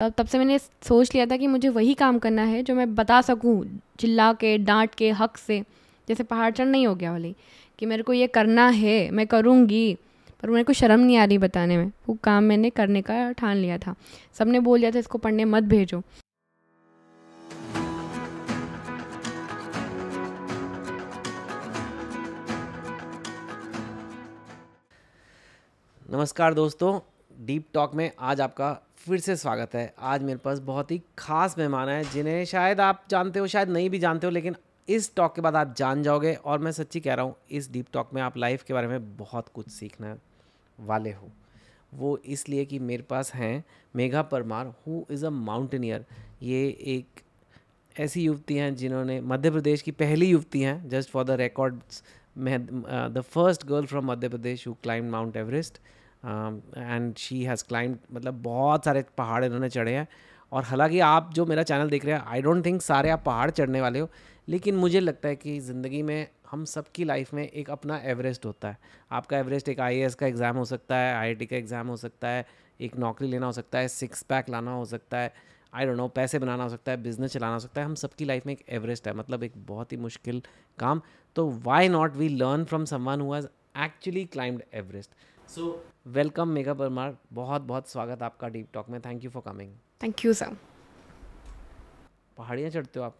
तब से मैंने सोच लिया था कि मुझे वही काम करना है जो मैं बता सकूँ चिल्ला के डांट के हक से जैसे पहाड़ चढ़ नहीं हो गया वाली कि मेरे को ये करना है मैं करूँगी पर मेरे को शर्म नहीं आ रही बताने में वो काम मैंने करने का ठान लिया था सबने बोल लिया था इसको पढ़ने मत भेजो नमस्कार दोस्तों डीप टॉक में आज आपका फिर से स्वागत है आज मेरे पास बहुत ही खास मेहमान है जिन्हें शायद आप जानते हो शायद नहीं भी जानते हो लेकिन इस टॉक के बाद आप जान जाओगे और मैं सच्ची कह रहा हूँ इस डीप टॉक में आप लाइफ के बारे में बहुत कुछ सीखने वाले हो वो इसलिए कि मेरे पास हैं Megha Parmar who is a mountaineer ये एक ऐसी युवती हैं जिन्होंने मध्य प्रदेश की पहली युवती हैं just for the records the first girl from Madhya Pradesh who climb Mount Everest and she has climb मतलब बहुत सारे पहाड़ इन्होंने चढ़े हैं और हालांकि आप जो मेरा चैनल देख रहे हैं आई डोंट थिंक सारे आप पहाड़ चढ़ने वाले हो लेकिन मुझे लगता है कि ज़िंदगी में हम सबकी लाइफ में एक अपना एवरेस्ट होता है आपका एवरेस्ट एक आई का एग्ज़ाम हो सकता है आई का एग्ज़ाम हो सकता है एक नौकरी लेना हो सकता है सिक्स पैक लाना हो सकता है आई डोंट नो पैसे बनाना हो सकता है बिज़नेस चलाना हो सकता है हम सबकी लाइफ में एक एवरेस्ट है मतलब एक बहुत ही मुश्किल काम तो why not we learn from someone who has actually climb Everest so welcome Megha Parmar बहुत बहुत स्वागत आपका डीप टॉक में thank you for coming thank you sir पहाड़ियाँ चढ़ते हो आप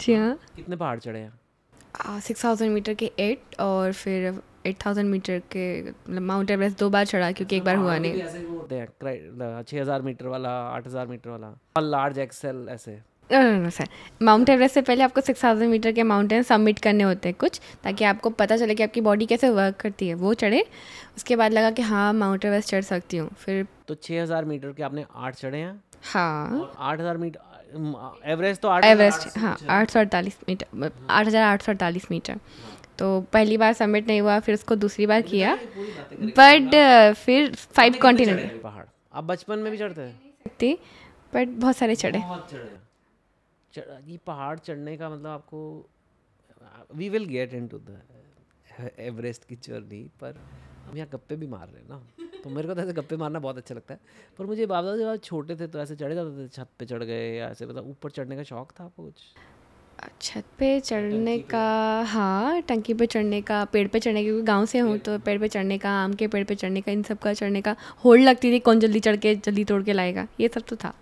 जी हाँ कितने पहाड़ चढ़े हैं सिक्स थाउजेंड मीटर के एट और फिर एट थाउजेंड मीटर के मतलब माउंट एवरेस्ट दो बार चढ़ा क्योंकि एक बार हुआ नहीं छः हज़ार मीटर वाला आठ हज़ार मीटर वाला लार्ज एक्सेल ऐसे सर माउंट एवरेस्ट से पहले आपको सिक्स थाउजेंड मीटर के माउंटेन सबमिट करने होते हैं कुछ ताकि आपको पता चले कि आपकी बॉडी कैसे वर्क करती है वो चढ़े उसके बाद लगा कि हाँ माउंट एवरेस्ट चढ़ सकती हूँ फिर तो छः हज़ार मीटर के आपने आठ चढ़े हैं हाँ आठ हज़ार मीटर एवरेस्ट तो एवरेस्ट हाँ आठ सौ अड़तालीस मीटर आठ हज़ार आठ सौ अड़तालीस मीटर तो पहली बार सबमिट नहीं हुआ फिर उसको दूसरी बार किया बट फिर फाइव कॉन्टिनेंट पहाड़ आप बचपन में भी चढ़ते हैं बट बहुत सारे चढ़े ये पहाड़ चढ़ने का मतलब आपको we will get in to the Everest की जर्नी पर हम यहाँ गप्पे भी मार रहे हैं ना तो मेरे को तो ऐसे गप्पे मारना बहुत अच्छा लगता है पर मुझे बाप दादा जब छोटे थे तो ऐसे चढ़े जाते थे छत पे चढ़ गए या ऐसे मतलब ऊपर चढ़ने का शौक था आपको कुछ छत पे चढ़ने का हाँ टंकी पे चढ़ने का पेड़ पे चढ़ने का क्योंकि गांव से हूँ तो पेड़ पे चढ़ने का आम के पेड़ पे चढ़ने का इन सब का चढ़ने का होल्ड लगती थी कौन जल्दी चढ़ के जल्दी तोड़ के लाएगा ये सब तो था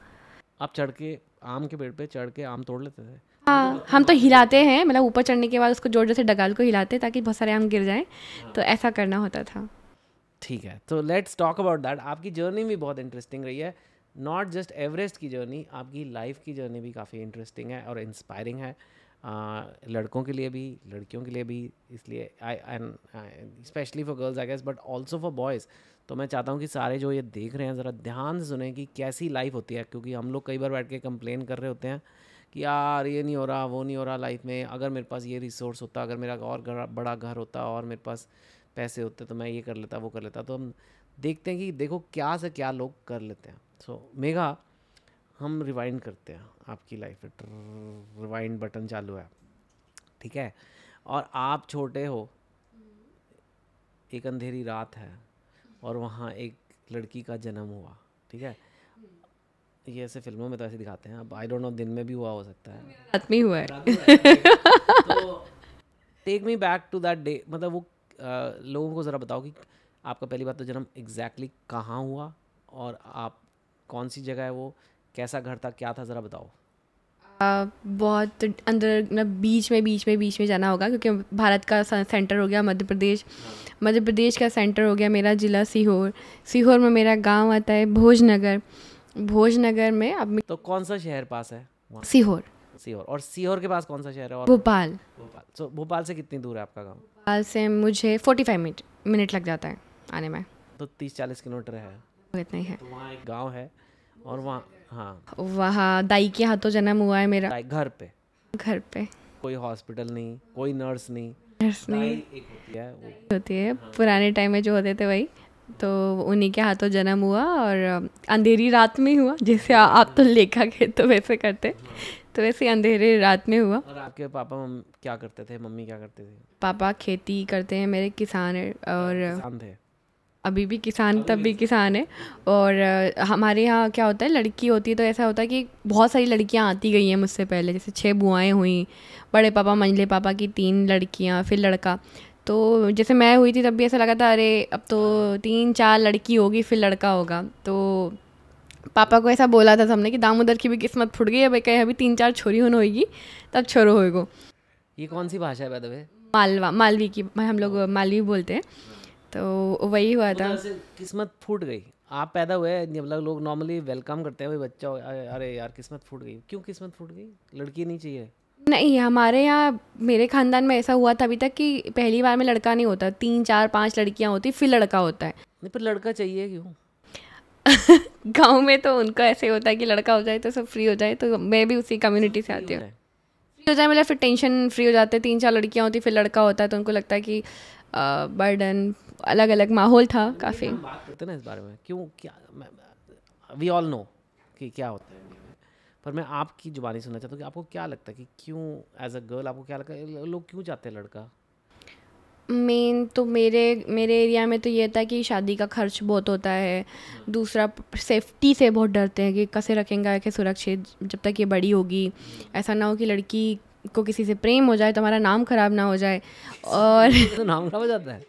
आप चढ़ के आम के पेड़ पे चढ़ के आम तोड़ लेते थे हाँ हम तो हिलाते हैं मतलब ऊपर चढ़ने के बाद उसको जोर जोर से डगाल को हिलाते हैं ताकि बहुत सारे आम गिर जाएं हाँ। तो ऐसा करना होता था ठीक है तो लेट्स टॉक अबाउट दैट आपकी जर्नी भी बहुत इंटरेस्टिंग रही है नॉट जस्ट एवरेस्ट की जर्नी आपकी लाइफ की जर्नी भी काफ़ी इंटरेस्टिंग है और इंस्पायरिंग है लड़कों के लिए भी लड़कियों के लिए भी इसलिए I and specially for girls I guess but also for boys तो मैं चाहता हूँ कि सारे जो ये देख रहे हैं ज़रा ध्यान से सुने कि कैसी लाइफ होती है क्योंकि हम लोग कई बार बैठ के कंप्लेन कर रहे होते हैं कि यार ये नहीं हो रहा वो नहीं हो रहा लाइफ में अगर मेरे पास ये रिसोर्स होता अगर मेरा और घर बड़ा घर होता और मेरे पास पैसे होते तो मैं ये कर लेता वो कर लेता तो हम देखते हैं कि देखो क्या से क्या लोग कर लेते हैं सो so, मेघा हम रिवाइंड करते हैं आपकी लाइफ में रिवाइंड बटन चालू है ठीक है और आप छोटे हो एक अंधेरी रात है और वहाँ एक लड़की का जन्म हुआ ठीक है ये ऐसे फिल्मों में तो ऐसे दिखाते हैं अब आई डोंट नो दिन में भी हुआ हो सकता है रात में हुआ है take me back to that day मतलब वो आ, लोगों को ज़रा बताओ कि आपका पहली बात तो जन्म एग्जैक्टली exactly कहाँ हुआ और आप कौन सी जगह है वो कैसा घर था क्या था ज़रा बताओ Uh, बहुत अंदर मतलब बीच में बीच में बीच में जाना होगा क्योंकि भारत का सेंटर हो गया मध्य प्रदेश मध्य प्रदेश का सेंटर हो गया मेरा ज़िला सीहोर सीहोर में मेरा गांव आता है भोजनगर भोजनगर में अब तो कौन सा शहर पास है सीहोर सीहोर और सीहोर के पास कौन सा शहर है भोपाल भोपाल सो भोपाल से कितनी दूर है आपका गाँव भोपाल से मुझे फोर्टी फाइव मिनट मिनट लग जाता है आने में तो तीस चालीस किलोमीटर है इतना ही है तो वहाँ एक गाँव है और वहाँ हाँ वहाँ दाई के हाथों जन्म हुआ है मेरा घर पे घर पे कोई हॉस्पिटल नहीं कोई नर्स नहीं नर्स नहीं एक होती है होती है हाँ। पुराने टाइम में जो होते थे वही तो उन्हीं के हाथों जन्म हुआ और अंधेरी रात में हुआ जैसे आ, आप तो लेखा के तो वैसे करते तो वैसे अंधेरी रात में हुआ और आपके पापा क्या करते थे मम्मी क्या करते थे पापा खेती करते हैं मेरे किसान और किसान थे अभी भी किसान तब भी किसान है और हमारे यहाँ क्या होता है लड़की होती है तो ऐसा होता है कि बहुत सारी लड़कियाँ आती गई हैं मुझसे पहले जैसे छः बुआएँ हुई बड़े पापा मंझले पापा की तीन लड़कियाँ फिर लड़का तो जैसे मैं हुई थी तब भी ऐसा लगा था अरे अब तो तीन चार लड़की होगी फिर लड़का होगा तो पापा को ऐसा बोला था हमने कि दामोदर की भी किस्मत फुट गई भाई कहीं अभी तीन चार छोरी होने होगी तब छोरो होएगो ये कौन सी भाषा है मालवा मालवी की हम लोग मालवी बोलते हैं तो वही हुआ मतलब था किस्मत फूट गई आप पैदा हुए मतलब लोग नॉर्मली वेलकम करते हैं बच्चा अरे यार किस्मत फूट गई क्यों किस्मत फूट गई लड़की नहीं चाहिए नहीं हमारे यहाँ मेरे खानदान में ऐसा हुआ था अभी तक कि पहली बार में लड़का नहीं होता तीन चार पांच लड़कियाँ होती फिर लड़का होता है नहीं पर लड़का चाहिए क्यों गांव में तो उनका ऐसे होता है कि लड़का हो जाए तो सब फ्री हो जाए तो मैं भी उसी कम्युनिटी से आती हूँ फ्री हो जाए मतलब फिर टेंशन फ्री हो जाते हैं तीन चार लड़कियाँ होती फिर लड़का होता है तो उनको लगता है कि बर्डन अलग अलग माहौल था काफ़ी बात करते ना इस बारे में क्यों क्या वी ऑल नो कि क्या होता है पर मैं आपकी जुबानी सुनना चाहता हूँ कि आपको क्या लगता है कि क्यों एज अ गर्ल आपको क्या लगता है लोग क्यों चाहते हैं लड़का मेन तो मेरे मेरे एरिया में तो ये था कि शादी का खर्च बहुत होता है दूसरा सेफ्टी से बहुत डरते हैं कि कैसे रखेंगे कैसे सुरक्षित जब तक ये बड़ी होगी ऐसा ना हो कि लड़की को किसी से प्रेम हो जाए तो हमारा नाम ख़राब ना हो जाए और तो नाम ख़राब हो जाता है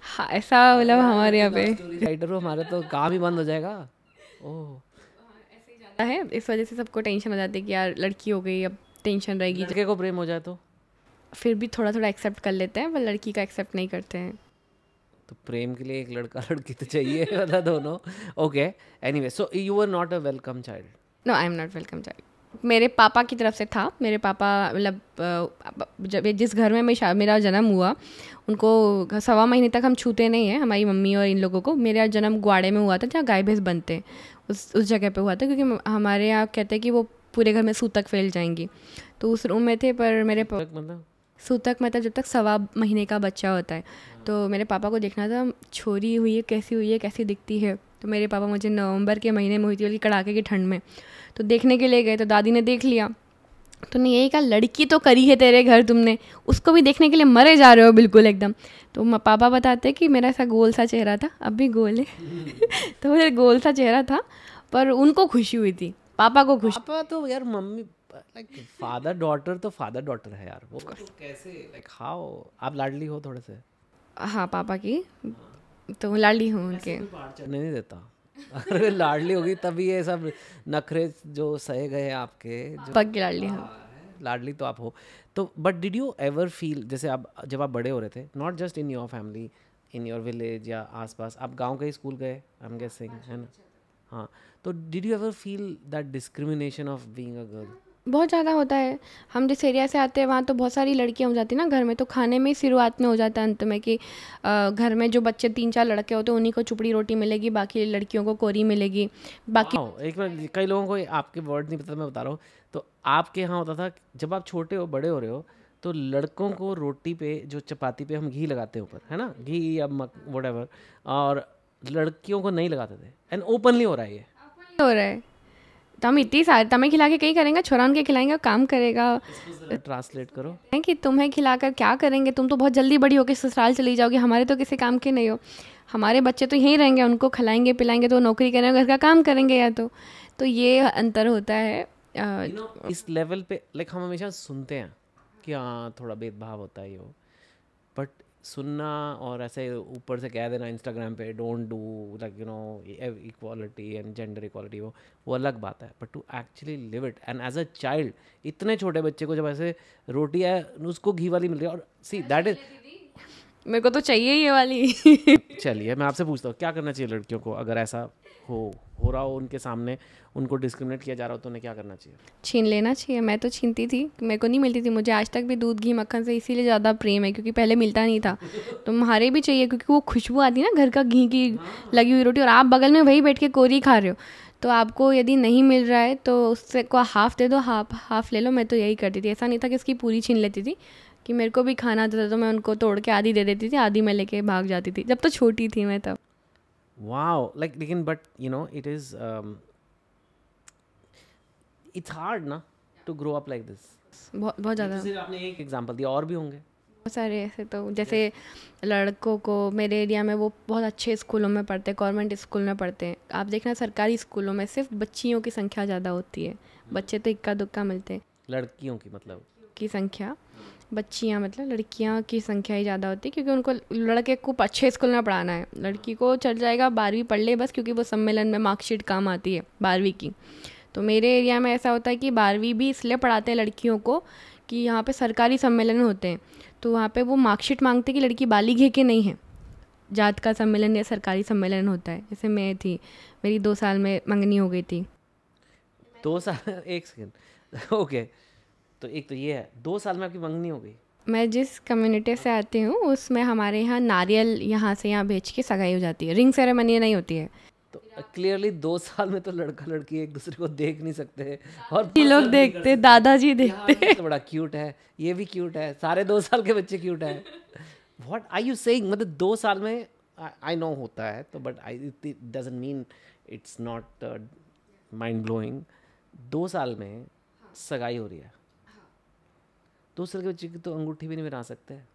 हाँ, ऐसा मतलब हमारे यहाँ पे राइटर हमारा तो काम ही बंद हो जाएगा ओह हाँ, है इस वजह से सबको टेंशन हो जाती है कि यार लड़की हो गई अब टेंशन रहेगी लड़के को प्रेम हो जाए तो फिर भी थोड़ा थोड़ा एक्सेप्ट कर लेते हैं पर लड़की का एक्सेप्ट नहीं करते हैं तो प्रेम के लिए एक लड़का लड़की तो चाहिए मतलब दोनों okay any so you are not a welcome child no I am not welcome child मेरे पापा की तरफ से था मेरे पापा मतलब जब जिस घर में मैं मेरा जन्म हुआ उनको सवा महीने तक हम छूते नहीं हैं हमारी मम्मी और इन लोगों को मेरा जन्म ग्वाड़े में हुआ था जहाँ गाय भैंस बनते हैं उस उस जगह पे हुआ था क्योंकि हमारे यहाँ कहते हैं कि वो पूरे घर में सूतक फैल जाएंगी तो उस रूम में थे पर मेरे मतलब? सूतक मतलब जब तक सवा महीने का बच्चा होता है तो मेरे पापा को देखना था छोरी हुई है कैसी हुई है कैसी दिखती है तो मेरे पापा मुझे नवंबर के महीने में हुई थी बल्कि कड़ाके की ठंड में तो देखने के लिए गए तो दादी ने देख लिया तो ने यही कहा लड़की तो करी है तेरे घर तुमने उसको भी देखने के लिए मरे जा रहे हो बिल्कुल एकदम तो पापा बताते कि मेरा ऐसा गोल सा चेहरा था अब भी गोल है तो मेरे गोल सा चेहरा था पर उनको खुशी हुई थी पापा को खुशी पापा तो यार मम्मी लाइक फादर डॉटर तो फादर डॉटर है यार वो कैसे लाइक हाउ आप लाडली हो थोड़े से हाँ पापा की तो लाडली हूँ उनके नहीं देता अरे लाडली होगी तभी ये सब नखरे जो सहे गए आपके पक्की लाडली हूँ हाँ, लाडली तो आप हो तो but did you ever feel जैसे आप जब आप बड़े हो रहे थे not just in your family in your village या आसपास आप गांव के ही स्कूल गए आई एम गेसिंग है ना हाँ तो did you ever feel that discrimination of being a girl बहुत ज़्यादा होता है हम जिस एरिया से आते हैं वहाँ तो बहुत सारी लड़कियाँ हो जाती ना घर में तो खाने में शुरुआत में हो जाता है अंत में कि घर में जो बच्चे तीन चार लड़के होते हैं उन्हीं को चुपड़ी रोटी मिलेगी बाकी लड़कियों को कोरी मिलेगी बाकी एक बार कई लोगों को आपके वर्ड नहीं पता मैं बता रहा हूँ तो आपके यहाँ होता था जब आप छोटे हो बड़े हो रहे हो तो लड़कों को रोटी पे जो चपाती पे हम घी लगाते हैं ऊपर है ना घी या मक वट और लड़कियों को नहीं लगाते थे एंड ओपनली हो रहा है ये हो रहा है तो हम इतनी सारी तुम्हें खिला के कहीं करेंगे छोरा उनके खिलाएंगे काम करेगा ट्रांसलेट करो है कि तुम्हें खिलाकर क्या करेंगे तुम तो बहुत जल्दी बड़ी होकर ससुराल चली जाओगे हमारे तो किसी काम के नहीं हो हमारे बच्चे तो यहीं रहेंगे उनको खिलाएंगे पिलाएंगे तो नौकरी करेंगे घर का काम करेंगे या तो तो ये अंतर होता है इस लेवल पे लाइक हम हमेशा सुनते हैं कि हाँ थोड़ा भेदभाव होता है ये बट सुनना और ऐसे ऊपर से कह देना इंस्टाग्राम पे don't do like you know equality and gender equality वो वो अलग बात है but to actually live it and as a child इतने छोटे बच्चे को जब ऐसे रोटी है उसको घी वाली मिल रही है और सी दैट इज़ मेरे को तो चाहिए ये वाली चलिए मैं आपसे पूछता हूँ क्या करना चाहिए लड़कियों को अगर ऐसा हो हो रहा हो उनके सामने उनको डिस्क्रिमिनेट किया जा रहा हो तो उन्हें क्या करना चाहिए छीन लेना चाहिए मैं तो छीनती थी मेरे को नहीं मिलती थी मुझे आज तक भी दूध घी मक्खन से इसीलिए ज़्यादा प्रेम है क्योंकि पहले मिलता नहीं था तुम्हारे तो भी चाहिए क्योंकि वो खुशबू आती है ना घर का घी की लगी हुई रोटी और आप बगल में वही बैठ के कोरी खा रहे हो तो आपको यदि नहीं मिल रहा है तो उससे को हाफ़ दे दो हाफ हाफ ले लो मैं तो यही करती थी ऐसा नहीं था कि उसकी पूरी छीन लेती थी कि मेरे को भी खाना आता था तो मैं उनको तोड़ के आधी दे देती थी आधी मैं लेके भाग जाती थी जब तो छोटी थी मैं तब वाओ लाइक लेकिन but you know it is it's hard ना to grow up like this बहुत बहुत ज़्यादा आपने एक एग्जांपल दिया और भी होंगे बहुत सारे ऐसे तो जैसे लड़कों को मेरे एरिया में वो बहुत अच्छे स्कूलों में पढ़ते हैं गवर्नमेंट स्कूल में पढ़ते हैं आप देखना सरकारी स्कूलों में सिर्फ बच्चियों की संख्या ज़्यादा होती है hmm. बच्चे तो इक्का दुक्का मिलते हैं लड़कियों की मतलब की संख्या बच्चियाँ मतलब लड़कियाँ की संख्या ही ज़्यादा होती है क्योंकि उनको लड़के को अच्छे स्कूल में पढ़ाना है लड़की को चल जाएगा बारहवीं पढ़ ले बस क्योंकि वो सम्मेलन में मार्कशीट काम आती है बारहवीं की तो मेरे एरिया में ऐसा होता है कि बारहवीं भी इसलिए पढ़ाते हैं लड़कियों को कि यहाँ पे सरकारी सम्मेलन होते हैं तो वहाँ पे वो मार्कशीट मांगते कि लड़की बालिग है कि नहीं है जात का सम्मेलन या सरकारी सम्मेलन होता है जैसे मैं थी मेरी दो साल में मंगनी हो गई थी दो साल एक सेकेंड ओके okay. तो एक तो ये है दो साल में आपकी मंगनी हो गई मैं जिस कम्युनिटी से आती हूँ उसमें हमारे यहाँ नारियल यहाँ से यहाँ बेच के सगाई हो जाती है रिंग सेरेमनी नहीं होती है तो क्लियरली दो साल में तो लड़का लड़की एक दूसरे को देख नहीं सकते और लोग देखते दादाजी देखते तो बड़ा क्यूट है ये भी क्यूट है सारे दो साल के बच्चे क्यूट है वॉट आई यू से मतलब दो साल में आई नो होता है तो बट आई डीन mean it's not mind blowing दो साल में सगाई हो रही है दो साल के बच्चे की तो अंगूठी भी नहीं बना सकते हैं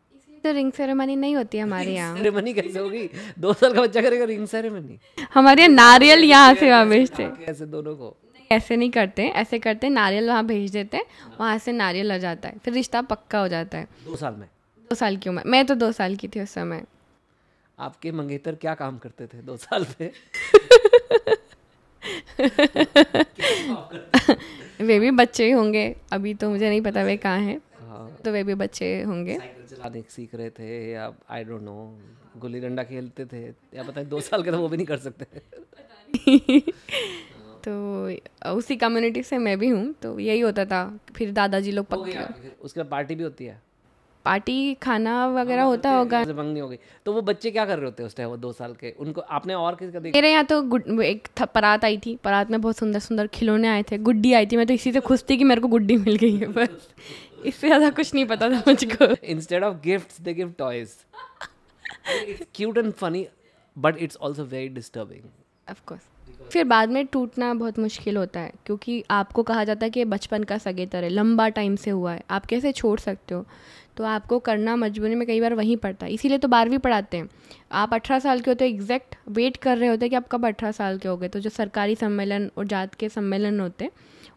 तो रिंग सेरेमनी नहीं होती हमारे यहाँ सेरेमनी कैसे होगी दो साल का बच्चा करेगा रिंग सेरेमनी हमारे यहाँ नारियल यहाँ से वहाँ भेजते ऐसे दोनों को ऐसे नहीं करते ऐसे करते नारियल वहाँ भेज देते हैं हाँ। वहाँ से नारियल आ जाता है फिर रिश्ता पक्का हो जाता है दो साल में दो साल की उम्र मैं तो दो साल की थी उस समय आपके मंगेतर क्या काम करते थे दो साल पे वे भी बच्चे ही होंगे अभी तो मुझे नहीं पता वे कहाँ हैं हाँ। तो वे भी बच्चे होंगे चलाने सीख रहे थे या आई डोंट नो गुल्ली डंडा खेलते थे या पता है दो साल के तो वो भी नहीं कर सकते तो उसी कम्युनिटी से मैं भी हूँ तो यही होता था फिर दादाजी लोग पक्के उसके बाद पार्टी भी होती है पार्टी खाना हाँ, वगैरह तो होता होगा नहीं होगी तो वो बच्चे क्या कर रहे होते उस टाइम वो दो साल के उनको आपने और किसका देखा मेरे यहाँ तो एक परात आई थी परात में बहुत सुंदर सुंदर खिलौने आए थे गुड्डी आई थी मैं तो इसी से खुश थी कि मेरे को गुड्डी मिल गई है बस इससे ज्यादा कुछ नहीं पता था मुझको इंस्टेड ऑफ गिफ्ट दे give toys cute and funny but it's also very disturbing of course फिर बाद में टूटना बहुत मुश्किल होता है क्योंकि आपको कहा जाता है कि बचपन का सगे तरह लंबा टाइम से हुआ है आप कैसे छोड़ सकते हो तो आपको करना मजबूरी में कई बार वहीं पड़ता है इसीलिए तो बारहवीं पढ़ाते हैं आप अठारह साल के होते हो एग्जैक्ट तो वेट कर रहे होते हैं कि आप कब अठारह साल के हो गए तो जो सरकारी सम्मेलन और जात के सम्मेलन होते हैं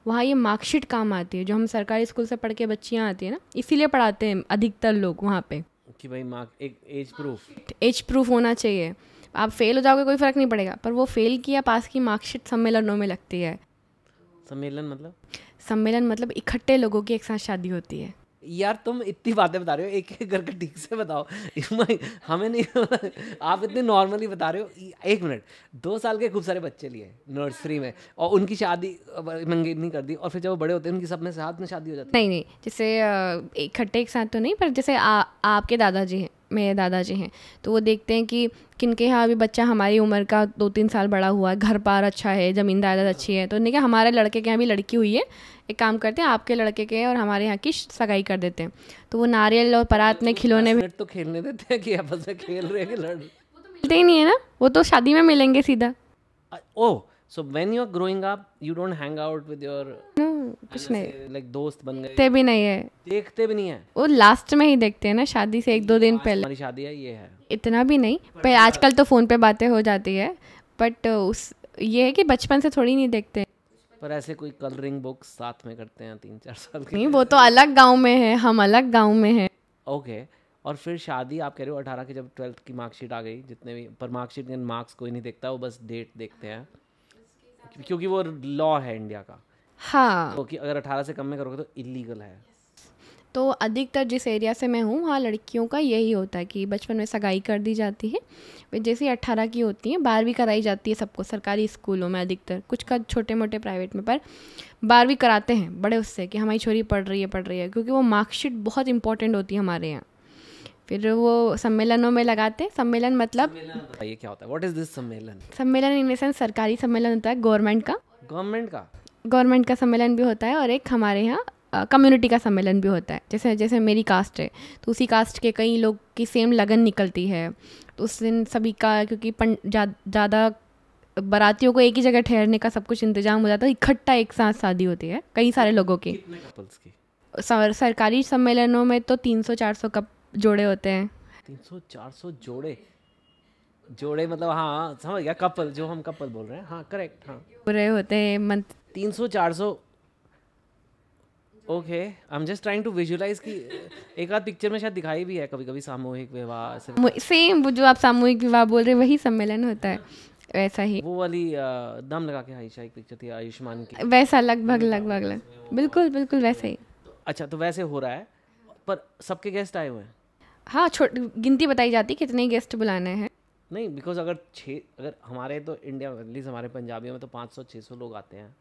वहाँ ये मार्कशीट काम आती है जो हम सरकारी स्कूल से पढ़ के बच्चियाँ आती हैं ना इसीलिए पढ़ाते हैं अधिकतर लोग वहाँ पे कि भाई मार्क एक एज प्रूफ एज प्रूफ होना चाहिए आप फेल हो जाओगे कोई फ़र्क नहीं पड़ेगा पर वो फेल किया पास की मार्कशीट सम्मेलनों में लगती है सम्मेलन मतलब सम्मेलन मतलब इकट्ठे लोगों की एक साथ शादी होती है यार तुम इतनी बातें बता रहे हो एक एक करके ठीक से बताओ हमें नहीं आप इतने नॉर्मली बता रहे हो एक मिनट दो साल के खूब सारे बच्चे लिए नर्सरी में और उनकी शादी नहीं कर दी और फिर जब वो बड़े होते हैं उनकी सब में साथ में शादी हो जाती नहीं नहीं जैसे इकट्ठे एक साथ तो नहीं पर जैसे आ, आपके दादाजी हैं मेरे दादाजी हैं तो वो देखते हैं कि किन के यहाँ अभी बच्चा हमारी उम्र का दो तीन साल बड़ा हुआ है घर पार अच्छा है ज़मीन दायदाद अच्छी है तो उन्हें क्या हमारे लड़के के यहाँ भी लड़की हुई है एक काम करते हैं आपके लड़के के और हमारे यहाँ की सगाई कर देते हैं तो वो नारियल और परात में खिलौने भी तो खेलने देते हैं कि आपस में खेल रहे हैं लड़ तो मिलते ही नहीं है ना वो तो शादी में मिलेंगे सीधा oh so when you are growing up you don't hang out with your कुछ नहीं लाइक दोस्त बन गए भी नहीं है देखते भी नहीं है वो लास्ट में ही देखते हैं ना शादी से एक दो दिन पहले हमारी शादी है ये है इतना भी नहीं पर आजकल तो फोन पे बातें हो जाती है बट उस ये है कि बचपन से थोड़ी नहीं देखते पर ऐसे कोई कलरिंग बुक्स साथ में करते हैं तीन चार साल के नहीं वो तो, तो अलग गांव में है हम अलग गांव में हैं ओके और फिर शादी आप कह रहे हो अठारह की जब ट्वेल्थ की मार्कशीट आ गई जितने भी पर मार्कशीट एंड मार्क्स कोई नहीं देखता वो बस डेट देखते हैं क्योंकि वो लॉ है इंडिया का हाँ तो अगर अठारह से कम में करोगे तो इलीगल है तो अधिकतर जिस एरिया से मैं हूँ वहाँ लड़कियों का यही होता है कि बचपन में सगाई कर दी जाती है जैसे अट्ठारह की होती है बारहवीं कराई जाती है सबको सरकारी स्कूलों में अधिकतर कुछ का छोटे मोटे प्राइवेट में पर बारहवीं कराते हैं बड़े उससे कि हमारी छोरी पढ़ रही है पढ़ रही है क्योंकि वो मार्कशीट बहुत इंपॉर्टेंट होती है हमारे यहाँ फिर वो सम्मेलनों में लगाते हैं सम्मेलन मतलब ये क्या होता है व्हाट इज दिस सम्मेलन सम्मेलन इन सेंस सरकारी सम्मेलन होता है गवर्नमेंट का गवर्नमेंट का गवर्नमेंट का सम्मेलन भी होता है और एक हमारे यहाँ कम्युनिटी का सम्मेलन भी होता है जैसे जैसे मेरी कास्ट है तो उसी कास्ट के कई लोग की सेम लगन निकलती है तो उस दिन सभी का क्योंकि ज़्यादा बारातियों को एक ही जगह ठहरने का सब कुछ इंतजाम हो जाता है इकट्ठा एक साथ शादी होती है कई सारे लोगों की, की? सर, सरकारी सम्मेलनों में तो 300-400 कप जोड़े होते हैं 300-400 जोड़े जोड़े मतलब हाँ समझ गया कपल जो हम कपल बोल रहे हैं हाँ करेक्ट हाँ पूरे होते हैं मंथ 300 सौ okay I am just trying to visualise कि एक आध पिक्चर में शायद दिखाई भी है कभी कभी सामूहिक विवाह सेम वो जो आप सामूहिक विवाह बोल रहे वही सम्मेलन होता है वैसा ही वो वाली दम लगा के आयशा एक पिक्चर थी आयुष्मान की वैसा लगभग लगभग लग बिल्कुल बिल्कुल वैसे ही अच्छा तो वैसे हो रहा है पर सबके गेस्ट आए हुए हैं हाँ छोट गिनती बताई जाती है कितने गेस्ट बुलाने हैं नहीं बिकॉज अगर छः अगर हमारे तो इंडिया एटलीस्ट हमारे पंजाबियों में तो पाँच सौ छः सौ लोग आते हैं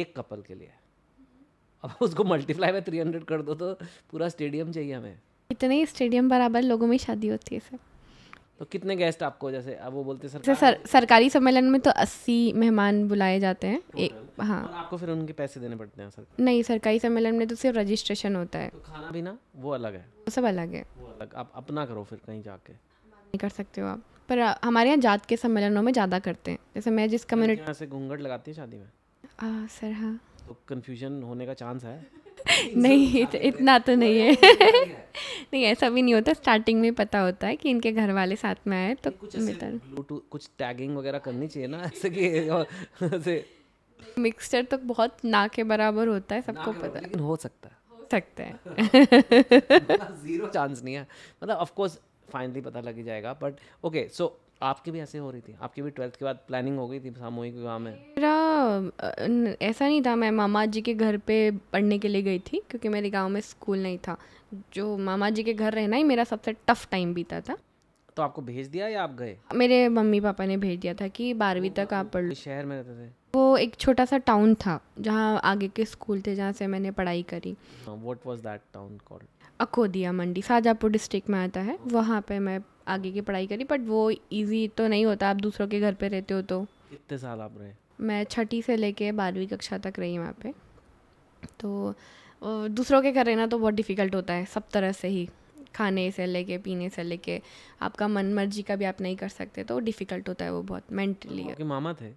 एक कपल के लिए अब उसको मल्टीप्लाई में थ्री हंड्रेड कर दो तो पूरा स्टेडियम चाहिए हमें इतने ही स्टेडियम बराबर लोगों में शादी होती है सर तो कितने गेस्ट आपको जैसे अब वो बोलते सरकार सर सरकारी सम्मेलन में तो अस्सी मेहमान बुलाए जाते हैं ए, हाँ और आपको फिर उनके पैसे देने पड़ते हैं सर नहीं सरकारी सम्मेलन में तो सिर्फ रजिस्ट्रेशन होता है तो खाना पीना वो अलग है वो सब अलग है वो अलग आप अपना करो फिर कहीं जाके नहीं कर सकते हो आप पर हमारे यहाँ जात के सम्मेलनों में ज़्यादा करते हैं जैसे मैं जिस कम्युनिटी से घूंघट लगाती है शादी में सर हाँ कंफ्यूजन तो होने का चांस है नहीं इत, इतना तो नहीं है नहीं ऐसा भी नहीं होता स्टार्टिंग में पता होता है कि इनके घर वाले साथ में आए तो बेहतर ब्लूटूथ कुछ टैगिंग वगैरह करनी चाहिए ना ऐसे कि मिक्सचर तो बहुत ना के बराबर होता है सबको पता है हो सकता है सकते हैं जीरो चांस नहीं है मतलब ऑफ कोर्स फाइनली पता लग ही जाएगा बट ओके सो आपके भी ऐसे हो रही थी आपकी भी ट्वेल्थ के बाद प्लानिंग हो गई थी सामूहिक विवाह में मेरा ऐसा नहीं था मैं मामा जी के घर पे पढ़ने के लिए गई थी क्योंकि मेरे गांव में स्कूल नहीं था जो मामा जी के घर रहना ही मेरा सबसे टफ टाइम बीता था तो आपको भेज दिया या आप गए मेरे मम्मी पापा ने भेज दिया था कि बारहवीं तक आप पढ़ शहर में रहते थे वो एक छोटा सा टाउन था जहाँ आगे के स्कूल थे जहाँ से मैंने पढ़ाई करी what was that town called Akodia Mandi Shahjahanpur district में आता है वहाँ पे मैं आगे की पढ़ाई करी बट वो इजी तो नहीं होता आप दूसरों के घर पे रहते हो तो कितने साल आप रहे मैं छठी से लेके बारहवीं कक्षा तक रही वहाँ पे तो दूसरों के घर रहना तो बहुत डिफ़िकल्ट होता है सब तरह से ही खाने से लेके पीने से लेके आपका मन मर्जी का भी आप नहीं कर सकते तो डिफ़िकल्ट होता है वो बहुत मेंटली मामा थे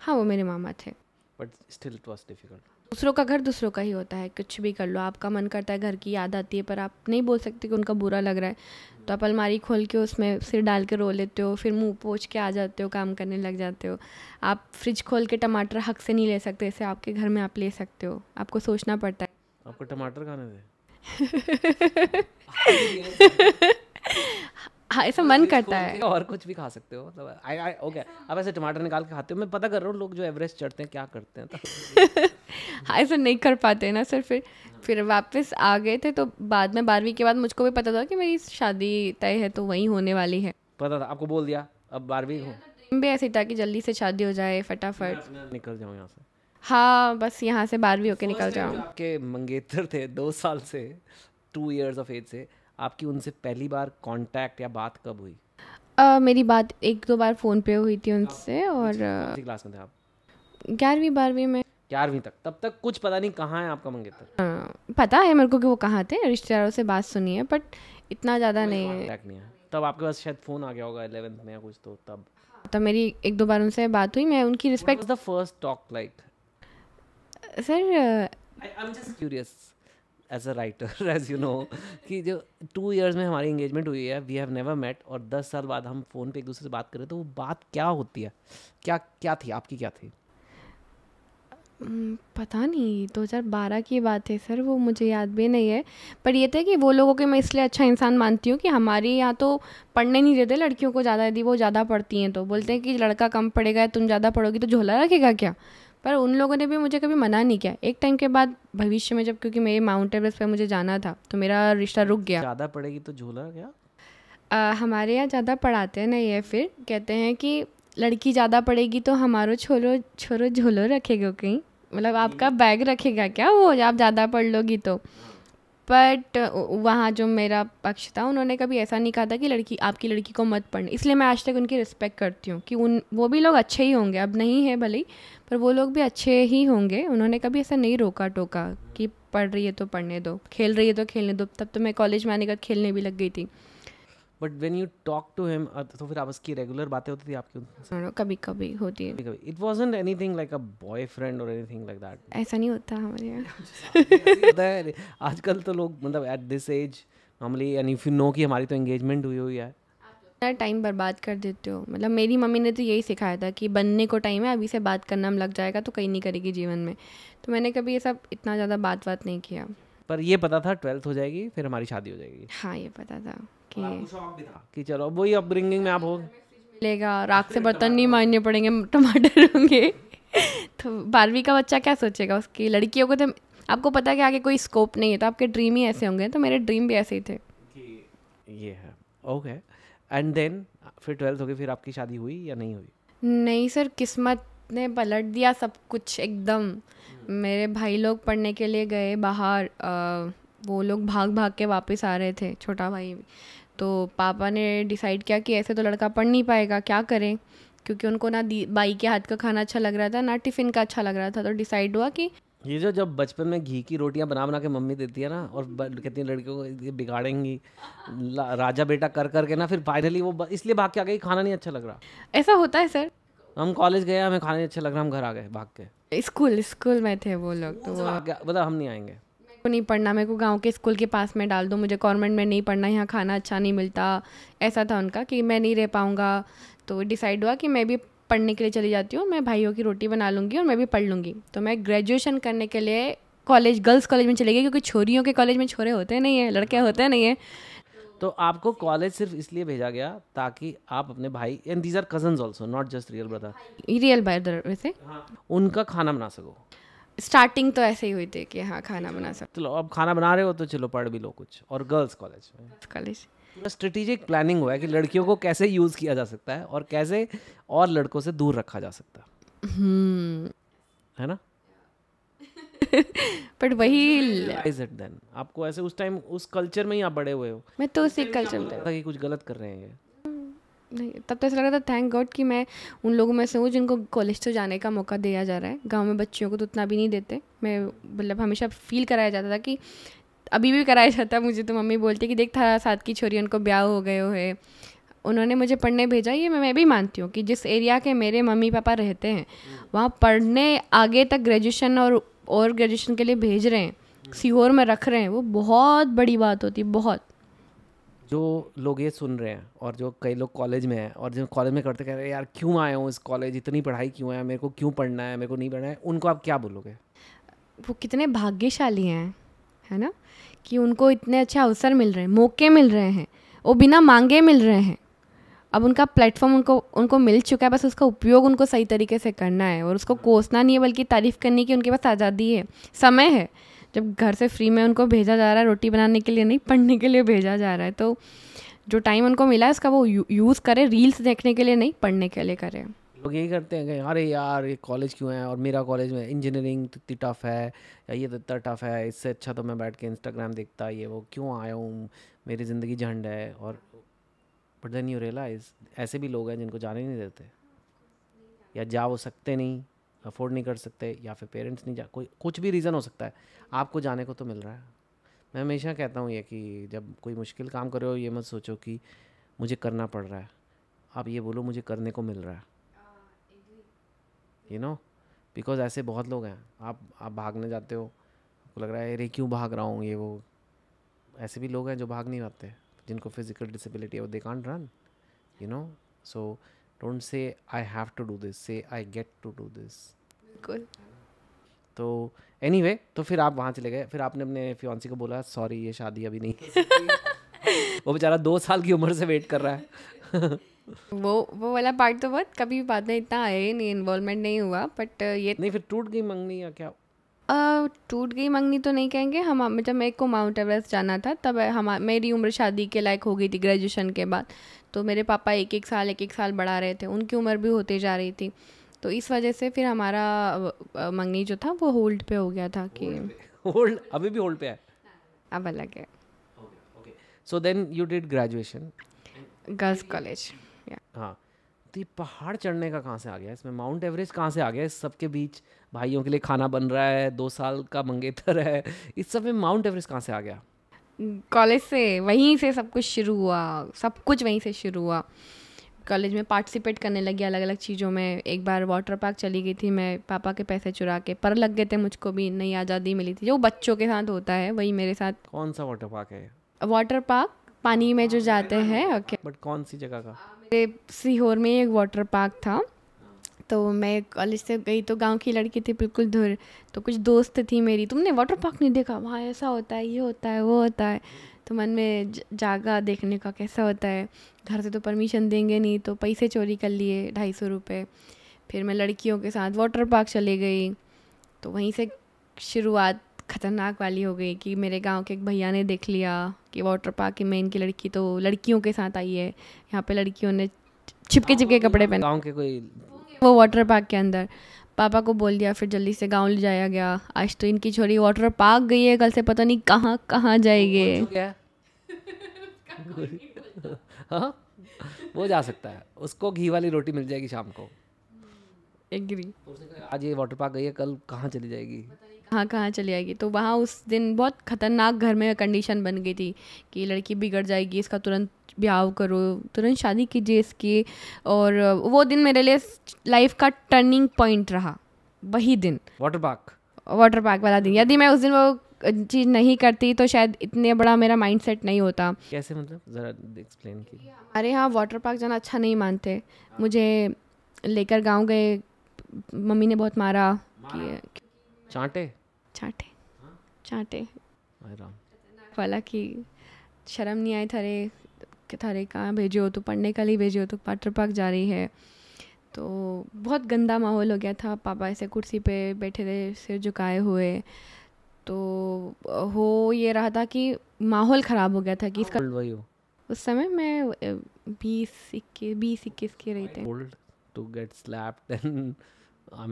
हाँ वो मेरे मामा थे but still it was difficult दूसरों का घर दूसरों का ही होता है कुछ भी कर लो आपका मन करता है घर की याद आती है पर आप नहीं बोल सकते कि उनका बुरा लग रहा है तो आप अलमारी खोल के उसमें सिर डाल के रो लेते हो फिर मुंह पोछ के आ जाते हो काम करने लग जाते हो आप फ्रिज खोल के टमाटर हक से नहीं ले सकते इसे आपके घर में आप ले सकते हो आपको सोचना पड़ता है आपको टमाटर खाने थे हाँ ऐसा तो मन करता है और कुछ भी खा सकते हो मतलब आई आई ओके अब ऐसे टमाटर निकाल के खाते हो मैं पता कर रहा हूँ लोग जो एवरेस्ट चढ़ते हैं क्या करते हैं हाँ ऐसा नहीं कर पाते ना सर फिर फिर वापस आ गए थे तो बाद में बारहवीं के बाद मुझको भी पता था कि मेरी शादी तय है तो वहीं होने वाली है पता था आपको बोल दिया अब बारहवीं हो भी ऐसे था कि जल्दी से शादी हो जाए फटाफट निकल जाऊँ यहाँ से हाँ बस यहाँ से बारहवीं होके निकल जाऊँ के मंगेतर थे दो साल से टू ईयर्स ऑफ एज से आपकी उनसे पहली बार कांटेक्ट या बात कब हुई uh, मेरी बात एक दो बार फ़ोन पे हुई थी उनसे और क्लास में थे आप ग्यारहवीं बारहवीं में ग्यारहवीं तक तब तक कुछ पता नहीं कहाँ है आपका मंगेतर uh, पता है मेरे को कि वो कहाँ थे रिश्तेदारों से बात सुनी है बट इतना ज़्यादा नहीं है तब आपके पास शायद फ़ोन आ गया होगा एलेवेंथ में या कुछ तो तब तब मेरी एक दो बार उनसे बात हुई मैं उनकी respect the first talk like sir I am just curious as a writer as you know कि जो टू ईयर्स में हमारी इंगेजमेंट हुई है वी हैव नेवर मेट और दस साल बाद हम फ़ोन पे एक दूसरे से बात करें तो वो बात क्या होती है क्या क्या थी आपकी क्या थी पता नहीं 2012 की बात है सर वो मुझे याद भी नहीं है पर ये था कि वो लोगों के मैं इसलिए अच्छा इंसान मानती हूँ कि हमारे यहाँ तो पढ़ने नहीं देते लड़कियों को ज़्यादा यदि वो ज़्यादा पढ़ती हैं तो बोलते हैं कि लड़का कम पढ़ेगा तुम ज़्यादा पढ़ोगी तो झोला रखेगा क्या पर उन लोगों ने भी मुझे कभी मना नहीं किया एक टाइम के बाद भविष्य में जब क्योंकि मेरे माउंट एवरेस्ट पर मुझे जाना था तो मेरा रिश्ता रुक गया ज़्यादा पड़ेगी तो झूला क्या आ, हमारे यहाँ ज़्यादा पढ़ाते हैं नहीं है फिर कहते हैं कि लड़की ज़्यादा पड़ेगी तो हमारो छोरो छोरो झोलो रखेगा कहीं मतलब आपका बैग रखेगा क्या वो आप ज़्यादा पढ़ लोगी तो बट uh, वहाँ जो मेरा पक्ष था उन्होंने कभी ऐसा नहीं कहा था कि लड़की आपकी लड़की को मत पढ़ने इसलिए मैं आज तक उनकी रिस्पेक्ट करती हूँ कि उन वो भी लोग अच्छे ही होंगे अब नहीं है भले ही पर वो लोग भी अच्छे ही होंगे उन्होंने कभी ऐसा नहीं रोका टोका कि पढ़ रही है तो पढ़ने दो खेल रही है तो खेलने दो तब तो मैं कॉलेज में आने का खेलने भी लग गई थी but when you talk to him तो फिर आप उसकी रेगुलर बातें होती थी आपकी हाँ, हाँ, कभी कभी होती है कभी it was anything like a boyfriend और एनी थिंग लाइक दैट ऐसा नहीं होता हमारे यहाँ आजकल तो लोग मतलब at this age normally and if you know कि हमारी तो एंगेजमेंट हुई हुई है टाइम बर्बाद कर देते हो मतलब मेरी मम्मी ने तो यही सिखाया था कि बनने को टाइम है अभी से बात करना हम लग जाएगा तो कहीं नहीं करेगी जीवन में तो मैंने कभी ये सब इतना ज़्यादा बात बात नहीं किया पर ये पता था ट्वेल्थ हो जाएगी फिर हमारी शादी हो जाएगी हाँ ये पता था कि कि चलो वही अपब्रिंगिंग में आप हो लेगा राख से बर्तन नहीं मारने पड़ेंगे टमाटर होंगे तो बारहवीं का बच्चा क्या सोचेगा उसकी लड़कियों को तो आपको पता है कि आगे कोई स्कोप नहीं है तो आपके ड्रीम ही ऐसे होंगे तो मेरे ड्रीम भी ऐसे ही थे ये है ओके एंड देन फिर ट्वेल्थ हो गई फिर आपकी शादी हुई या नहीं हुई नहीं सर किस्मत ने पलट दिया सब कुछ एकदम मेरे भाई लोग पढ़ने के लिए गए बाहर आ, वो लोग भाग भाग के वापस आ रहे थे छोटा भाई भी तो पापा ने डिसाइड किया कि ऐसे तो लड़का पढ़ नहीं पाएगा क्या करें क्योंकि उनको ना बाई के हाथ का खाना अच्छा लग रहा था ना टिफ़िन का अच्छा लग रहा था तो डिसाइड हुआ कि ये जो जब बचपन में घी की रोटियां बना बना के मम्मी देती है ना और कहती है लड़कियों को ये बिगाड़ेंगी राजा बेटा कर करके ना फिर फाइनली वो इसलिए भाग के आ गई खाना नहीं अच्छा लग रहा ऐसा होता है सर हम कॉलेज गए हमें खाना नहीं अच्छा लग रहा हम घर आ गए भाग के स्कूल स्कूल में थे वो लोग तो वो मतलब हम नहीं आएंगे को नहीं पढ़ना मेरे को गांव के स्कूल के पास में डाल दो मुझे कॉन्वेंट में नहीं पढ़ना यहाँ खाना अच्छा नहीं मिलता ऐसा था उनका कि मैं नहीं रह पाऊँगा तो डिसाइड हुआ कि मैं भी पढ़ने के लिए चली जाती हूँ मैं भाइयों की रोटी बना लूँगी और मैं भी पढ़ लूँगी तो मैं ग्रेजुएशन करने के लिए कॉलेज गर्ल्स कॉलेज में चले गई क्योंकि छोरियों के कॉलेज में छोरे होते नहीं हैं लड़के होते नहीं हैं तो आपको कॉलेज सिर्फ इसलिए भेजा गया ताकि आप अपने भाई and these are cousin also not just real brother real brother वैसे हाँ। उनका खाना बना सको स्टार्टिंग तो ऐसे ही हुई थी कि हाँ खाना बना सको चलो अब खाना बना रहे हो तो चलो पढ़ भी लो कुछ और गर्ल्स कॉलेज में कॉलेज स्ट्रेटेजिक प्लानिंग हुआ है कि लड़कियों को कैसे यूज़ किया जा सकता है और कैसे और लड़कों से दूर रखा जा सकता है हम्म। है ना बट वही आपको ऐसे उस टाइम उस कल्चर में ही आप बड़े हुए हो मैं तो उसी कल्चर में था कि कुछ गलत कर रहे हैं नहीं तब तो ऐसा लग रहा था थैंक गॉड कि मैं उन लोगों में से हूँ जिनको कॉलेज तो जाने का मौका दिया जा रहा है गांव में बच्चियों को तो उतना भी नहीं देते मैं मतलब हमेशा फील कराया जाता था कि अभी भी कराया जाता मुझे तो मम्मी बोलती कि देख था साथ की छोरी उनको ब्याह हो गए है उन्होंने मुझे पढ़ने भेजा ये मैं भी मानती हूँ कि जिस एरिया के मेरे मम्मी पापा रहते हैं हम्म। वहाँ पढ़ने आगे तक ग्रेजुएशन और और ग्रेजुएशन के लिए भेज रहे हैं सीहोर में रख रहे हैं वो बहुत बड़ी बात होती है बहुत जो लोग ये सुन रहे हैं और जो कई लोग कॉलेज में हैं और जो कॉलेज में करते कह रहे हैं यार क्यों आए हूँ इस कॉलेज इतनी पढ़ाई क्यों है मेरे को क्यों पढ़ना है मेरे को नहीं पढ़ना है उनको आप क्या बोलोगे वो कितने भाग्यशाली हैं है ना कि उनको इतने अच्छे अवसर मिल रहे हैं मौके मिल रहे हैं वो बिना मांगे मिल रहे हैं अब उनका प्लेटफॉर्म उनको उनको मिल चुका है बस उसका उपयोग उनको सही तरीके से करना है और उसको कोसना नहीं है बल्कि तारीफ़ करने की उनके पास आज़ादी है समय है जब घर से फ्री में उनको भेजा जा रहा है रोटी बनाने के लिए नहीं पढ़ने के लिए भेजा जा रहा है तो जो टाइम उनको मिला है उसका वो यूज़ करें रील्स देखने के लिए नहीं पढ़ने के लिए करें लोग यही करते हैं कि अरे यार ये कॉलेज क्यों है और मेरा कॉलेज में इंजीनियरिंग तो इतनी टफ है या ये तो इतना टफ है इससे अच्छा तो मैं बैठ के इंस्टाग्राम देखता ये वो क्यों आया हूँ मेरी ज़िंदगी झंड है और बट देन यू रियलाइज ऐसे भी लोग हैं जिनको जाने नहीं देते या जा वो सकते नहीं अफोर्ड नहीं कर सकते या फिर पेरेंट्स नहीं जा कोई कुछ भी रीज़न हो सकता है आपको जाने को तो मिल रहा है मैं हमेशा कहता हूँ ये कि जब कोई मुश्किल काम करो ये मत सोचो कि मुझे करना पड़ रहा है आप ये बोलो मुझे करने को मिल रहा है यू नो बिकॉज ऐसे बहुत लोग हैं आप आप भागने जाते हो आपको लग रहा है अरे क्यों भाग रहा हूँ ये वो ऐसे भी लोग हैं जो भाग नहीं पाते जिनको फिजिकल डिसेबिलिटी है they can run you know so don't say I have to do this say I get to do this बिल्कुल तो एनी anyway, तो फिर आप वहाँ चले गए फिर आपने अपने फ्योन्सी को बोला सॉरी ये शादी अभी नहीं वो बेचारा दो साल की उम्र से वेट कर रहा है वो वो वाला पार्ट तो बहुत कभी बाद में इतना आया ही नहीं इन्वॉल्वमेंट नहीं हुआ बट ये नहीं फिर टूट गई मंगनी या क्या टूट गई मंगनी तो नहीं कहेंगे हम जब मेरे को माउंट एवरेस्ट जाना था तब हम मेरी उम्र शादी के लायक हो गई थी ग्रेजुएशन के बाद तो मेरे पापा एक एक साल एक एक साल बढ़ा रहे थे उनकी उम्र भी होती जा रही थी तो इस वजह से फिर हमारा मंगनी जो था वो होल्ड पे हो गया था कि होल्ड अभी भी होल्ड पे है अब अलग है so then you did graduation girls college हाँ तो ये पहाड़ चढ़ने का कहाँ से आ गया इसमें माउंट एवरेस्ट कहाँ से आ गया इस सबके बीच भाइयों के लिए खाना बन रहा है दो साल का मंगेतर है इस सब में माउंट एवरेस्ट कहाँ से आ गया कॉलेज से वहीं से सब कुछ शुरू हुआ सब कुछ वहीं से शुरू हुआ कॉलेज में पार्टिसिपेट करने लगी अलग अलग चीज़ों में एक बार वाटर पार्क चली गई थी मैं पापा के पैसे चुरा के पर लग गए थे मुझको भी नई आज़ादी मिली थी जो बच्चों के साथ होता है वही मेरे साथ कौन सा वाटर पार्क है वाटर पार्क पानी में जो जाते हैं ओके हाँ, बट कौन सी जगह का मेरे सीहोर में एक वाटर पार्क था तो मैं कॉलेज से गई तो गांव की लड़की थी बिल्कुल धुर तो कुछ दोस्त थी मेरी तुमने वाटर पार्क नहीं देखा वहाँ ऐसा होता है ये होता है वो होता है तो मन में जागा देखने का कैसा होता है घर से तो परमिशन देंगे नहीं तो पैसे चोरी कर लिए ढाई सौ रुपये फिर मैं लड़कियों के साथ वाटर पार्क चले गई तो वहीं से शुरुआत ख़तरनाक वाली हो गई कि मेरे गांव के एक भैया ने देख लिया कि वाटर पार्क की मेन की लड़की तो लड़कियों के साथ आई है यहाँ पे लड़कियों ने छिपके छिपके कपड़े पहने गाँव के कोई वो वाटर पार्क के अंदर पापा को बोल दिया फिर जल्दी से गांव ले जाया गया आज तो इनकी छोरी वाटर पार्क गई है कल से पता नहीं कहाँ कहाँ जाएगी हाँ वो जा सकता है उसको घी वाली रोटी मिल जाएगी शाम को एग्री आज ये वाटर पार्क गई है कल कहाँ चली जाएगी कहाँ कहाँ चली जाएगी तो वहाँ उस दिन बहुत ख़तरनाक घर में कंडीशन बन गई थी कि लड़की बिगड़ जाएगी इसका तुरंत ब्याह करो तुरंत शादी कीजिए इसकी और वो दिन मेरे लिए लाइफ का टर्निंग पॉइंट रहा वही दिन वाटर पार्क वाटर पार्क वाला दिन यदि मैं उस दिन वो चीज़ नहीं करती तो शायद इतने बड़ा मेरा माइंड सेट नहीं होता कैसे मतलब ज़रा एक्सप्लेन कीजिए अरे हाँ वाटर पार्क जाना अच्छा नहीं मानते मुझे लेकर गाँव गए मम्मी ने बहुत मारा कि चांटे चांटे चांटे फला की शर्म नहीं आई थारे थारे कहाँ भेजे हो तो पढ़ने के लिए भेजे हो तो पाटर पार्क जा रही है तो बहुत गंदा माहौल हो गया था पापा ऐसे कुर्सी पे बैठे थे सिर झुकाए हुए तो हो ये रहा था कि माहौल ख़राब हो गया था कि इसका वही हो उस समय मैं बीस इक्कीस बीस इक्कीस के रही थी to get slapped and i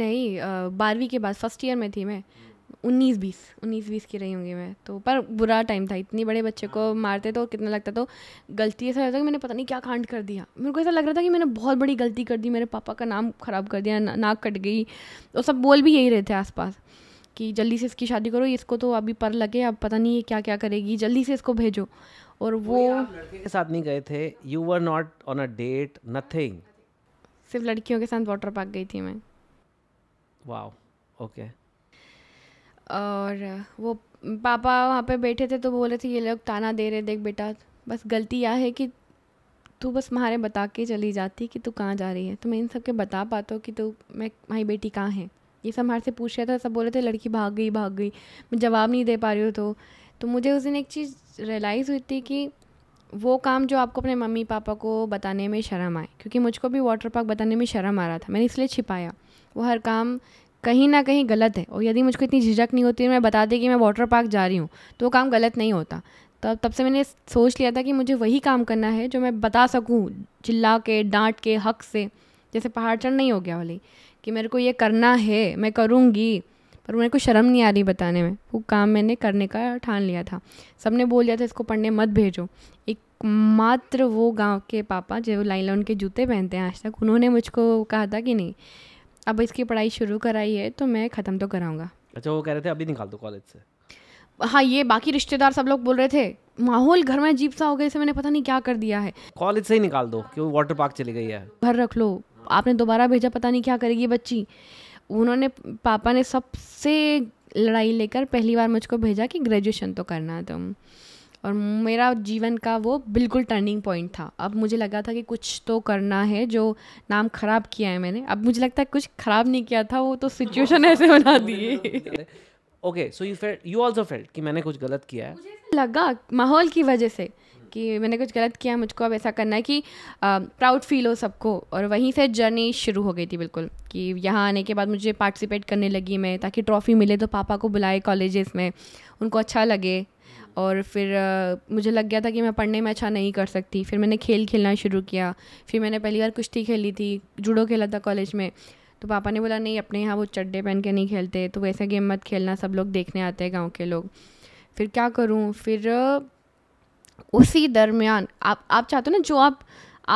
नहीं बारहवीं के बाद फर्स्ट ईयर में थी मैं उन्नीस बीस उन्नीस बीस की रही होंगी मैं तो पर बुरा टाइम था इतने बड़े बच्चे को हाँ। मारते तो कितना लगता तो गलती ऐसा लगता कि मैंने पता नहीं क्या कांड कर दिया मेरे को ऐसा लग रहा था कि मैंने बहुत बड़ी गलती कर दी मेरे पापा का नाम ख़राब कर दिया ना, नाक कट गई और सब बोल भी यही रहे थे आसपास कि जल्दी से इसकी शादी करो इसको तो अभी पर लगे अब पता नहीं ये क्या क्या करेगी जल्दी से इसको भेजो और वो के साथ नहीं गए थे you were not on a date nothing सिर्फ लड़कियों के साथ वाटर पार्क गई थी मैं वाओ ओके और वो पापा वहाँ पे बैठे थे तो बोले थे ये लोग ताना दे रहे देख बेटा बस गलती यह है कि तू बस मारे बता के चली जाती कि तू कहाँ जा रही है तो मैं इन सब के बता पाता हूँ कि तू मैं माई बेटी कहाँ है ये सब हमारे से पूछ रहा था सब बोले थे लड़की भाग गई भाग गई मैं जवाब नहीं दे पा रही हूँ तो तो मुझे उस दिन एक चीज़ रियलाइज़ हुई थी कि वो काम जो आपको अपने मम्मी पापा को बताने में शर्म आए क्योंकि मुझको भी वाटर पार्क बताने में शर्म आ रहा था मैंने इसलिए छिपाया वो हर काम कहीं ना कहीं गलत है और यदि मुझको इतनी झिझक नहीं होती मैं बता दी कि मैं वाटर पार्क जा रही हूँ तो वो काम गलत नहीं होता तब तब से मैंने सोच लिया था कि मुझे वही काम करना है जो मैं बता सकूँ चिल्ला के डांट के हक से जैसे पहाड़ चढ़ नहीं हो गया वाली कि मेरे को ये करना है मैं करूँगी पर मेरे को शर्म नहीं आ रही बताने में वो काम मैंने करने का ठान लिया था सब ने बोल दिया था इसको पढ़ने मत भेजो एक मात्र वो गांव के पापा जो लाइन लाइन के जूते पहनते हैं आज तक उन्होंने मुझको कहा था कि नहीं अब इसकी पढ़ाई शुरू कराई है तो मैं ख़त्म तो कराऊंगा अच्छा वो कह रहे थे अभी निकाल दो कॉलेज से हाँ ये बाकी रिश्तेदार सब लोग बोल रहे थे माहौल घर में अजीब सा हो गया इसे मैंने पता नहीं क्या कर दिया है कॉलेज से ही निकाल दो क्यों वाटर पार्क चली गई है घर रख लो आपने दोबारा भेजा पता नहीं क्या करेगी बच्ची उन्होंने पापा ने सबसे लड़ाई लेकर पहली बार मुझको भेजा कि ग्रेजुएशन तो करना तुम और मेरा जीवन का वो बिल्कुल टर्निंग पॉइंट था अब मुझे लगा था कि कुछ तो करना है जो नाम ख़राब किया है मैंने अब मुझे लगता है कुछ ख़राब नहीं किया था वो तो सिचुएशन ऐसे बना दी okay so you you also felt कि मैंने कुछ गलत किया है लगा माहौल की वजह से कि मैंने कुछ गलत किया मुझको अब ऐसा करना है कि प्राउड फील हो सबको और वहीं से जर्नी शुरू हो गई थी बिल्कुल कि यहाँ आने के बाद मुझे पार्टिसिपेट करने लगी मैं ताकि ट्रॉफ़ी मिले तो पापा को बुलाए कॉलेजेस में उनको अच्छा लगे और फिर मुझे लग गया था कि मैं पढ़ने में अच्छा नहीं कर सकती फिर मैंने खेल खेलना शुरू किया फिर मैंने पहली बार कुश्ती खेली थी जूडो खेला था कॉलेज में तो पापा ने बोला नहीं अपने यहाँ वो चड्डे पहन के नहीं खेलते तो वैसा गेम मत खेलना सब लोग देखने आते हैं गाँव के लोग फिर क्या करूँ फिर उसी दरमियान आप आप चाहते हो ना जो आप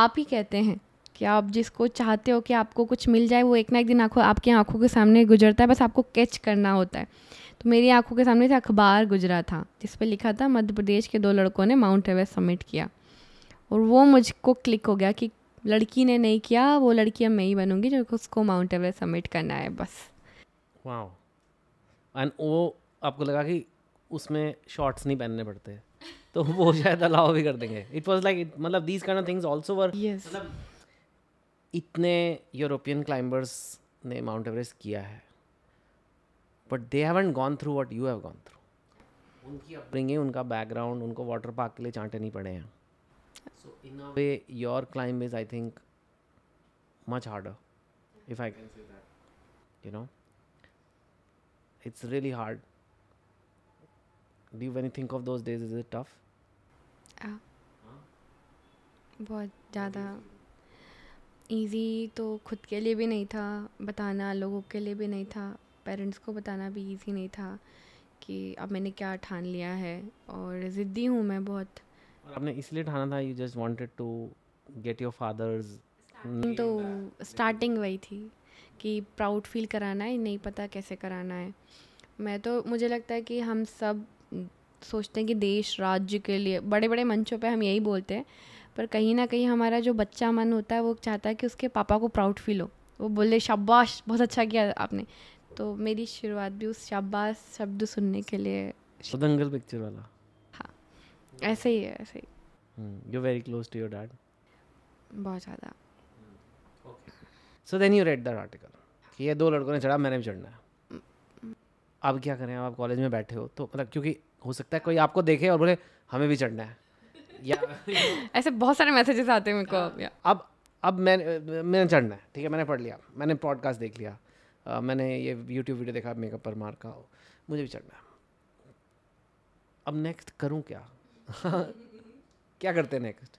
आप ही कहते हैं कि आप जिसको चाहते हो कि आपको कुछ मिल जाए वो एक ना एक दिन आँखों आपकी आँखों के सामने गुजरता है बस आपको कैच करना होता है तो मेरी आंखों के सामने से अखबार गुजरा था जिस पर लिखा था मध्य प्रदेश के दो लड़कों ने माउंट एवरेस्ट सबमिट किया और वो मुझको क्लिक हो गया कि लड़की ने नहीं किया वो लड़की अब मैं ही बनूंगी जो उसको माउंट एवरेस्ट सबमिट करना है बस वाओ एंड वो आपको लगा कि उसमें शॉर्ट्स नहीं पहनने पड़ते तो वो शायद अलाउ भी कर देंगे इट वाज लाइक मतलब these kind of things also were मतलब इतने यूरोपियन क्लाइंबर्स ने माउंट एवरेस्ट किया है but they haven't gone through what you have gone through उनकी अपब्रिंगिंग उनका बैकग्राउंड उनको वाटर पार्क के लिए चांटे नहीं पड़े हैं so in a way your climb is I think much harder if I can say that you know it's really hard do when think of those days is it tough बहुत ज़्यादा easy तो खुद के लिए भी नहीं था बताना लोगों के लिए भी नहीं था पेरेंट्स को बताना भी ईज़ी नहीं था कि अब मैंने क्या ठान लिया है और ज़िद्दी हूँ मैं बहुत आपने इसलिए ठाना था you just wanted to get your father's तो स्टार्टिंग वही थी कि प्राउड फील कराना है नहीं पता कैसे कराना है मैं तो मुझे लगता है कि हम सब सोचते हैं कि देश राज्य के लिए बड़े बड़े मंचों पे हम यही बोलते हैं पर कहीं ना कहीं हमारा जो बच्चा मन होता है वो चाहता है कि उसके पापा को प्राउड फील हो वो बोले शाबाश बहुत अच्छा किया आपने तो मेरी शुरुआत भी उस शाबाश शब्द सुनने के लिए दंगल पिक्चर वाला हाँ ऐसे ही है ऐसे ही you very close to your dad बहुत ज़्यादा so then you read that article कि ये दो लड़कों ने चढ़ा मैंने भी चढ़ना है अब क्या करें आप कॉलेज में बैठे हो तो मतलब क्योंकि हो सकता है कोई आपको देखे और बोले हमें भी चढ़ना है या ऐसे बहुत सारे मैसेजेस आते हैं मेरे को अब अब मैंने मैंने चढ़ना है ठीक है मैंने पढ़ लिया मैंने पॉडकास्ट देख लिया आ, मैंने ये यूट्यूब वीडियो देखा मेकअप मार का मुझे भी चढ़ना अब नेक्स्ट करूँ क्या क्या करते नेक्स्ट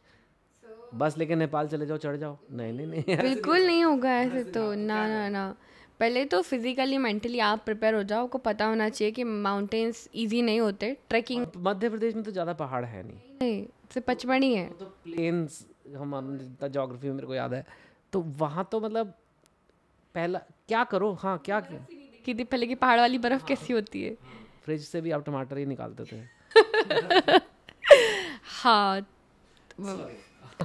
बस लेके नेपाल चले जाओ चढ़ जाओ नहीं नहीं नहीं बिल्कुल नहीं होगा ऐसे तो ना ना ना पहले तो फिजिकली मेंटली आप प्रिपेयर हो जाओ आपको पता होना चाहिए कि माउंटेन्स इजी नहीं होते ट्रैकिंग मध्य प्रदेश में तो ज़्यादा पहाड़ है नहीं नहीं से पचमढ़ी है तो प्लेन्स हम जितना जोग्राफी में मेरे को याद है तो वहाँ तो मतलब पहला क्या करो हाँ क्या कि पहले की पहाड़ वाली बर्फ हाँ, कैसी होती है फ्रिज से भी आप टमाटर ही निकालते थे हाँ।,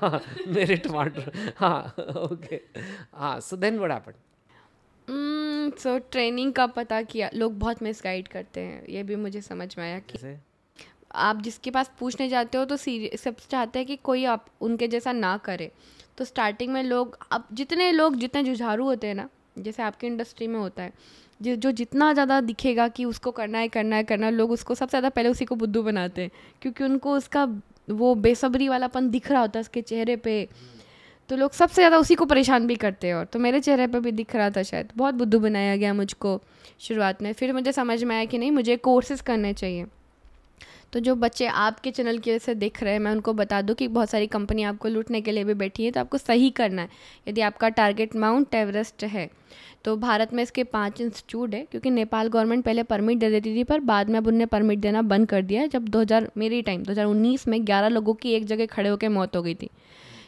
हाँ मेरे टमाटर हाँ ओके हाँ so then what so training का पता किया लोग बहुत मिसगाइड करते हैं ये भी मुझे समझ में आया कि आप जिसके पास पूछने जाते हो तो सब चाहते हैं कि कोई आप उनके जैसा ना करे तो स्टार्टिंग में लोग अब जितने लोग जितने जुझारू होते हैं ना जैसे आपकी इंडस्ट्री में होता है जो जो जितना ज़्यादा दिखेगा कि उसको करना है करना है करना है लोग उसको सबसे ज़्यादा पहले उसी को बुद्धू बनाते हैं क्योंकि उनको उसका वो बेसब्री वालापन दिख रहा होता है उसके चेहरे पे तो लोग सबसे ज़्यादा उसी को परेशान भी करते हैं और तो मेरे चेहरे पर भी दिख रहा था शायद बहुत बुद्धू बनाया गया मुझको शुरुआत में फिर मुझे समझ में आया कि नहीं मुझे कोर्सेज़ करने चाहिए तो जो बच्चे आपके चैनल की वजह से देख रहे हैं मैं उनको बता दूँ कि बहुत सारी कंपनी आपको लूटने के लिए भी बैठी है तो आपको सही करना है यदि आपका टारगेट माउंट एवरेस्ट है तो भारत में इसके पाँच इंस्टीट्यूट है क्योंकि नेपाल गवर्नमेंट पहले परमिट दे देती थी पर बाद में अब उनने परमिट देना बंद कर दिया जब दो मेरी टाइम दो में ग्यारह लोगों की एक जगह खड़े होकर मौत हो गई थी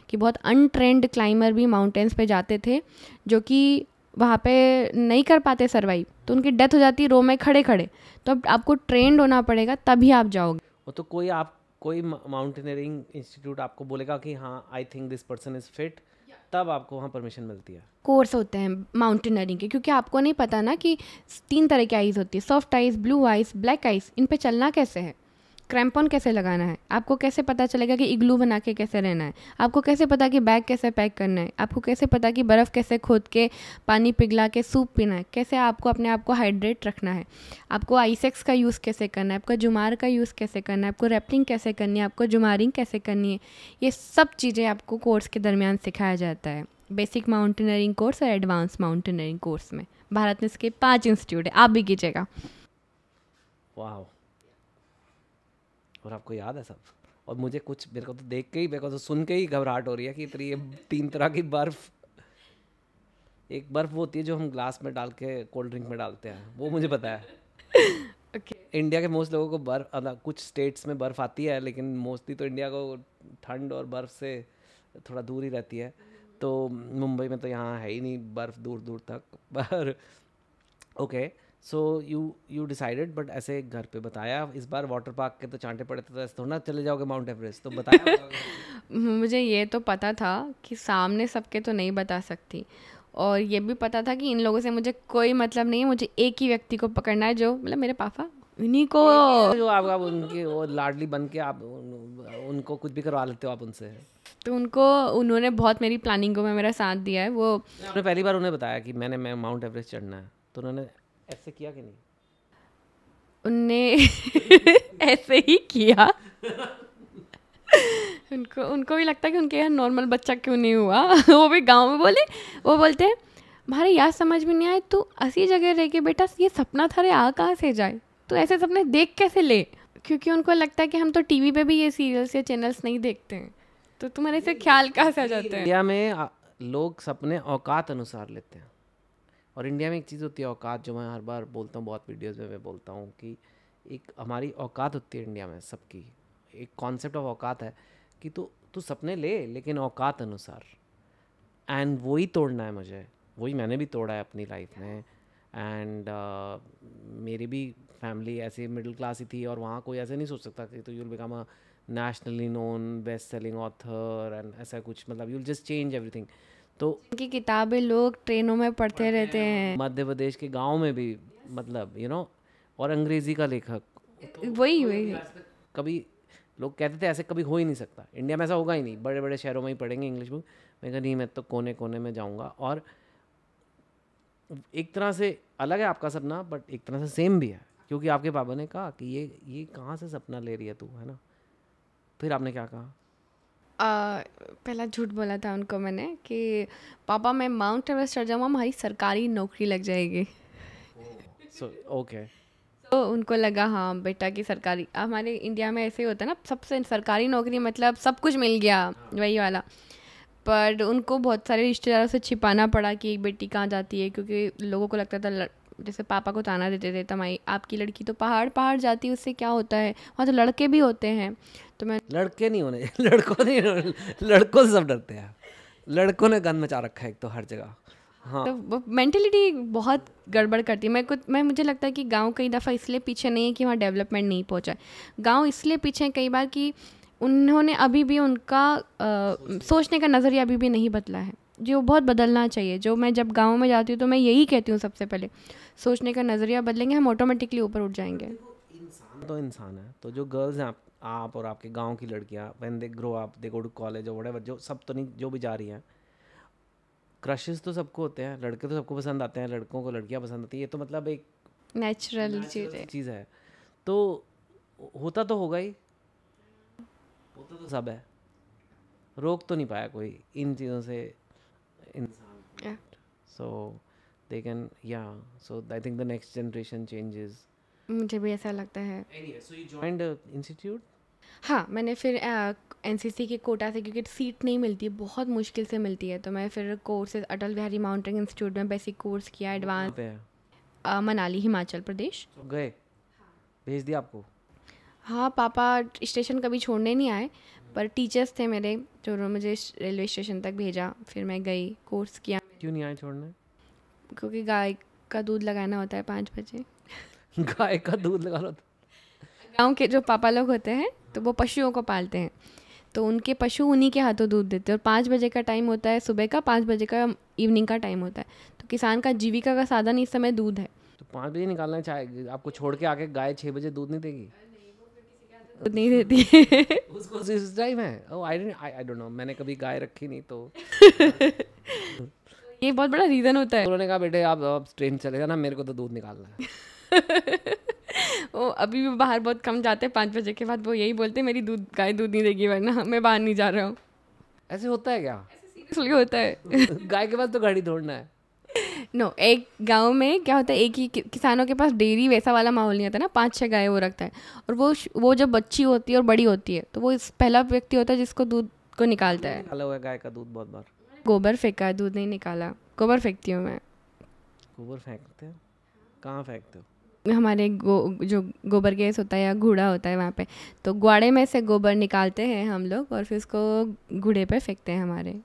कि बहुत अनट्रेंड क्लाइंबर भी माउंटेन्स पे जाते थे जो कि वहाँ पे नहीं कर पाते सर्वाइव तो उनकी डेथ हो जाती है रो में खड़े खड़े तो अब आपको ट्रेंड होना पड़ेगा तभी आप जाओगे वो तो कोई आप कोई माउंटेनियरिंग इंस्टीट्यूट आपको बोलेगा कि हाँ I think this person is fit तब आपको वहाँ परमिशन मिलती है कोर्स होते हैं माउंटेनियरिंग के क्योंकि आपको नहीं पता ना कि तीन तरह की आइज़ होती है soft eyes blue eyes black eyes इन पर चलना कैसे है क्रैम्पॉन कैसे लगाना है आपको कैसे पता चलेगा कि इग्लू बना के कैसे रहना है आपको कैसे पता कि बैग कैसे पैक करना है आपको कैसे पता कि बर्फ़ कैसे खोद के पानी पिघला के सूप पीना है कैसे आपको अपने आप को हाइड्रेट रखना है आपको आइसेक्स का यूज़ कैसे करना है आपका जुमार का यूज़ कैसे करना है आपको रैपलिंग कैसे करनी है आपको जुमारिंग कैसे करनी है ये सब चीज़ें आपको कोर्स के दरमियान सिखाया जाता है बेसिक माउंटेनरिंग कोर्स और एडवांस माउंटेनरिंग कोर्स में भारत में इसके पाँच इंस्टीट्यूट है आप भी कीजिएगा और आपको याद है सब और मुझे कुछ मेरे को तो देख के ही मेरे को तो सुन के ही घबराहट हो रही है कि इतनी ये तीन तरह की बर्फ़ एक बर्फ वो होती है जो हम ग्लास में डाल के कोल्ड ड्रिंक में डालते हैं वो मुझे पता है okay. इंडिया के मोस्ट लोगों को बर्फ अलग कुछ स्टेट्स में बर्फ आती है लेकिन मोस्टली तो इंडिया को ठंड और बर्फ से थोड़ा दूर ही रहती है तो मुंबई में तो यहाँ है ही नहीं बर्फ दूर दूर तक पर okay okay, so you you decided but ऐसे घर पे बताया इस बार वाटर पार्क के तो चांटे पड़े थे तो ऐसे थोड़ा चले जाओगे माउंट एवरेस्ट तो बताया मुझे ये तो पता था कि सामने सबके तो नहीं बता सकती और ये भी पता था कि इन लोगों से मुझे कोई मतलब नहीं है मुझे एक ही व्यक्ति को पकड़ना है जो मतलब मेरे पापा उन्हीं को जो आप, आप उनके वो लाडली बन के आप उन, उनको कुछ भी करवा लेते हो आप उनसे तो उनको उन्होंने बहुत मेरी प्लानिंग को में मेरा साथ दिया है वो पहली बार उन्हें बताया कि मैंने मैं माउंट एवरेस्ट चढ़ना है तो उन्होंने ऐसे किया कि नहीं उनने ऐसे ही किया उनको उनको भी लगता है कि उनके यहाँ नॉर्मल बच्चा क्यों नहीं हुआ वो भी गांव में बोले वो बोलते हैं हमारे यार समझ में नहीं आए तू ऐसी जगह रह के बेटा ये सपना था रे आ कहाँ से जाए तो ऐसे सपने देख कैसे ले क्योंकि उनको लगता है कि हम तो टीवी पे भी ये सीरियल्स या चैनल्स नहीं देखते हैं तो तुम्हारे से ख्याल कहाँ से आ जाते हैं इंडिया में लोग सपने औकात अनुसार लेते हैं और इंडिया में एक चीज़ होती है औकात जो मैं हर बार बोलता हूँ बहुत वीडियोज़ में मैं बोलता हूँ कि एक हमारी औकात होती है इंडिया में सबकी एक कॉन्सेप्ट ऑफ औकात है कि तू तू सपने ले लेकिन औकात अनुसार एंड वही तोड़ना है मुझे वही मैंने भी तोड़ा है अपनी लाइफ में एंड uh, मेरी भी फैमिली ऐसे मिडिल क्लास ही थी और वहाँ कोई ऐसे नहीं सोच सकता कि तू you'll become a nationally known best selling author and ऐसा कुछ मतलब यूल जस्ट चेंज एवरीथिंग तो उनकी किताबें लोग ट्रेनों में पढ़ते रहते हैं मध्य प्रदेश के गाँव में भी मतलब यू नो और अंग्रेजी का लेखक वही वही कभी लोग कहते थे ऐसे कभी हो ही नहीं सकता इंडिया में ऐसा होगा ही नहीं बड़े बड़े शहरों में ही पढ़ेंगे इंग्लिश बुक मैं कहा नहीं मैं तो कोने कोने में जाऊँगा और एक तरह से अलग है आपका सपना बट एक तरह से सेम भी है क्योंकि आपके पापा ने कहा कि ये ये कहाँ से सपना ले रही है तू है ना फिर आपने क्या कहा पहला झूठ बोला था उनको मैंने कि पापा मैं माउंट एवरेस्ट चढ़ जाऊँगा हमारी सरकारी नौकरी लग जाएगी सो ओके तो उनको लगा हाँ बेटा की सरकारी हमारे इंडिया में ऐसे ही होता है ना सबसे सरकारी नौकरी मतलब सब कुछ मिल गया वही वाला पर उनको बहुत सारे रिश्तेदारों से छिपाना पड़ा कि एक बेटी कहाँ जाती है क्योंकि लोगों को लगता था जैसे पापा को ताना देते थे तमाई तो आपकी लड़की तो पहाड़ पहाड़ जाती है उससे क्या होता है वहाँ तो लड़के भी होते हैं तो मैं लड़के नहीं होने लड़कों नहीं लड़कों से सब डरते हैं लड़कों ने गंद मचा रखा है एक तो हर जगह हाँ तो मेंटेलिटी बहुत गड़बड़ करती है मैं कुछ मैं मुझे लगता है कि गांव कई दफ़ा इसलिए पीछे नहीं है कि वहाँ डेवलपमेंट नहीं पहुँचा गांव गाँव इसलिए पीछे कई बार कि उन्होंने अभी भी उनका आ, सोचने का नज़रिया अभी भी नहीं बदला है जो बहुत बदलना चाहिए जो मैं जब गाँव में जाती हूँ तो मैं यही कहती हूँ सबसे पहले सोचने का नज़रिया बदलेंगे हम ऑटोमेटिकली ऊपर उठ जाएंगे इंसान तो इंसान है तो जो गर्ल्स हैं आप आप और आपके गांव की लड़कियां when they grow up they go to college और वटेवर जो सब तो नहीं जो भी जा रही हैं क्रशेस तो सबको होते हैं लड़के तो सबको पसंद आते हैं लड़कों को लड़कियां पसंद आती है ये तो मतलब एक नेचुरल चीज़ है चीज़ है तो होता तो होगा ही होता तो सब है रोक तो नहीं पाया कोई इन चीज़ों से insan yeah so they can yeah so i think the next generation changes मुझे भी ऐसा लगता है anyway, हाँ मैंने फिर एन सी सी के कोटा से क्योंकि सीट नहीं मिलती बहुत मुश्किल से मिलती है तो मैं फिर courses Atal Bihari mountain institute में बेसिक कोर्स किया एडवांस मनाली हिमाचल प्रदेश so, तो गए हाँ। भेज दिया आपको हाँ पापा स्टेशन कभी छोड़ने नहीं आए पर टीचर्स थे मेरे जो उन्होंने मुझे रेलवे स्टेशन तक भेजा फिर मैं गई कोर्स किया क्यों नहीं आए छोड़ने क्योंकि गाय का दूध लगाना होता है पाँच बजे गाय का दूध लगाना होता गाँव के जो पापा लोग होते हैं तो वो पशुओं को पालते हैं तो उनके पशु उन्हीं के हाथों दूध देते हैं और पाँच बजे का टाइम होता है सुबह का पाँच बजे का इवनिंग का टाइम होता है तो किसान का जीविका का साधन इस समय दूध है तो पाँच बजे निकालना चाहे आपको छोड़ के आके गाय छः बजे दूध नहीं देगी तो नहीं देती उसको टाइम है ओ आई आई आई डोंट नो मैंने कभी गाय रखी नहीं तो ये बहुत बड़ा रीज़न होता है उन्होंने कहा बेटे आप अब ट्रेन चले जाना मेरे को तो दूध निकालना है वो अभी भी बाहर बहुत कम जाते हैं पाँच बजे के बाद वो यही बोलते हैं मेरी दूध गाय दूध नहीं देगी वरना मैं बाहर नहीं जा रहा हूँ ऐसे होता है क्या ऐसे होता है गाय के बाद तो गाड़ी दौड़ना है नो no, एक गांव में क्या होता है एक ही किसानों के पास डेयरी वैसा वाला माहौल नहीं होता ना पांच छः गाय वो रखता है और वो वो जब बच्ची होती है और बड़ी होती है तो वो इस पहला व्यक्ति होता है जिसको दूध को निकालता है निकाला हुआ गाय का दूध बहुत बार गोबर फेंका है दूध नहीं निकाला गोबर फेंकती हूँ मैं गोबर फेंकते कहाँ फेंकते हो हमारे गो जो गोबर गैस होता है या घूड़ा होता है वहाँ पे तो गुआड़े में से गोबर निकालते हैं हम लोग और फिर उसको घूड़े पे फेंकते हैं हमारे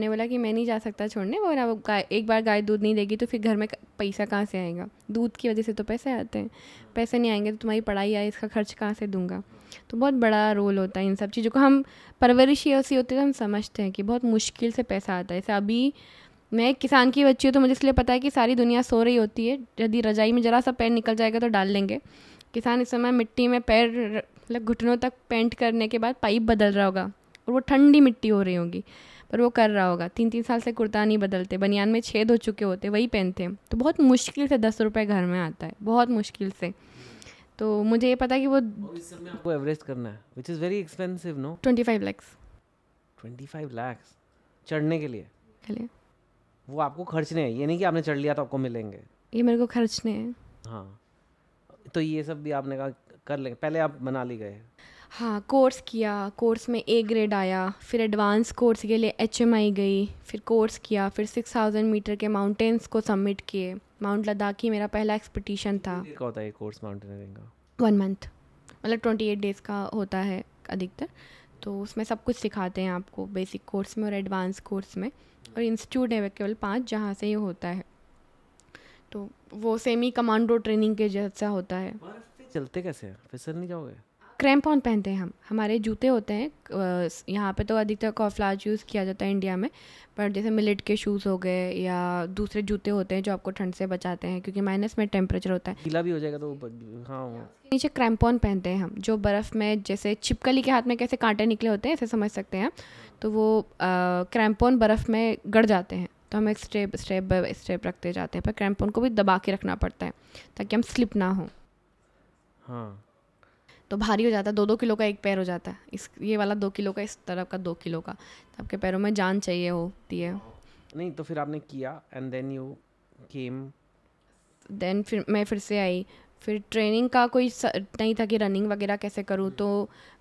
ने बोला कि मैं नहीं जा सकता छोड़ने वो ना वो गाय एक बार गाय दूध नहीं देगी तो फिर घर में पैसा कहाँ से आएगा दूध की वजह से तो पैसे आते हैं पैसे नहीं आएंगे तो तुम्हारी पढ़ाई आए इसका खर्च कहाँ से दूंगा तो बहुत बड़ा रोल होता है इन सब चीज़ों को हम परवरिश ही ऐसी होती है तो हम समझते हैं कि बहुत मुश्किल से पैसा आता है जैसे अभी मैं एक किसान की बच्ची हूँ तो मुझे इसलिए पता है कि सारी दुनिया सो रही होती है यदि रजाई में ज़रा सा पैर निकल जाएगा तो डाल लेंगे किसान इस समय मिट्टी में पैर मतलब घुटनों तक पेंट करने के बाद पाइप बदल रहा होगा और वो ठंडी मिट्टी हो रही होगी पर वो कर रहा होगा तीन तीन साल से कुर्ता नहीं बदलते बनियान में छेद हो चुके होते वही पहनते हैं तो बहुत मुश्किल से दस रुपये घर में आता है बहुत मुश्किल से तो मुझे ये पता कि वो आपको एवरेज करना है which is very expensive no twenty five lakhs twenty five lakhs चढ़ने के लिए चलिए वो आपको खर्चने हैं ये नहीं कि आपने चढ़ लिया तो आपको मिलेंगे ये मेरे को खर्चने हैं हाँ तो ये सब भी आपने कहा कर लेंगे पहले आप मनाली गए हाँ कोर्स किया कोर्स में ए ग्रेड आया फिर एडवांस कोर्स के लिए एच गई फिर कोर्स किया फिर सिक्स थाउजेंड मीटर के माउंटेन्स को सबमिट किए माउंट लद्दाख ही मेरा पहला एक्सपटिशन था होता है कोर्स माउंटेनियरिंग का वन मंथ मतलब ट्वेंटी एट डेज़ का होता है अधिकतर तो उसमें सब कुछ सिखाते हैं आपको बेसिक कोर्स में और एडवांस कोर्स में और इंस्टीट्यूट है केवल पाँच जहाँ से ये होता है तो वो सेमी कमांडो ट्रेनिंग के जैसा होता है चलते कैसे फिसल नहीं जाओगे क्रैम्प ऑन पहनते हैं हम हमारे जूते होते हैं यहाँ पे तो अधिकतर कॉफलाज यूज़ किया जाता है इंडिया में पर जैसे मिलिट के शूज़ हो गए या दूसरे जूते होते हैं जो आपको ठंड से बचाते हैं क्योंकि माइनस में टेम्परेचर होता है गीला भी हो जाएगा तो हाँ नीचे क्रैम्पॉन पहनते हैं हम जो बर्फ़ में जैसे छिपकली के हाथ में कैसे कांटे निकले होते हैं ऐसे समझ सकते हैं तो वो क्रैम्पॉन बर्फ़ में गड़ जाते हैं तो हम एक स्टेप स्टेप बाय स्टेप रखते जाते हैं पर क्रैम्पॉन को भी दबा के रखना पड़ता है ताकि हम स्लिप ना हों हाँ तो भारी हो जाता है दो दो किलो का एक पैर हो जाता है इस ये वाला दो किलो का इस तरफ का दो किलो का तो आपके पैरों में जान चाहिए होती है नहीं तो फिर आपने किया and then you came then फिर मैं फिर से आई फिर ट्रेनिंग का कोई नहीं था कि रनिंग वगैरह कैसे करूँ तो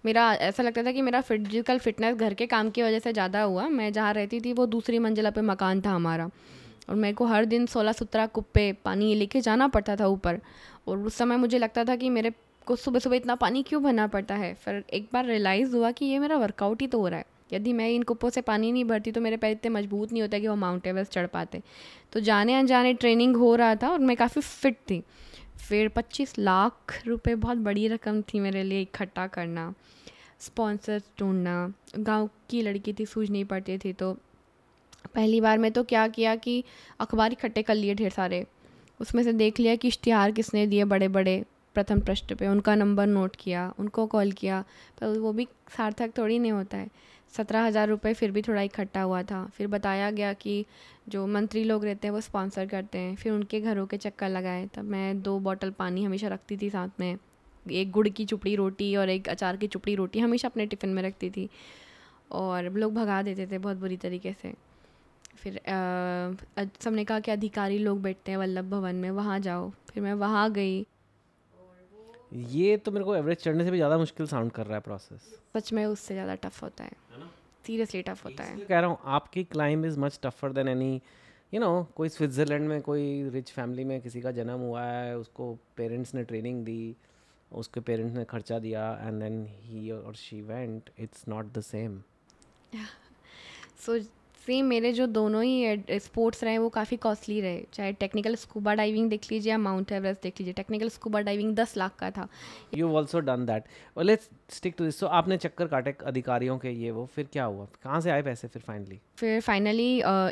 मेरा ऐसा लगता था कि मेरा फिजिकल फिटनेस घर के काम की वजह से ज़्यादा हुआ मैं जहाँ रहती थी वो दूसरी मंजिला पे मकान था हमारा और मेरे को हर दिन सोलह सत्रह कुप्पे पानी लेके जाना पड़ता था ऊपर और उस समय मुझे लगता था कि मेरे को सुबह सुबह इतना पानी क्यों भरना पड़ता है फिर एक बार रियलाइज़ हुआ कि ये मेरा वर्कआउट ही तो हो रहा है यदि मैं इन कुपों से पानी नहीं भरती तो मेरे पैर इतने मजबूत नहीं होता कि वो माउंट एवरेस्ट चढ़ पाते तो जाने अनजाने ट्रेनिंग हो रहा था और मैं काफ़ी फिट थी फिर पच्चीस लाख रुपए बहुत बड़ी रकम थी मेरे लिए इकट्ठा करना स्पॉन्सर्स ढूंढना गांव की लड़की थी सूझ नहीं पड़ती थी तो पहली बार मैं तो क्या किया कि अखबार इकट्ठे कर लिए ढेर सारे उसमें से देख लिया कि इश्तिहार किसने दिए बड़े बड़े प्रथम पृष्ठ पे उनका नंबर नोट किया उनको कॉल किया पर वो भी सार्थक थोड़ी नहीं होता है सत्रह हज़ार रुपये फिर भी थोड़ा इकट्ठा हुआ था फिर बताया गया कि जो मंत्री लोग रहते हैं वो स्पॉन्सर करते हैं फिर उनके घरों के चक्कर लगाए तब मैं दो बॉटल पानी हमेशा रखती थी साथ में एक गुड़ की चुपड़ी रोटी और एक अचार की चुपड़ी रोटी हमेशा अपने टिफ़िन में रखती थी और लोग भगा देते थे बहुत बुरी तरीके से फिर सबने कहा कि अधिकारी लोग बैठते हैं वल्लभ भवन में वहाँ जाओ फिर मैं वहाँ गई ये तो मेरे को एवरेज चढ़ने से भी ज़्यादा मुश्किल साउंड कर रहा है प्रोसेस सच में उससे ज़्यादा टफ होता है सीरियसली टफ होता है कह रहा हूँ आपकी climb is much tougher than any you know कोई स्विट्ज़रलैंड में कोई रिच फैमिली में किसी का जन्म हुआ है उसको पेरेंट्स ने ट्रेनिंग दी उसके पेरेंट्स ने खर्चा दिया एंड देन ही और she went it's not the same so same मेरे जो दोनों ही स्पोर्ट्स रहे वो काफ़ी कॉस्टली रहे चाहे टेक्निकल स्कूबा डाइविंग देख लीजिए या माउंट एवरेस्ट देख लीजिए टेक्निकल स्कूबा डाइविंग दस लाख का था you also done that let's stick to this so आपने चक्कर काटे अधिकारियों के ये वो फिर क्या हुआ कहाँ से आए पैसे फिर फाइनली फिर फाइनली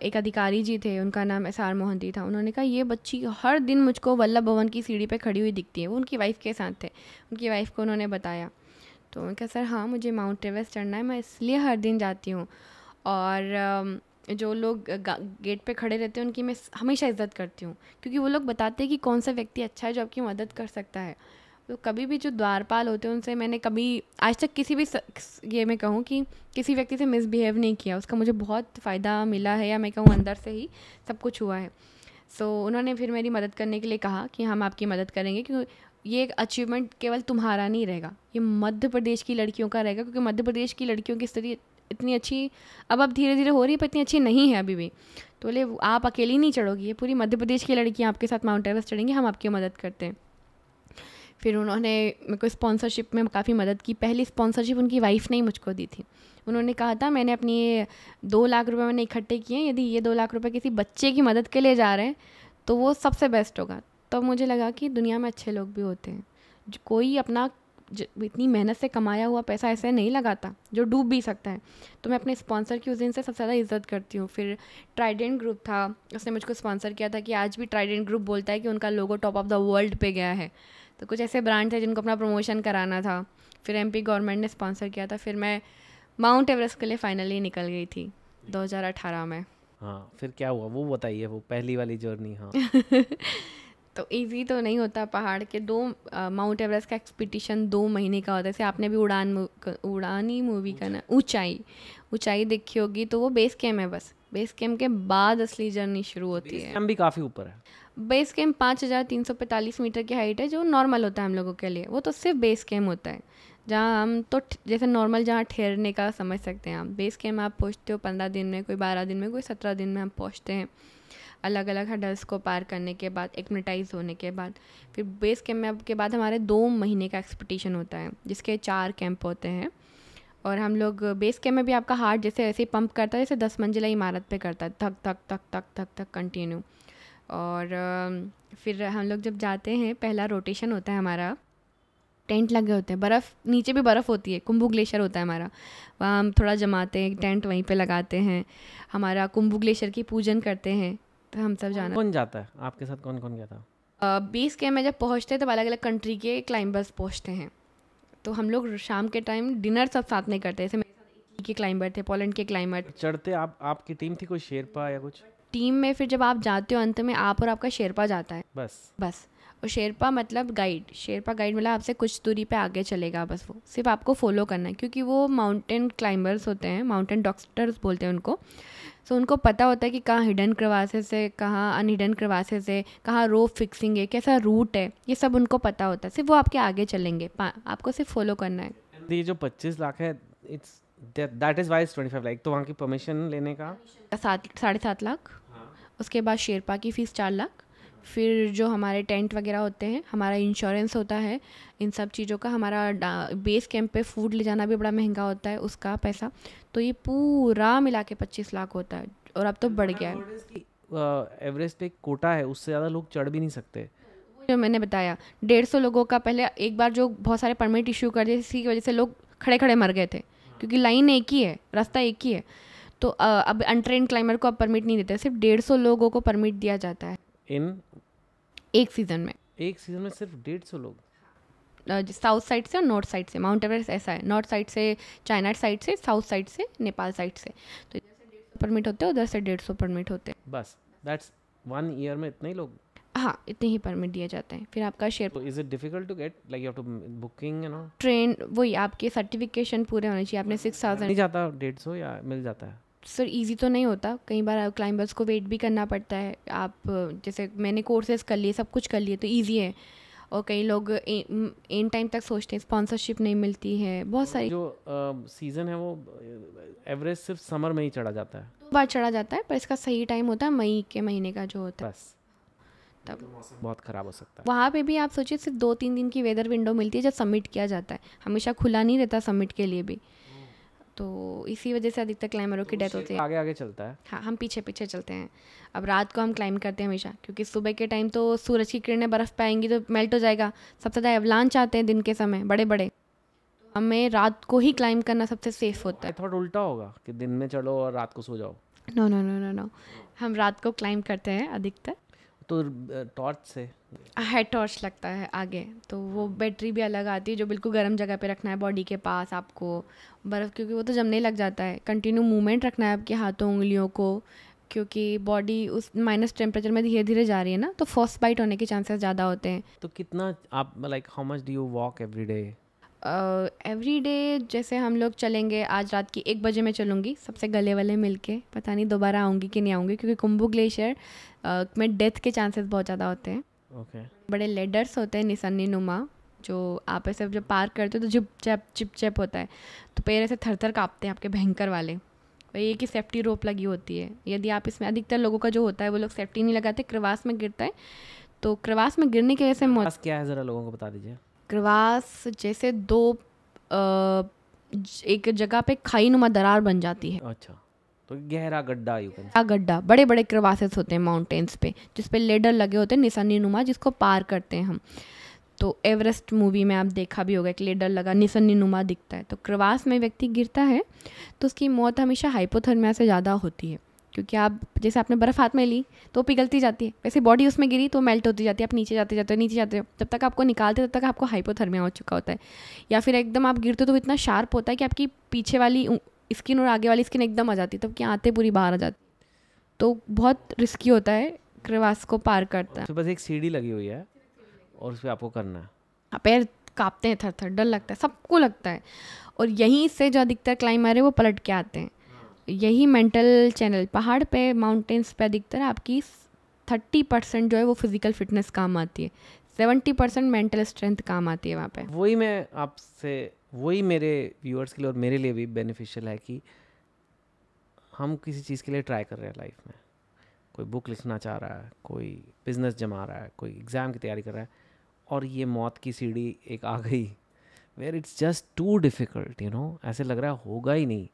एक अधिकारी जी थे उनका नाम एस आर मोहंती था उन्होंने कहा ये बच्ची हर दिन मुझको वल्लभ भवन की सीढ़ी पर खड़ी हुई दिखती है वो उनकी वाइफ के साथ थे उनकी वाइफ को उन्होंने बताया तो उन्होंने कहा सर हाँ मुझे माउंट एवरेस्ट चढ़ना है मैं इसलिए हर दिन जाती हूँ और जो लोग गेट पे खड़े रहते हैं उनकी मैं हमेशा इज्जत करती हूँ क्योंकि वो लोग बताते हैं कि कौन सा व्यक्ति अच्छा है जो आपकी मदद कर सकता है तो कभी भी जो द्वारपाल होते हैं उनसे मैंने कभी आज तक किसी भी ये मैं कहूँ कि किसी व्यक्ति से मिसबिहेव नहीं किया उसका मुझे बहुत फ़ायदा मिला है या मैं कहूँ अंदर से ही सब कुछ हुआ है सो so, उन्होंने फिर मेरी मदद करने के लिए कहा कि हम आपकी मदद करेंगे क्योंकि ये एक अचीवमेंट केवल तुम्हारा नहीं रहेगा ये मध्य प्रदेश की लड़कियों का रहेगा क्योंकि मध्य प्रदेश की लड़कियों की स्थिति इतनी अच्छी अब अब धीरे धीरे हो रही है पर इतनी अच्छी नहीं है अभी भी तो बोले आप अकेली नहीं चढ़ोगी ये पूरी मध्य प्रदेश की लड़कियाँ आपके साथ माउंट एवरेस्ट चढ़ेंगी हम आपकी मदद करते हैं फिर उन्होंने मेरे को स्पॉन्सरशिप में काफ़ी मदद की पहली स्पॉन्सरशिप उनकी वाइफ ने ही मुझको दी थी उन्होंने कहा था मैंने अपनी ये दो लाख रुपए मैंने इकट्ठे किए हैं यदि ये दो लाख रुपए किसी बच्चे की मदद के लिए जा रहे हैं तो वो सबसे बेस्ट होगा तब तो मुझे लगा कि दुनिया में अच्छे लोग भी होते हैं कोई अपना इतनी मेहनत से कमाया हुआ पैसा ऐसे नहीं लगाता जो डूब भी सकता है तो मैं अपने स्पॉन्सर की उस दिन से सबसे ज़्यादा इज्जत करती हूँ फिर ट्राइडेंट ग्रुप था उसने मुझको स्पॉन्सर किया था कि आज भी ट्राइडेंट ग्रुप बोलता है कि उनका logo top of the world पे गया है तो कुछ ऐसे ब्रांड थे जिनको अपना प्रमोशन कराना था फिर एम गवर्नमेंट ने स्पॉन्सर किया था फिर मैं माउंट एवरेस्ट के लिए फाइनली निकल गई थी अठारह में हाँ फिर क्या हुआ वो बताइए वो पहली वाली जर्नी हाँ तो इजी तो नहीं होता पहाड़ के दो माउंट एवरेस्ट का एक्सपीटिशन दो महीने का होता है जैसे आपने भी उड़ान उड़ान ही मूवी का ना ऊंचाई ऊंचाई देखी होगी तो वो बेस कैम्प है बस बेस कैम्प के बाद असली जर्नी शुरू होती है भी काफ़ी ऊपर है बेस कैम्प पाँच हज़ार तीन सौ पैंतालीस मीटर की हाइट है जो नॉर्मल होता है हम लोगों के लिए वो तो सिर्फ बेस कैम्प होता है जहाँ हम तो जैसे नॉर्मल जहाँ ठहरने का समझ सकते हैं आप बेस कैम्प आप पहुँचते हो पंद्रह दिन में कोई बारह दिन में कोई सत्रह दिन में हम पहुँचते हैं अलग अलग हडल्स को पार करने के बाद एक्मेटाइज होने के बाद फिर बेस में के बाद हमारे दो महीने का एक्सपिटिशन होता है जिसके चार कैंप होते हैं और हम लोग बेस कैम्प में भी आपका हार्ट जैसे ऐसे ही पंप करता है जैसे दस मंजिला इमारत पे करता है थक थक थक थक थक थक कंटिन्यू और फिर हम लोग जब जाते हैं पहला रोटेशन होता है हमारा टेंट लगे होते हैं बर्फ़ नीचे भी बर्फ़ होती है कुंभू ग्लेशियर होता है हमारा वहाँ हम थोड़ा जमाते हैं टेंट वहीं पे लगाते हैं हमारा कुंभू ग्लेशियर की पूजन करते हैं तो हम सब जाना कौन जाता है आपके साथ कौन कौन गया था बीस के में जब पहुँचते तो अलग अलग कंट्री के क्लाइंबर्स पहुँचते हैं तो हम लोग शाम के टाइम डिनर सब साथ में करते जैसे के क्लाइंबर थे पोलैंड के क्लाइंबर चढ़ते आप आपकी टीम थी कोई शेरपा या कुछ टीम में फिर जब आप जाते हो अंत में आप और आपका शेरपा जाता है बस बस और शेरपा मतलब गाइड शेरपा गाइड मतलब आपसे कुछ दूरी पे आगे चलेगा बस वो सिर्फ आपको फॉलो करना है क्योंकि वो माउंटेन क्लाइंबर्स होते हैं माउंटेन डॉक्टर्स बोलते हैं उनको सो so, उनको पता होता है कि कहाँ हिडन क्रवासेस है कहाँ अनहिडन क्रवासेस है कहाँ रो फिक्सिंग है कैसा रूट है ये सब उनको पता होता है सिर्फ वो आपके आगे चलेंगे आपको सिर्फ फॉलो करना है ये जो पच्चीस लाख है it's that is wise twenty five lakh तो वहाँ की परमिशन लेने का सात साढ़े सात लाख हाँ। उसके बाद शेरपा की फ़ीस चार लाख फिर जो हमारे टेंट वगैरह होते हैं हमारा इंश्योरेंस होता है इन सब चीज़ों का हमारा बेस कैंप पे फूड ले जाना भी बड़ा महंगा होता है उसका पैसा तो ये पूरा मिला के पच्चीस लाख होता है और अब तो बढ़ गया है एवरेस्ट पे कोटा है उससे ज़्यादा लोग चढ़ भी नहीं सकते जो मैंने बताया डेढ़ सौ लोगों का पहले एक बार जो बहुत सारे परमिट इशू कर दिए इसी की वजह से लोग खड़े खड़े मर गए थे क्योंकि लाइन एक ही है रास्ता एक ही है तो अब अनट्रेन क्लाइंबर को अब परमिट नहीं देते सिर्फ डेढ़ सौ लोगों को परमिट दिया जाता है इन एक सीजन में एक सीजन में सिर्फ डेढ़ सौ लोग साउथ साइड से और नॉर्थ साइड से माउंट एवरेस्ट ऐसा है नॉर्थ साइड से चाइना साइड से साउथ साइड से नेपाल साइड से तो परमिट होते हैं उधर से डेढ़ सौ परमिट होते हैं बस दैट्स वन ईयर में इतने ही लोग हाँ इतने ही परमिट दिए जाते हैं फिर आपका share is it difficult to get like you have to booking you know train वही आपके सर्टिफिकेशन पूरे होने चाहिए आपने सिक्स थाउजेंड जाता डेढ़ सौ या मिल जाता है सर इजी तो नहीं होता कई बार क्लाइंबर्स को वेट भी करना पड़ता है आप जैसे मैंने कोर्सेज कर लिए सब कुछ कर लिए तो ईजी है और कई लोग एंड टाइम तक सोचते हैं स्पॉन्सरशिप नहीं मिलती है बहुत सारी जो सीज़न है वो एवरेज सिर्फ समर में ही चढ़ा जाता है बार चढ़ा जाता है पर इसका सही टाइम होता है मई के महीने का जो होता है तब तो बहुत ख़राब हो सकता है वहाँ पे भी आप सोचिए सिर्फ दो तीन दिन की वेदर विंडो मिलती है जब सबमिट किया जाता है हमेशा खुला नहीं रहता सबमिट के लिए भी तो इसी वजह से अधिकतर क्लाइंबरों की डेथ होती है आगे आगे चलता है हाँ हम पीछे पीछे चलते हैं अब रात को हम क्लाइंब करते हैं हमेशा क्योंकि सुबह के टाइम तो सूरज की किरणें बर्फ़ पे तो मेल्ट हो जाएगा सबसे ज़्यादा एवलांच आते हैं दिन के समय बड़े बड़े तो हमें रात को ही क्लाइंब करना सबसे सेफ तो होता है थोड़ा उल्टा होगा कि दिन में चलो और रात को सो जाओ no no no no no हम रात को क्लाइंब करते हैं अधिकतर तो टॉर्च से हेड टॉर्च लगता है आगे तो वो बैटरी भी अलग आती है जो बिल्कुल गर्म जगह पे रखना है बॉडी के पास आपको बर्फ़ क्योंकि वो तो जमने लग जाता है कंटिन्यू मूवमेंट रखना है आपके हाथों उंगलियों को क्योंकि बॉडी उस माइनस टेम्परेचर में धीरे धीरे जा रही है ना तो फर्स्ट बाइट होने के चांसेस ज़्यादा होते हैं तो कितना आप like how much do you walk every day every day जैसे हम लोग चलेंगे आज रात की एक बजे मैं चलूँगी सबसे गले वाले मिल के पता नहीं दोबारा आऊँगी कि नहीं आऊँगी क्योंकि कुंभू ग्लेशियर uh, में डेथ के चांसेस बहुत ज़्यादा होते हैं ओके okay. बड़े लेडर्स होते हैं निशानी नुमा जो आप ऐसे जब पार करते हो तो जिप चैप चिप चैप होता है तो पैर ऐसे थर थर काँपते हैं आपके भयंकर वाले वही ये कि सेफ्टी रोप लगी होती है यदि आप इसमें अधिकतर लोगों का जो होता है वो लोग सेफ्टी नहीं लगाते क्रवास में गिरता है तो क्रवास में गिरने की वजह से मौत क्या है ज़रा लोगों को बता दीजिए क्रवास जैसे दो आ, एक जगह पे खाई नुमा दरार बन जाती है अच्छा तो गहरा गड्ढा यू कैन गड्ढा बड़े बड़े क्रवासेस होते हैं माउंटेन्स पे जिस पे लेडर लगे होते हैं निशानी नुमा जिसको पार करते हैं हम तो एवरेस्ट मूवी में आप देखा भी होगा एक लेडर लगा निशानी नुमा दिखता है तो क्रवास में व्यक्ति गिरता है तो उसकी मौत हमेशा हाइपोथर्मिया से ज़्यादा होती है क्योंकि आप जैसे आपने बर्फ़ हाथ में ली तो पिघलती जाती है वैसे बॉडी उसमें गिरी तो मेल्ट होती जाती है आप नीचे जाते जाते हो नीचे जाते हो जब तक आपको निकालते तब तक आपको हाइपोथर्मिया हो चुका होता है या फिर एकदम आप गिरते हो तो इतना शार्प होता है कि आपकी पीछे वाली स्किन और आगे वाली स्किन एकदम आ जाती है तब की आते पूरी बाहर आ जाती तो बहुत रिस्की होता है क्रिवास को पार करता है तो बस एक सीढ़ी लगी हुई है और उस पर आपको करना है हाँ, पैर कांपते हैं थर थर डर लगता है सबको लगता है और यहीं से जो अधिकतर क्लाइंबर है वो पलट के आते हैं यही मेंटल चैनल पहाड़ पे माउंटेन्स पे अधिकतर आपकी थर्टी परसेंट जो है वो फिज़िकल फिटनेस काम आती है सेवेंटी परसेंट मेंटल स्ट्रेंथ काम आती है वहाँ पे वही मैं आपसे वही मेरे व्यूअर्स के लिए और मेरे लिए भी बेनिफिशियल है कि हम किसी चीज़ के लिए ट्राई कर रहे हैं लाइफ में कोई बुक लिखना चाह रहा है कोई बिजनेस जमा रहा है कोई एग्ज़ाम की तैयारी कर रहा है और ये मौत की सीढ़ी एक आ गई where it's just too difficult you know ऐसे लग रहा है होगा ही नहीं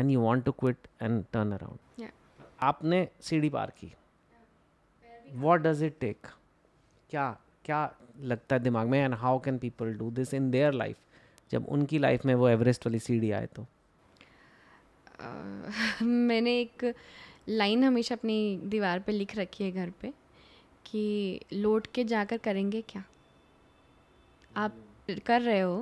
and you want to quit and turn around आपने सीढ़ी पार की वॉट डज इट टेक क्या क्या लगता है दिमाग में and how can people do this in their life जब उनकी लाइफ में वो एवरेस्ट वाली सीढ़ी आए तो आ, मैंने एक लाइन हमेशा अपनी दीवार पे लिख रखी है घर पे कि लौट के जाकर करेंगे क्या आप कर रहे हो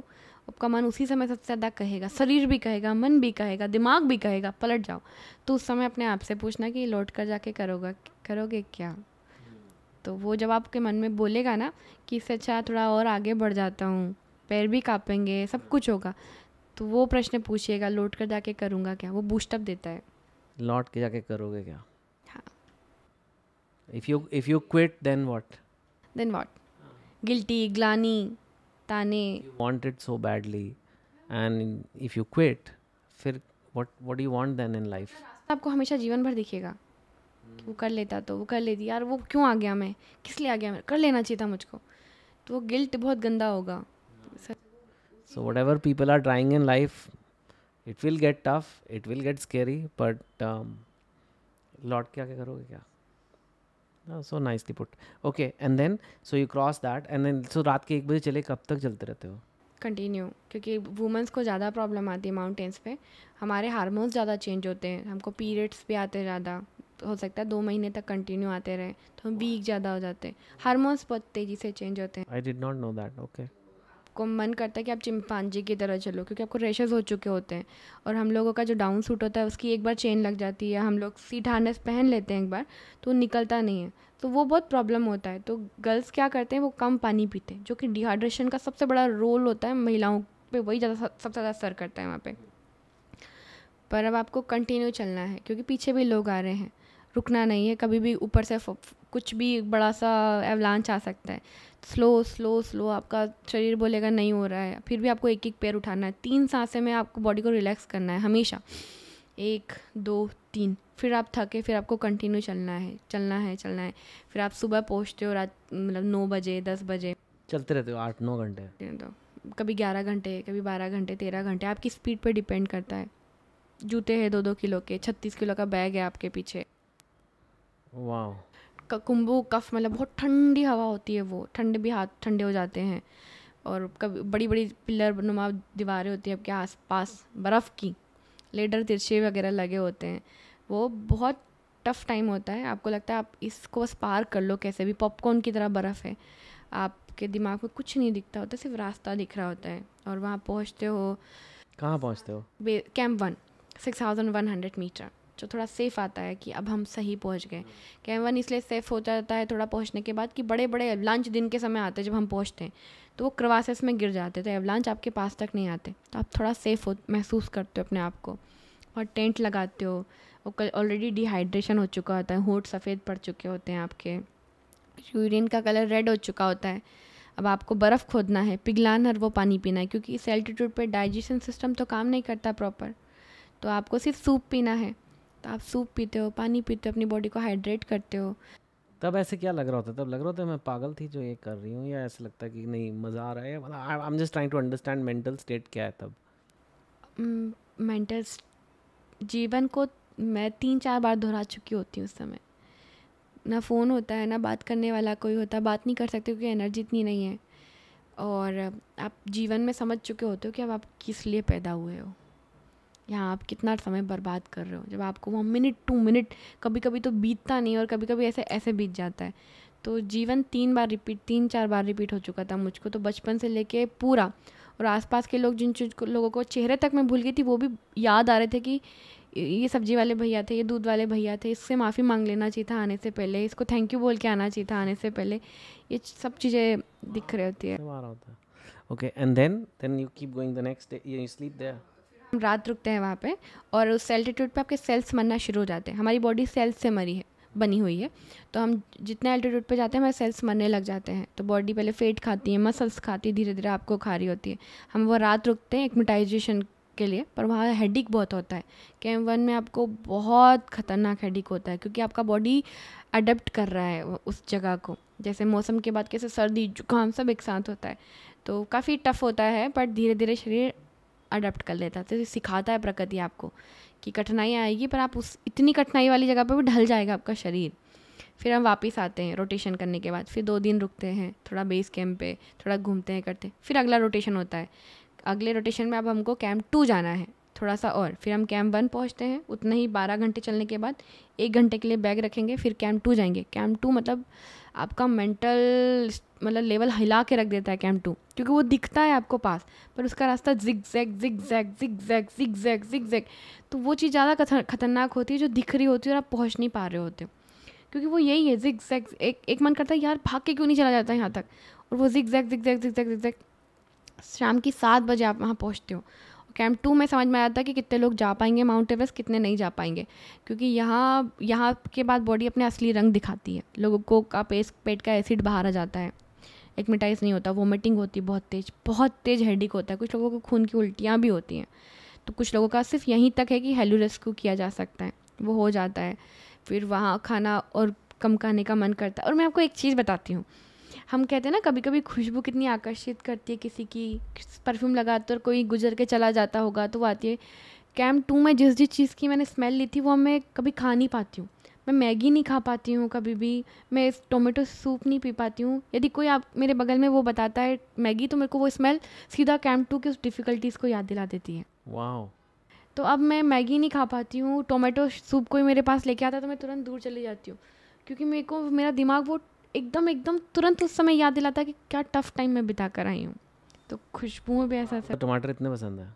आपका मन उसी समय सबसे ज़्यादा कहेगा शरीर भी कहेगा मन भी कहेगा दिमाग भी कहेगा पलट जाओ तो उस समय अपने आप से पूछना कि लौट कर जाके करोगा करोगे क्या तो वो जब आपके मन में बोलेगा ना कि इससे अच्छा थोड़ा और आगे बढ़ जाता हूँ पैर भी काँपेंगे सब कुछ होगा तो वो प्रश्न पूछिएगा लौट कर जाके करूँगा क्या वो बूस्टअप देता है लौट के जाके करोगे क्या if you if you quit then what then what guilty ग्लानी ताने you so badly and if you quit फिर what what do you want then in life आपको हमेशा जीवन भर दिखेगा कि वो कर लेता तो वो कर लेती यार वो क्यों आ गया मैं किस लिए आ गया मैं कर लेना चाहिए था मुझको तो वो गिल्ट बहुत गंदा होगा so whatever people are in in life it will get tough it will scary, but but lot क्या क्या करोगे क्या? सो so nicely put. Okay, and then so you cross that, and then so रात के एक बजे चले कब तक चलते रहते हो? कंटिन्यू क्योंकि वुमेंस को ज़्यादा प्रॉब्लम आती है माउंटेन्स पे हमारे हारमोन्स ज़्यादा चेंज होते हैं हमको पीरियड्स भी आते ज़्यादा हो सकता है दो महीने तक कंटिन्यू आते रहे तो हम वीक ज़्यादा हो जाते हैं हारमोन्स बहुत तेज़ी से चेंज होते हैं I did not know that okay आपको मन करता है कि आप चिंपांजी की तरह चलो क्योंकि आपको रेशेज हो चुके होते हैं और हम लोगों का जो डाउन सूट होता है उसकी एक बार चेन लग जाती है हम लोग सीट हार्नेस पहन लेते हैं एक बार तो निकलता नहीं है तो वो बहुत प्रॉब्लम होता है तो गर्ल्स क्या करते हैं वो कम पानी पीते हैं जो कि डिहाइड्रेशन का सबसे बड़ा रोल होता है महिलाओं पर वही ज़्यादा सबसे ज़्यादा असर करता है वहाँ पर पर अब आपको कंटिन्यू चलना है क्योंकि पीछे भी लोग आ रहे हैं रुकना नहीं है कभी भी ऊपर से कुछ भी बड़ा सा एवलांच आ सकता है स्लो स्लो स्लो आपका शरीर बोलेगा नहीं हो रहा है फिर भी आपको एक एक पैर उठाना है तीन सांसें में आपको बॉडी को रिलैक्स करना है हमेशा एक दो तीन फिर आप थके फिर आपको कंटिन्यू चलना है चलना है चलना है फिर आप सुबह पहुँचते हो रात मतलब नौ बजे दस बजे चलते रहते हो आठ नौ घंटे तो कभी ग्यारह घंटे कभी बारह घंटे तेरह घंटे आपकी स्पीड पर डिपेंड करता है जूते हैं दो दो किलो के छत्तीस किलो का बैग है आपके पीछे वाह कुंभू कफ मतलब बहुत ठंडी हवा होती है वो ठंडे भी हाथ ठंडे हो जाते हैं और कभी बड़ी बड़ी पिलर नुमा दीवारें होती हैं आपके आस पास बर्फ़ की लेडर तिरछे वगैरह लगे होते हैं वो बहुत टफ़ टाइम होता है आपको लगता है आप इसको पार कर लो कैसे भी पॉपकॉर्न की तरह बर्फ़ है आपके दिमाग में कुछ नहीं दिखता होता सिर्फ रास्ता दिख रहा होता है और वहाँ पहुँचते हो कहाँ पहुँचते हो camp one six thousand one hundred metre जो थोड़ा सेफ़ आता है कि अब हम सही पहुंच गए कैम हम्म। वन इसलिए सेफ़ हो जाता है थोड़ा पहुंचने के बाद कि बड़े बड़े लंच दिन के समय आते हैं जब हम पहुंचते हैं तो वो क्रवासेस में गिर जाते तो एवलांच आपके पास तक नहीं आते तो आप थोड़ा सेफ़ हो महसूस करते हो अपने आप को और टेंट लगाते हो वो कल ऑलरेडी डिहाइड्रेशन हो चुका होता है होठ सफ़ेद पड़ चुके होते हैं आपके यूरिन का कलर रेड हो चुका होता है अब आपको बर्फ़ खोदना है पिघलान और वो पानी पीना है क्योंकि इस एल्टीट्यूड पर डाइजेशन सिस्टम तो काम नहीं करता प्रॉपर तो आपको सिर्फ सूप पीना है तो आप सूप पीते हो पानी पीते हो अपनी बॉडी को हाइड्रेट करते हो तब ऐसे क्या लग रहा होता है तब लग रहा होता है मैं पागल थी जो ये कर रही हूँ या ऐसे लगता है कि नहीं मज़ा आ रहा है मतलब I am just trying to understand mental state क्या है तब मेंटल जीवन को मैं तीन चार बार दोहरा चुकी होती हूँ उस समय ना फ़ोन होता है ना बात करने वाला कोई होता है बात नहीं कर सकते क्योंकि एनर्जी इतनी नहीं है और आप जीवन में समझ चुके होते हो कि अब आप किस लिए पैदा हुए हो यहाँ आप कितना समय बर्बाद कर रहे हो जब आपको वो मिनट टू मिनट कभी कभी तो बीतता नहीं और कभी कभी ऐसे ऐसे बीत जाता है तो जीवन तीन बार रिपीट तीन चार बार रिपीट हो चुका था मुझको तो बचपन से लेके पूरा और आसपास के लोग जिन चीज़ को लोगों को चेहरे तक मैं भूल गई थी वो भी याद आ रहे थे कि ये सब्जी वाले भैया थे ये दूध वाले भैया थे इससे माफ़ी मांग लेना चाहिए था आने से पहले इसको थैंक यू बोल के आना चाहिए था आने से पहले ये सब चीज़ें दिख रही होती है okay and then then you keep going the next day you sleep there हम रात रुकते हैं वहाँ पे और उस एल्टीट्यूड पे आपके सेल्स मरना शुरू हो जाते हैं हमारी बॉडी सेल्स से मरी है बनी हुई है तो हम जितने एल्टीट्यूड पे जाते हैं हमारे सेल्स मरने लग जाते हैं तो बॉडी पहले फेट खाती है मसल्स खाती है धीरे धीरे आपको खा रही होती है हम वो रात रुकते हैं एकमोटाइजेशन के लिए पर वहाँ हेडिक बहुत होता है कैम वन में आपको बहुत ख़तरनाक हेडिक होता है क्योंकि आपका बॉडी अडेप्ट कर रहा है उस जगह को जैसे मौसम के बाद कैसे सर्दी जुकाम सब एक साथ होता है तो काफ़ी टफ होता है बट धीरे धीरे शरीर अडेप्ट कर लेता है तो सिखाता है प्रकृति आपको कि कठिनाई आएगी पर आप उस इतनी कठिनाई वाली जगह पर भी ढल जाएगा आपका शरीर फिर हम वापस आते हैं रोटेशन करने के बाद फिर दो दिन रुकते हैं थोड़ा बेस कैंप पे थोड़ा घूमते हैं करते हैं फिर अगला रोटेशन होता है अगले रोटेशन में अब हमको कैंप टू जाना है थोड़ा सा और फिर हम कैंप वन पहुंचते हैं उतना ही बारह घंटे चलने के बाद एक घंटे के लिए बैग रखेंगे फिर कैंप टू जाएंगे कैंप टू मतलब आपका मेंटल मतलब लेवल हिला के रख देता है कैम टू क्योंकि वो दिखता है आपको पास पर उसका रास्ता zig zag zig zag zig zag zig zag zig zag तो वो चीज़ ज़्यादा खतरनाक होती है जो दिख रही होती है और आप पहुँच नहीं पा रहे होते क्योंकि वो यही है जिग जैग एक एक मन करता है यार भाग के क्यों नहीं चला जाता है यहाँ तक और वो zig zag zig zag zig zag zig zag शाम की सात बजे आप वहाँ पहुँचते हो कैंप टू में समझ में आया था कि कितने लोग जा पाएंगे माउंट एवरेस्ट कितने नहीं जा पाएंगे क्योंकि यहाँ यहाँ के बाद बॉडी अपने असली रंग दिखाती है लोगों को का पेस पेट का एसिड बाहर आ जाता है एक्मेटाइज नहीं होता वोमिटिंग होती है बहुत तेज़ बहुत तेज़ हेडिक होता है कुछ लोगों को खून की उल्टियाँ भी होती हैं तो कुछ लोगों का सिर्फ यहीं तक है कि हेलो रेस्क्यू किया जा सकता है वो हो जाता है फिर वहाँ खाना और कम खाने का मन करता है और मैं आपको एक चीज़ बताती हूँ हम कहते हैं ना कभी कभी खुशबू कितनी आकर्षित करती है किसी की परफ्यूम लगाते और कोई गुजर के चला जाता होगा तो वो आती है कैम्प टू में जिस जिस चीज़ की मैंने स्मेल ली थी वो मैं कभी खा नहीं पाती हूँ मैं मैगी नहीं खा पाती हूँ कभी भी मैं टोमेटो सूप नहीं पी पाती हूँ यदि कोई आप मेरे बगल में वो बताता है मैगी तो मेरे को वो स्मेल सीधा कैम्प टू की उस डिफ़िकल्टीज़ को याद दिला देती है वाह तो अब मैं मैगी नहीं खा पाती हूँ टोमेटो सूप कोई मेरे पास लेके आता है तो मैं तुरंत दूर चली जाती हूँ क्योंकि मेरे को मेरा दिमाग वो एकदम एकदम तुरंत उस समय याद दिलाता कि क्या टफ टाइम में बिता कर आई हूँ तो खुशबू में भी ऐसा था टमाटर इतने पसंद है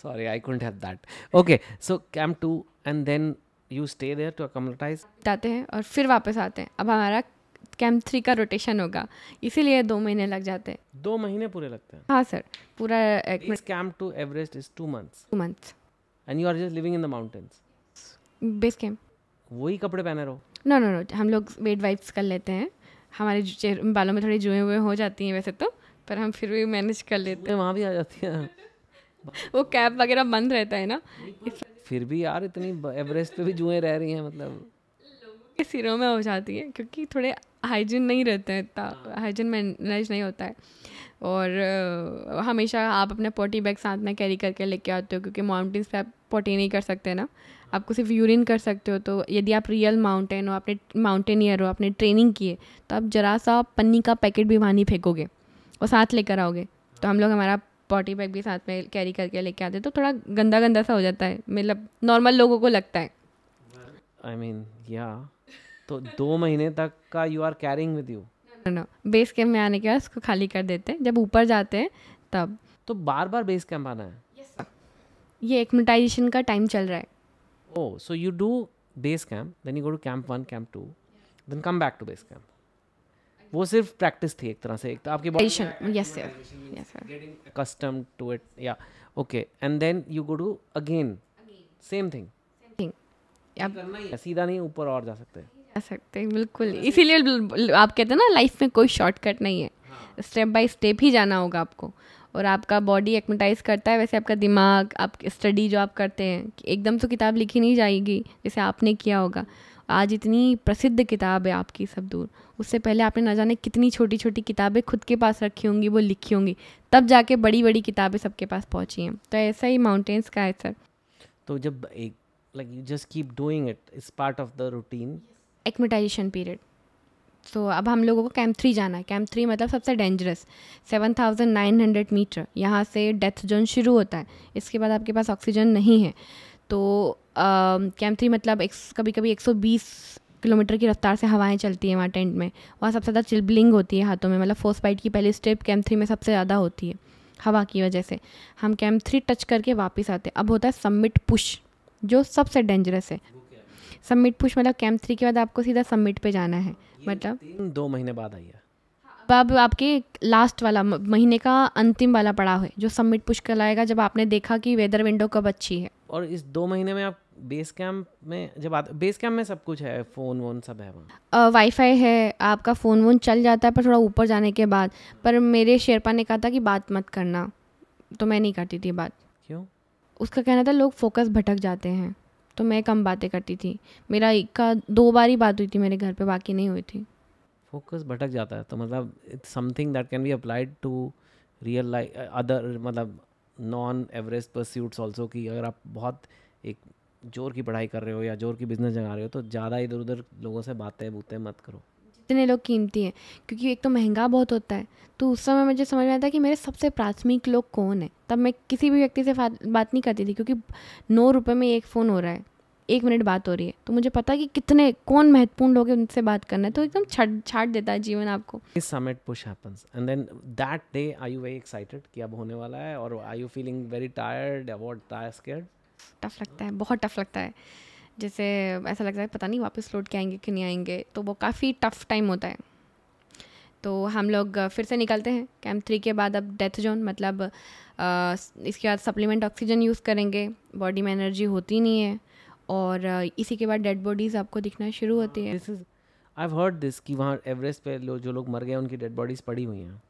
sorry i couldn't have that okay so camp 2 and then you stay there to acclimatize जाते हैं और फिर वापस आते हैं अब हमारा कैंप थ्री का रोटेशन होगा इसीलिए दो महीने लग जाते हैं दो महीने पूरे लगते हैं हाँ सर पूरा camp to Everest is two months two months and you are just living in the mountains base camp वही कपड़े पहने रहो नो नो नो हम लोग वेट वाइप्स कर लेते हैं हमारे बालों में थोड़ी जुए हुए हो जाती हैं वैसे तो पर हम फिर भी मैनेज कर लेते हैं वहाँ भी आ जाती हैं वो कैब वगैरह बंद रहता है ना फिर भी यार इतनी एवरेस्ट पे भी जुए रह रही हैं मतलब सिरों में हो जाती है क्योंकि थोड़े हाइजीन नहीं रहते हैं इतना हाइजीन मैनेज नहीं होता है और हमेशा आप अपना पोटी बैग साथ में कैरी करके लेके आते हो क्योंकि माउंटेन्स पे आप पोटी नहीं कर सकते ना आपको सिर्फ यूरिन कर सकते हो तो यदि आप रियल माउंटेन हो आपने माउंटेनियर हो आपने ट्रेनिंग की है तो आप जरा सा पन्नी का पैकेट भी वहाँ नहीं फेंकोगे और साथ लेकर आओगे तो हम लोग हमारा पॉटी बैग भी साथ में कैरी करके लेके आते तो थोड़ा गंदा गंदा सा हो जाता है मतलब नॉर्मल लोगों को लगता है आई मीन या तो दो महीने तक का you are carrying with you know base camp में आने के बाद उसको खाली कर देते हैं जब ऊपर जाते हैं तब तो बार बार बेस कैंप आना है yes, ये एक्मेटाइजेशन का टाइम चल रहा है Oh, so you do base camp, then you go to camp one camp two, yeah. then come back to base camp. वो सिर्फ प्रैक्टिस थी एक तरह से एक तो आपकी yes sir yes sir custom to it या okay and then you go to again same thing thing सीधा नहीं ऊपर और जा सकते जा सकते तो बिल्कुल इसीलिए आप कहते हैं ना लाइफ में कोई शॉर्टकट नहीं है स्टेप बाय स्टेप ही जाना होगा आपको और आपका बॉडी एक्मेटाइज करता है वैसे आपका दिमाग आप स्टडी जो आप करते हैं एकदम तो किताब लिखी नहीं जाएगी जैसे आपने किया होगा आज इतनी प्रसिद्ध किताब है आपकी सब दूर उससे पहले आपने ना जाने कितनी छोटी छोटी किताबें खुद के पास रखी होंगी वो लिखी होंगी तब जाके बड़ी बड़ी किताबें सबके पास पहुँची हैं तो ऐसा ही माउंटेन्स का है सर तो जब एक like you just keep doing it is part of the routine acclimatization period तो अब हम लोगों को कैंप थ्री जाना है कैंप थ्री मतलब सबसे dangerous seven thousand nine hundred metre यहाँ से डेथ जोन शुरू होता है इसके बाद आपके पास ऑक्सीजन नहीं है तो कैंप थ्री मतलब एक कभी कभी एक सौ बीस किलोमीटर की रफ्तार से हवाएं चलती हैं वहाँ टेंट में वहाँ सबसे ज़्यादा चिल्बलिंग होती है हाथों में मतलब फोर्स बाइट की पहली स्टेप कैम्प थ्री में सबसे ज़्यादा होती है हवा की वजह से हम कैम्प थ्री टच करके वापस आते हैं अब होता है सबमिट पुश जो सबसे डेंजरस है सबमिट पुश मतलब कैंप थ्री के बाद आपको सीधा सबमिट पे जाना है मतलब दो महीने बाद आई अब आप आपके लास्ट वाला महीने का अंतिम वाला पड़ाव है जो सबमिट पुश कहलाएगा जब आपने देखा कि वेदर विंडो कब अच्छी है और इस दो महीने में आप बेस कैंप में जब आते बेस कैंप में सब कुछ है फ़ोन वोन सब है वाईफाई है आपका फ़ोन वोन चल जाता है पर थोड़ा ऊपर जाने के बाद पर मेरे शेरपा ने कहा था कि बात मत करना तो मैं नहीं करती थी बात क्यों उसका कहना था लोग फोकस भटक जाते हैं तो मैं कम बातें करती थी मेरा एक का दो बार ही बात हुई थी मेरे घर पे बाकी नहीं हुई थी फोकस भटक जाता है तो मतलब it's something that can be applied to real life other मतलब नॉन एवरेज परस्यूट्स ऑल्सो की अगर आप बहुत एक जोर की पढ़ाई कर रहे हो या जोर की बिजनेस जगा रहे हो तो ज़्यादा इधर उधर लोगों से बातें बूतें मत करो जितने लोग कीमती हैं क्योंकि एक तो महंगा बहुत होता है तो उस समय मुझे समझ में आता कि मेरे सबसे प्राथमिक लोग कौन है तब मैं किसी भी व्यक्ति से बात नहीं करती थी क्योंकि नौ रुपये में एक फ़ोन हो रहा है एक मिनट बात हो रही है तो मुझे पता कि कितने कौन महत्वपूर्ण लोग हैं उनसे बात करना है तो एकदम छाट छाट देता है जीवन आपको summit push happens and then that day I you very excited कि अब होने वाला है और I you feeling very tired about tire scared tough लगता है बहुत टफ लगता है जैसे ऐसा लगता है पता नहीं वापस लौट के आएंगे कि नहीं आएंगे तो वो काफ़ी टफ टाइम होता है तो हम लोग फिर से निकलते हैं कैंप थ्री के बाद अब डेथ जोन मतलब आ, इसके बाद सप्लीमेंट ऑक्सीजन यूज़ करेंगे बॉडी में एनर्जी होती नहीं है और इसी के बाद डेड बॉडीज़ आपको दिखना शुरू हाँ, होती है आई हर्ड दिस कि वहाँ एवरेस्ट पे लो, जो लोग मर गए उनकी डेड बॉडीज़ पड़ी हुई हैं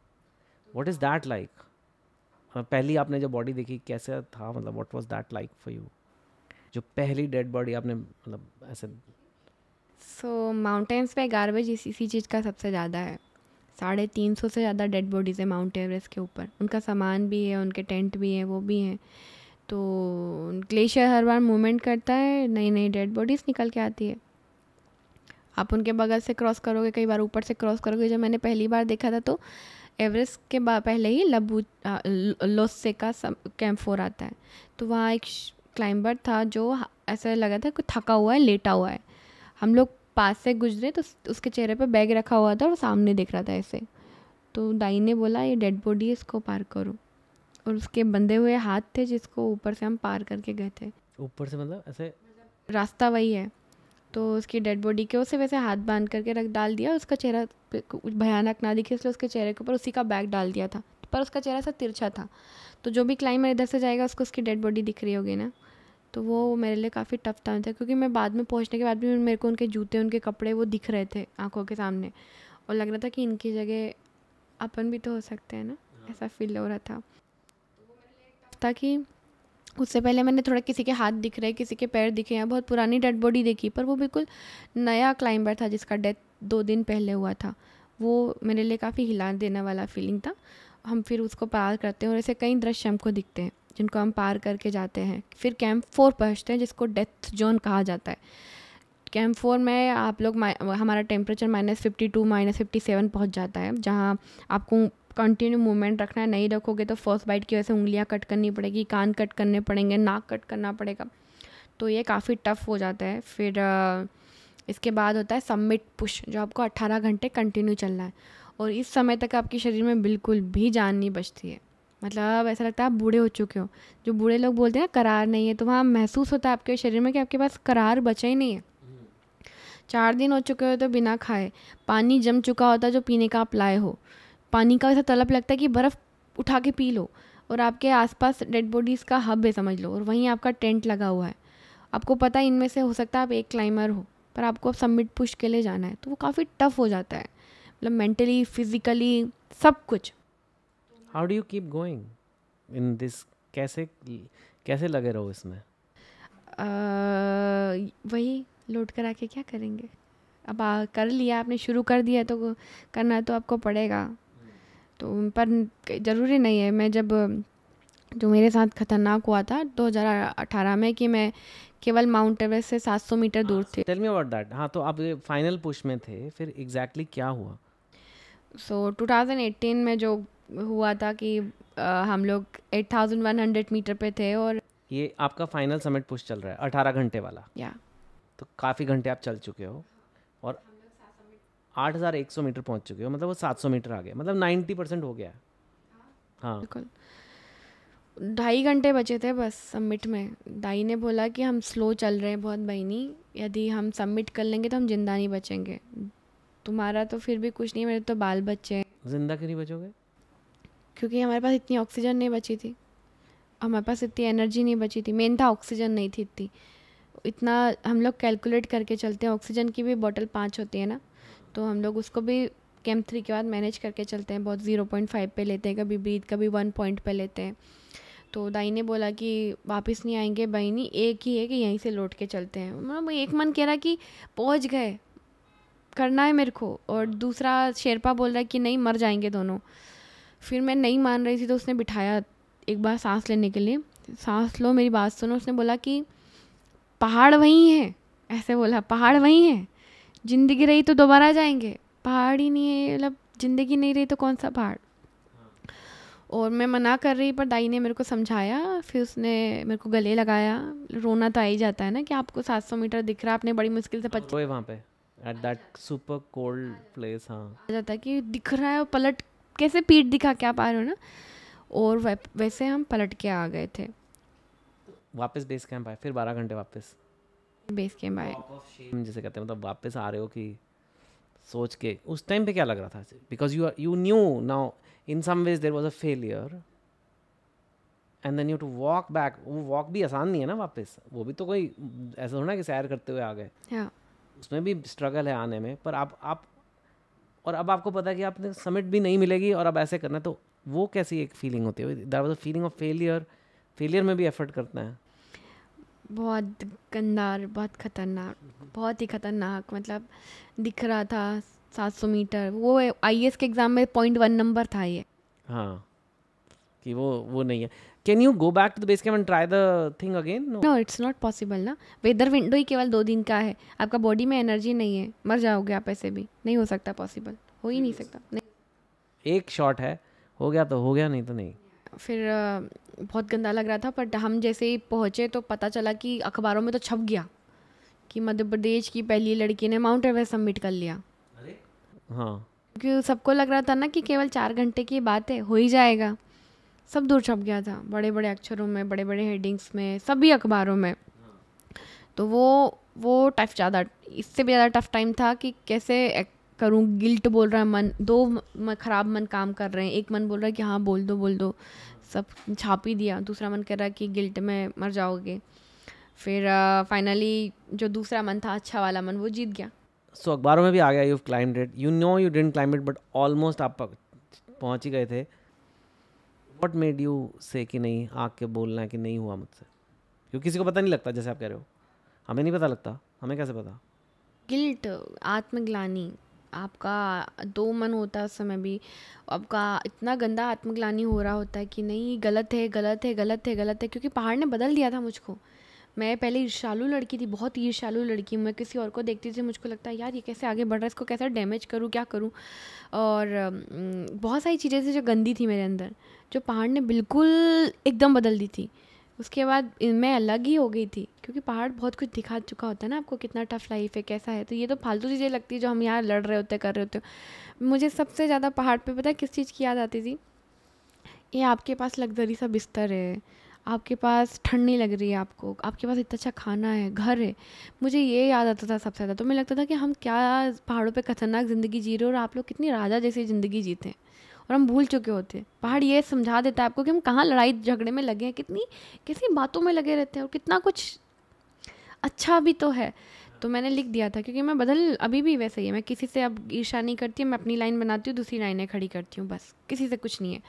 वॉट इज़ दैट लाइक पहली आपने जो बॉडी देखी कैसे था मतलब what was that like for you जो पहली डेड बॉडी आपने मतलब ऐसे सो माउंटेन्स पे गार्बेज इसी इसी चीज़ का सबसे ज़्यादा है साढ़े तीन सौ से ज़्यादा डेड बॉडीज़ है माउंट एवरेस्ट के ऊपर उनका सामान भी है उनके टेंट भी हैं वो भी हैं तो ग्लेशियर हर बार मूवमेंट करता है नई नई डेड बॉडीज़ निकल के आती है आप उनके बगल से क्रॉस करोगे कई बार ऊपर से क्रॉस करोगे जब मैंने पहली बार देखा था तो एवरेस्ट के पहले ही लबू लोसे का कैंप फोर आता है तो वहाँ एक क्लाइंबर था जो ऐसा लगा था कि थका हुआ है लेटा हुआ है हम लोग पास से गुजरे तो उसके चेहरे पर बैग रखा हुआ था और सामने देख रहा था ऐसे तो दाई ने बोला ये डेड बॉडी इसको पार करो और उसके बंधे हुए हाथ थे जिसको ऊपर से हम पार करके गए थे ऊपर से मतलब ऐसे रास्ता वही है तो उसकी डेड बॉडी के उसे वैसे हाथ बांध करके रख डाल दिया उसका चेहरा कुछ भयानक ना दिखे इसलिए उसके चेहरे के ऊपर उसी का बैग डाल दिया था पर उसका चेहरा सा तिरछा था तो जो भी क्लाइमर इधर से जाएगा उसको उसकी डेड बॉडी दिख रही होगी ना तो वो मेरे लिए काफ़ी टफ था क्योंकि मैं बाद में पहुंचने के बाद भी मेरे को उनके जूते उनके कपड़े वो दिख रहे थे आंखों के सामने और लग रहा था कि इनकी जगह अपन भी तो हो सकते हैं ना हाँ। ऐसा फील हो रहा था ताकि उससे पहले मैंने थोड़ा किसी के हाथ दिख रहे किसी के पैर दिखे या बहुत पुरानी डेड बॉडी देखी पर वो बिल्कुल नया क्लाइंबर था जिसका डेथ दो दिन पहले हुआ था वो मेरे लिए काफ़ी हिला देने वाला फीलिंग था हम फिर उसको पार करते हैं और ऐसे कई दृश्य हमको दिखते हैं जिनको हम पार करके जाते हैं फिर कैंप फोर पहुँचते हैं जिसको डेथ जोन कहा जाता है कैम फोर में आप लोग हमारा temperature minus fifty two minus fifty seven पहुँच जाता है जहाँ आपको कंटिन्यू मूवमेंट रखना है नहीं रखोगे तो फर्स्ट बाइट की वजह से उंगलियाँ कट करनी पड़ेगी कान कट करने पड़ेंगे नाक कट करना पड़ेगा तो ये काफ़ी टफ़ हो जाता है फिर इसके बाद होता है सबमिट पुश जो आपको 18 घंटे कंटिन्यू चलना है और इस समय तक आपके शरीर में बिल्कुल भी जान नहीं बचती है मतलब ऐसा लगता है आप बूढ़े हो चुके हो जो बूढ़े लोग बोलते हैं करार नहीं है तो वहाँ महसूस होता है आपके शरीर में कि आपके पास करार बचा ही नहीं है चार दिन हो चुके हो तो बिना खाए पानी जम चुका होता है जो पीने का आप लाए हो पानी का ऐसा तलब लगता है कि बर्फ़ उठा के पी लो और आपके आसपास डेड बॉडीज़ का हब है समझ लो और वहीं आपका टेंट लगा हुआ है आपको पता है इनमें से हो सकता है आप एक क्लाइमर हो पर आपको अब सबमिट पुश के लिए जाना है तो वो काफ़ी टफ हो जाता है मतलब मेंटली फिजिकली सब कुछ how do you keep going in this कैसे कैसे लगे रहो इसमें uh, वही लोड करा के क्या करेंगे अब आ, कर लिया आपने शुरू कर दिया तो करना तो आपको पड़ेगा तो पर ज़रूरी नहीं है मैं जब जो मेरे साथ खतरनाक हुआ था 2018 में कि मैं केवल माउंट एवरेस्ट से 700 मीटर दूर हाँ, थी टेल मी अबाउट दैट हाँ तो आप फाइनल पुश में थे फिर एग्जैक्टली exactly क्या हुआ सो so, 2018 में जो हुआ था कि आ, हम लोग 8100 मीटर पे थे और ये आपका फाइनल समिट पुश चल रहा है 18 घंटे वाला या yeah. तो काफ़ी घंटे आप चल चुके हो और आठ हज़ार एक सौ मीटर पहुंच चुके हो मतलब वो सात सौ मीटर आ गया मतलब नाइन्टी परसेंट हो गया हाँ बिल्कुल ढाई घंटे बचे थे बस सबमिट में दाई ने बोला कि हम स्लो चल रहे हैं बहुत बहनी यदि हम सबमिट कर लेंगे तो हम जिंदा नहीं बचेंगे तुम्हारा तो फिर भी कुछ नहीं मेरे तो बाल बच्चे हैं जिंदा क्यों नहीं बचोगे क्योंकि हमारे पास इतनी ऑक्सीजन नहीं बची थी हमारे पास इतनी एनर्जी नहीं बची थी मेन था ऑक्सीजन नहीं थी इतनी इतना हम लोग कैलकुलेट करके चलते हैं ऑक्सीजन की भी बॉटल पाँच होती है ना तो हम लोग उसको भी कैम्प थ्री के बाद मैनेज करके चलते हैं बहुत ज़ीरो पॉइंट फाइव पर लेते हैं कभी ब्रीथ कभी वन पॉइंट पर लेते हैं तो दाई ने बोला कि वापस नहीं आएंगे बहनी एक ही है कि यहीं से लौट के चलते हैं मतलब एक मन कह रहा कि पहुंच गए करना है मेरे को और दूसरा शेरपा बोल रहा है कि नहीं मर जाएंगे दोनों फिर मैं नहीं मान रही थी तो उसने बिठाया एक बार सांस लेने के लिए सांस लो मेरी बात सुनो उसने बोला कि पहाड़ वहीं हैं ऐसे बोला पहाड़ वहीं हैं ज़िंदगी रही तो दोबारा जाएंगे पहाड़ ही नहीं है मतलब ज़िंदगी नहीं रही तो कौन सा पहाड़ और मैं मना कर रही पर दाई ने मेरे को समझाया फिर उसने मेरे को गले लगाया रोना तो आ ही जाता है ना कि आपको 700 मीटर दिख रहा है आपने बड़ी मुश्किल से हाँ, पच वहाँ पे at that super cold place हाँ जाता है कि दिख रहा है पलट कैसे पीठ दिखा के आप आ रहे हो ना और वैसे हम पलट के आ गए थे वापस बेस कैंप आए फिर बारह घंटे वापस बेस कैंप आए जैसे कहते हैं मतलब वापस आ रहे हो कि सोच के उस टाइम पे क्या लग रहा था because you are you new now in some ways there was a failure and then you to walk back वो वॉक भी आसान नहीं है ना वापस वो भी तो कोई ऐसा होना कि सैर करते हुए आ गए yeah. हाँ। उसमें भी स्ट्रगल है आने में पर आप आप और अब आपको पता है कि आपने समिट भी नहीं मिलेगी और अब ऐसे करना तो वो कैसी एक फीलिंग होती है that was a feeling of failure failure में भी एफर्ट करता है बहुत गंदार बहुत खतरनाक बहुत ही खतरनाक मतलब दिख रहा था सात सौ मीटर वो आई के एग्ज़ाम में पॉइंट वन नंबर था ये हाँ कि वो वो नहीं है can you go back to the base and try the thing again no it's not possible ना वेदर विंडो ही केवल दो दिन का है आपका बॉडी में एनर्जी नहीं है मर जाओगे आप ऐसे भी नहीं हो सकता पॉसिबल हो ही नहीं सकता नहीं एक शॉट है हो गया तो हो गया नहीं तो नहीं फिर बहुत गंदा लग रहा था बट हम जैसे ही पहुँचे तो पता चला कि अखबारों में तो छप गया कि मध्य प्रदेश की पहली लड़की ने माउंट एवरेस्ट सबमिट कर लिया हाँ क्योंकि सबको लग रहा था ना कि केवल चार घंटे की बात है हो ही जाएगा सब दूर छप गया था बड़े बड़े अक्षरों में बड़े बड़े हेडिंग्स में सभी अखबारों में तो वो वो टफ ज़्यादा इससे भी ज़्यादा टफ टाइम था कि कैसे करूँ गिल्ट बोल रहा है मन दो ख़राब मन काम कर रहे हैं एक मन बोल रहा है कि हाँ बोल दो बोल दो सब छाप ही दिया दूसरा मन कर रहा कि गिल्ट में मर जाओगे फिर फाइनली uh, जो दूसरा मन था अच्छा वाला मन वो जीत गया सो so, अखबारों में भी आ गया you climbed it you know you didn't climb it but almost आप पहुंच ही गए थे वॉट मेड यू से कि नहीं आके बोलना कि नहीं हुआ मुझसे क्योंकि किसी को पता नहीं लगता जैसे आप कह रहे हो हमें नहीं पता लगता हमें कैसे पता गिल्ट आत्मग्लानी आपका दो मन होता है उस समय भी आपका इतना गंदा आत्मग्लानी हो रहा होता है कि नहीं गलत है गलत है गलत है गलत है क्योंकि पहाड़ ने बदल दिया था मुझको मैं पहले ईर्षालु लड़की थी बहुत ईर्षालु लड़की मैं किसी और को देखती थी मुझको लगता है यार ये कैसे आगे बढ़ रहा है इसको कैसे डैमेज करूँ क्या करूँ और बहुत सारी चीज़ें थी जो गंदी थी मेरे अंदर जो पहाड़ ने बिल्कुल एकदम बदल दी थी उसके बाद मैं अलग ही हो गई थी क्योंकि पहाड़ बहुत कुछ दिखा चुका होता है ना आपको कितना टफ लाइफ है कैसा है तो ये तो फालतू चीज़ें लगती है जो हम यहाँ लड़ रहे होते कर रहे होते हो मुझे सबसे ज़्यादा पहाड़ पे पता है किस चीज़ की याद आती थी ये आपके पास लग्जरी सा बिस्तर है आपके पास ठंड नहीं लग रही है आपको आपके पास इतना अच्छा खाना है घर है मुझे ये याद आता था सबसे ज़्यादा तो मुझे लगता था कि हम क्या पहाड़ों पे खतरनाक ज़िंदगी जी रहे हो और आप लोग कितनी राजा जैसी ज़िंदगी जीते हैं और हम भूल चुके होते हैं पहाड़ ये समझा देता है आपको कि हम कहाँ लड़ाई झगड़े में लगे हैं कितनी किसी बातों में लगे रहते हैं और कितना कुछ अच्छा भी तो है तो मैंने लिख दिया था क्योंकि मैं बदल अभी भी वैसे ही है मैं किसी से अब ईर्षा नहीं करती मैं अपनी लाइन बनाती हूँ दूसरी लाइनें खड़ी करती हूँ बस किसी से कुछ नहीं है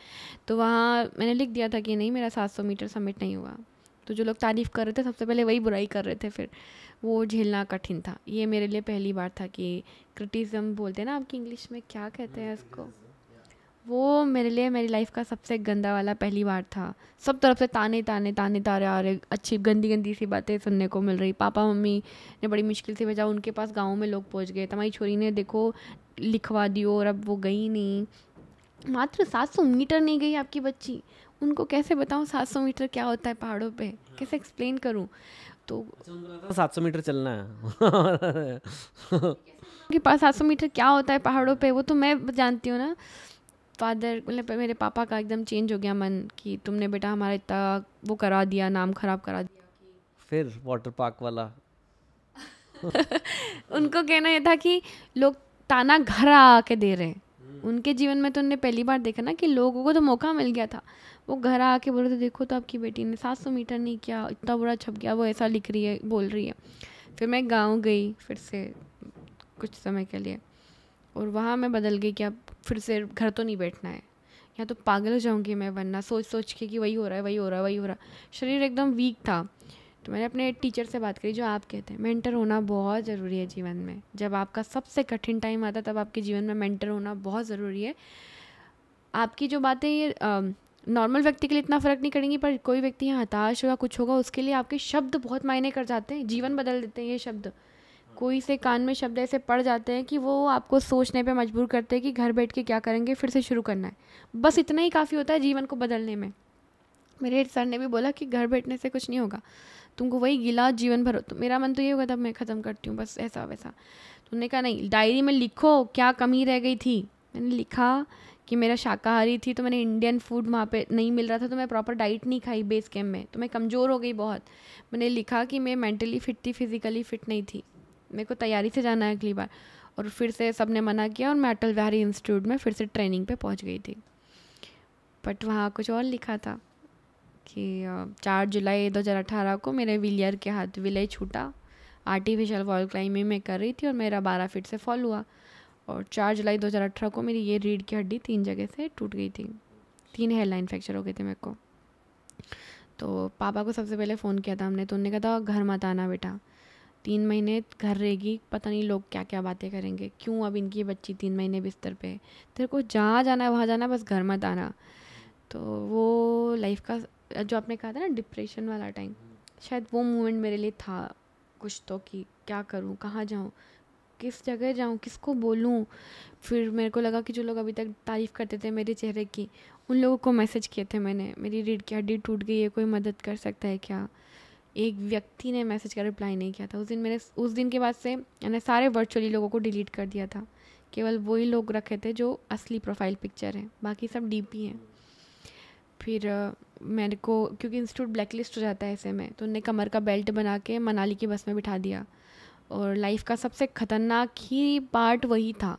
तो वहाँ मैंने लिख दिया था कि नहीं मेरा सात सौ मीटर सबमिट नहीं हुआ तो जो लोग तारीफ़ कर रहे थे सबसे पहले वही बुराई कर रहे थे फिर वो झेलना कठिन था ये मेरे लिए पहली बार था कि क्रिटिज़म बोलते हैं ना आपकी इंग्लिश में क्या कहते हैं उसको वो मेरे लिए मेरी लाइफ का सबसे गंदा वाला पहली बार था सब तरफ से ताने ताने ताने तारे आ रहे अच्छी गंदी गंदी सी बातें सुनने को मिल रही पापा मम्मी ने बड़ी मुश्किल से भेजा उनके पास गाँव में लोग पहुँच गए तमारी छोरी ने देखो लिखवा दियो और अब वो गई नहीं मात्र सात सौ मीटर नहीं गई आपकी बच्ची उनको कैसे बताऊँ सात सौ मीटर क्या होता है पहाड़ों पे कैसे एक्सप्लेन करूँ तो अच्छा, सात सौ मीटर चलना है उनके पास सात सौ मीटर क्या होता है पहाड़ों पे वो तो मैं जानती हूँ ना फादर मतलब मेरे पापा का एकदम चेंज हो गया मन कि तुमने बेटा हमारा इतना वो करा दिया नाम खराब करा दिया फिर वाटर पार्क वाला उनको कहना यह था कि लोग ताना घर आके दे रहे हैं हम्म। उनके जीवन में तो उनने पहली बार देखा ना कि लोगों को तो मौका मिल गया था वो घर आके बोल रहे थे देखो तो आपकी बेटी ने सात सौ मीटर नहीं किया इतना बुरा छप गया वो ऐसा लिख रही है बोल रही है फिर मैं गाँव गई फिर से कुछ समय के लिए और वहाँ मैं बदल गई कि अब फिर से घर तो नहीं बैठना है या तो पागल हो जाऊँगी मैं वरना सोच सोच के कि वही हो रहा है वही हो रहा है वही हो रहा शरीर एकदम वीक था तो मैंने अपने टीचर से बात करी जो आप कहते हैं मेंटर होना बहुत ज़रूरी है जीवन में जब आपका सबसे कठिन टाइम आता तब आपके जीवन में मेंटर होना बहुत ज़रूरी है आपकी जो बातें ये नॉर्मल व्यक्ति के लिए इतना फ़र्क नहीं करेंगी पर कोई व्यक्ति यहाँ हताश होगा कुछ होगा उसके लिए आपके शब्द बहुत मायने कर जाते हैं जीवन बदल देते हैं ये शब्द कोई से कान में शब्द ऐसे पड़ जाते हैं कि वो आपको सोचने पे मजबूर करते हैं कि घर बैठ के क्या करेंगे फिर से शुरू करना है बस इतना ही काफ़ी होता है जीवन को बदलने में मेरे सर ने भी बोला कि घर बैठने से कुछ नहीं होगा तुमको वही गिला जीवन भर तो मेरा मन तो ये होगा तब मैं ख़त्म करती हूँ बस ऐसा वैसा तुमने कहा नहीं डायरी में लिखो क्या कमी रह गई थी मैंने लिखा कि मेरा शाकाहारी थी तो मैंने इंडियन फूड वहाँ पे नहीं मिल रहा था तो मैं प्रॉपर डाइट नहीं खाई बेस कैम्प में तो मैं कमज़ोर हो गई बहुत मैंने लिखा कि मैं मेंटली फिट थी फिज़िकली फ़िट नहीं थी मेरे को तैयारी से जाना है अगली बार और फिर से सब ने मना किया और मैं अटल बिहारी इंस्टीट्यूट में फिर से ट्रेनिंग पे पहुंच गई थी बट वहाँ कुछ और लिखा था कि चार जुलाई 2018 को मेरे विलियर के हाथ विलय छूटा आर्टिफिशियल वॉल क्लाइंबिंग में कर रही थी और मेरा बारह फीट से फॉल हुआ और चार जुलाई अठारह को मेरी ये रीढ़ की हड्डी तीन जगह से टूट गई थी तीन हेयरलाइन फ्रैक्चर हो गए थे मेरे को तो पापा को सबसे पहले फ़ोन किया था हमने तो उनने कहा था घर मत आना बेटा तीन महीने घर रहेगी पता नहीं लोग क्या क्या बातें करेंगे क्यों अब इनकी बच्ची तीन महीने बिस्तर पे तेरे को जहाँ जाना है वहाँ जाना बस घर मत आना तो वो लाइफ का जो आपने कहा था ना डिप्रेशन वाला टाइम शायद वो मोमेंट मेरे लिए था कुछ तो कि क्या करूँ कहाँ जाऊँ किस जगह जाऊँ किसको बोलूँ फिर मेरे को लगा कि जो लोग अभी तक तारीफ़ करते थे मेरे चेहरे की उन लोगों को मैसेज किए थे मैंने मेरी रीढ़ की हड्डी टूट गई है कोई मदद कर सकता है क्या एक व्यक्ति ने मैसेज का रिप्लाई नहीं किया था उस दिन मैंने उस दिन के बाद से मैंने सारे वर्चुअली लोगों को डिलीट कर दिया था केवल वही लोग रखे थे जो असली प्रोफाइल पिक्चर हैं बाकी सब डी पी हैं फिर मेरे को क्योंकि इंस्टीट्यूट ब्लैक लिस्ट हो जाता है ऐसे में तो उनने कमर का बेल्ट बना के मनाली की बस में बिठा दिया और लाइफ का सबसे ख़तरनाक ही पार्ट वही था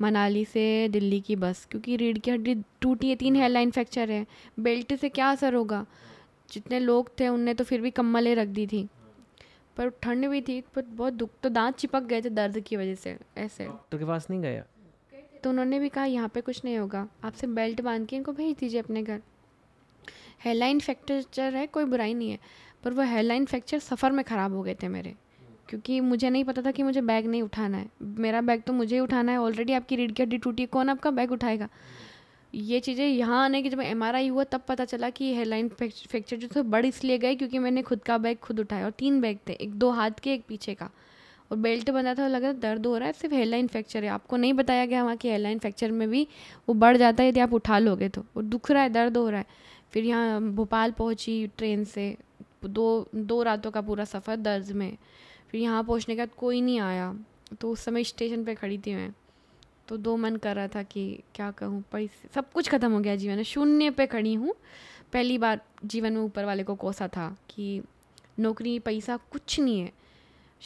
मनाली से दिल्ली की बस क्योंकि रीढ़ की हड्डी टूटी है तीन हेयरलाइन फ्रैक्चर है बेल्ट से क्या असर होगा जितने लोग थे उनने तो फिर भी ही रख दी थी पर ठंड भी थी पर बहुत दुख तो दांत चिपक गए थे दर्द की वजह से ऐसे डॉक्टर के पास नहीं गया तो उन्होंने भी कहा यहाँ पे कुछ नहीं होगा आपसे बेल्ट बांध के इनको भेज दीजिए अपने घर हेयरलाइन फ्रैक्चर है कोई बुराई नहीं है पर वो हेयरलाइन फ्रैक्चर सफ़र में ख़राब हो गए थे मेरे क्योंकि मुझे नहीं पता था कि मुझे बैग नहीं उठाना है मेरा बैग तो मुझे ही उठाना है ऑलरेडी आपकी रीढ़ की हड्डी टूटी कौन आपका बैग उठाएगा ये चीज़ें यहाँ आने की जब एम हुआ तब पता चला कि हेडलाइन फ्रैक्चर जो थे बढ़ इसलिए गए क्योंकि मैंने खुद का बैग खुद उठाया और तीन बैग थे एक दो हाथ के एक पीछे का और बेल्ट बना था और लगा दर्द हो रहा है सिर्फ हेडलाइन फ्रैक्चर है आपको नहीं बताया गया वहाँ कि हेयरलाइन फ्रैक्चर में भी वो बढ़ जाता है यदि आप उठा लोगे तो और दुख रहा है दर्द हो रहा है फिर यहाँ भोपाल पहुँची ट्रेन से दो दो रातों का पूरा सफ़र दर्द में फिर यहाँ पहुँचने के बाद कोई नहीं आया तो उस समय स्टेशन पर खड़ी थी मैं तो दो मन कर रहा था कि क्या कहूँ पैसे सब कुछ ख़त्म हो गया जीवन में शून्य पे खड़ी हूँ पहली बार जीवन में ऊपर वाले को कोसा था कि नौकरी पैसा कुछ नहीं है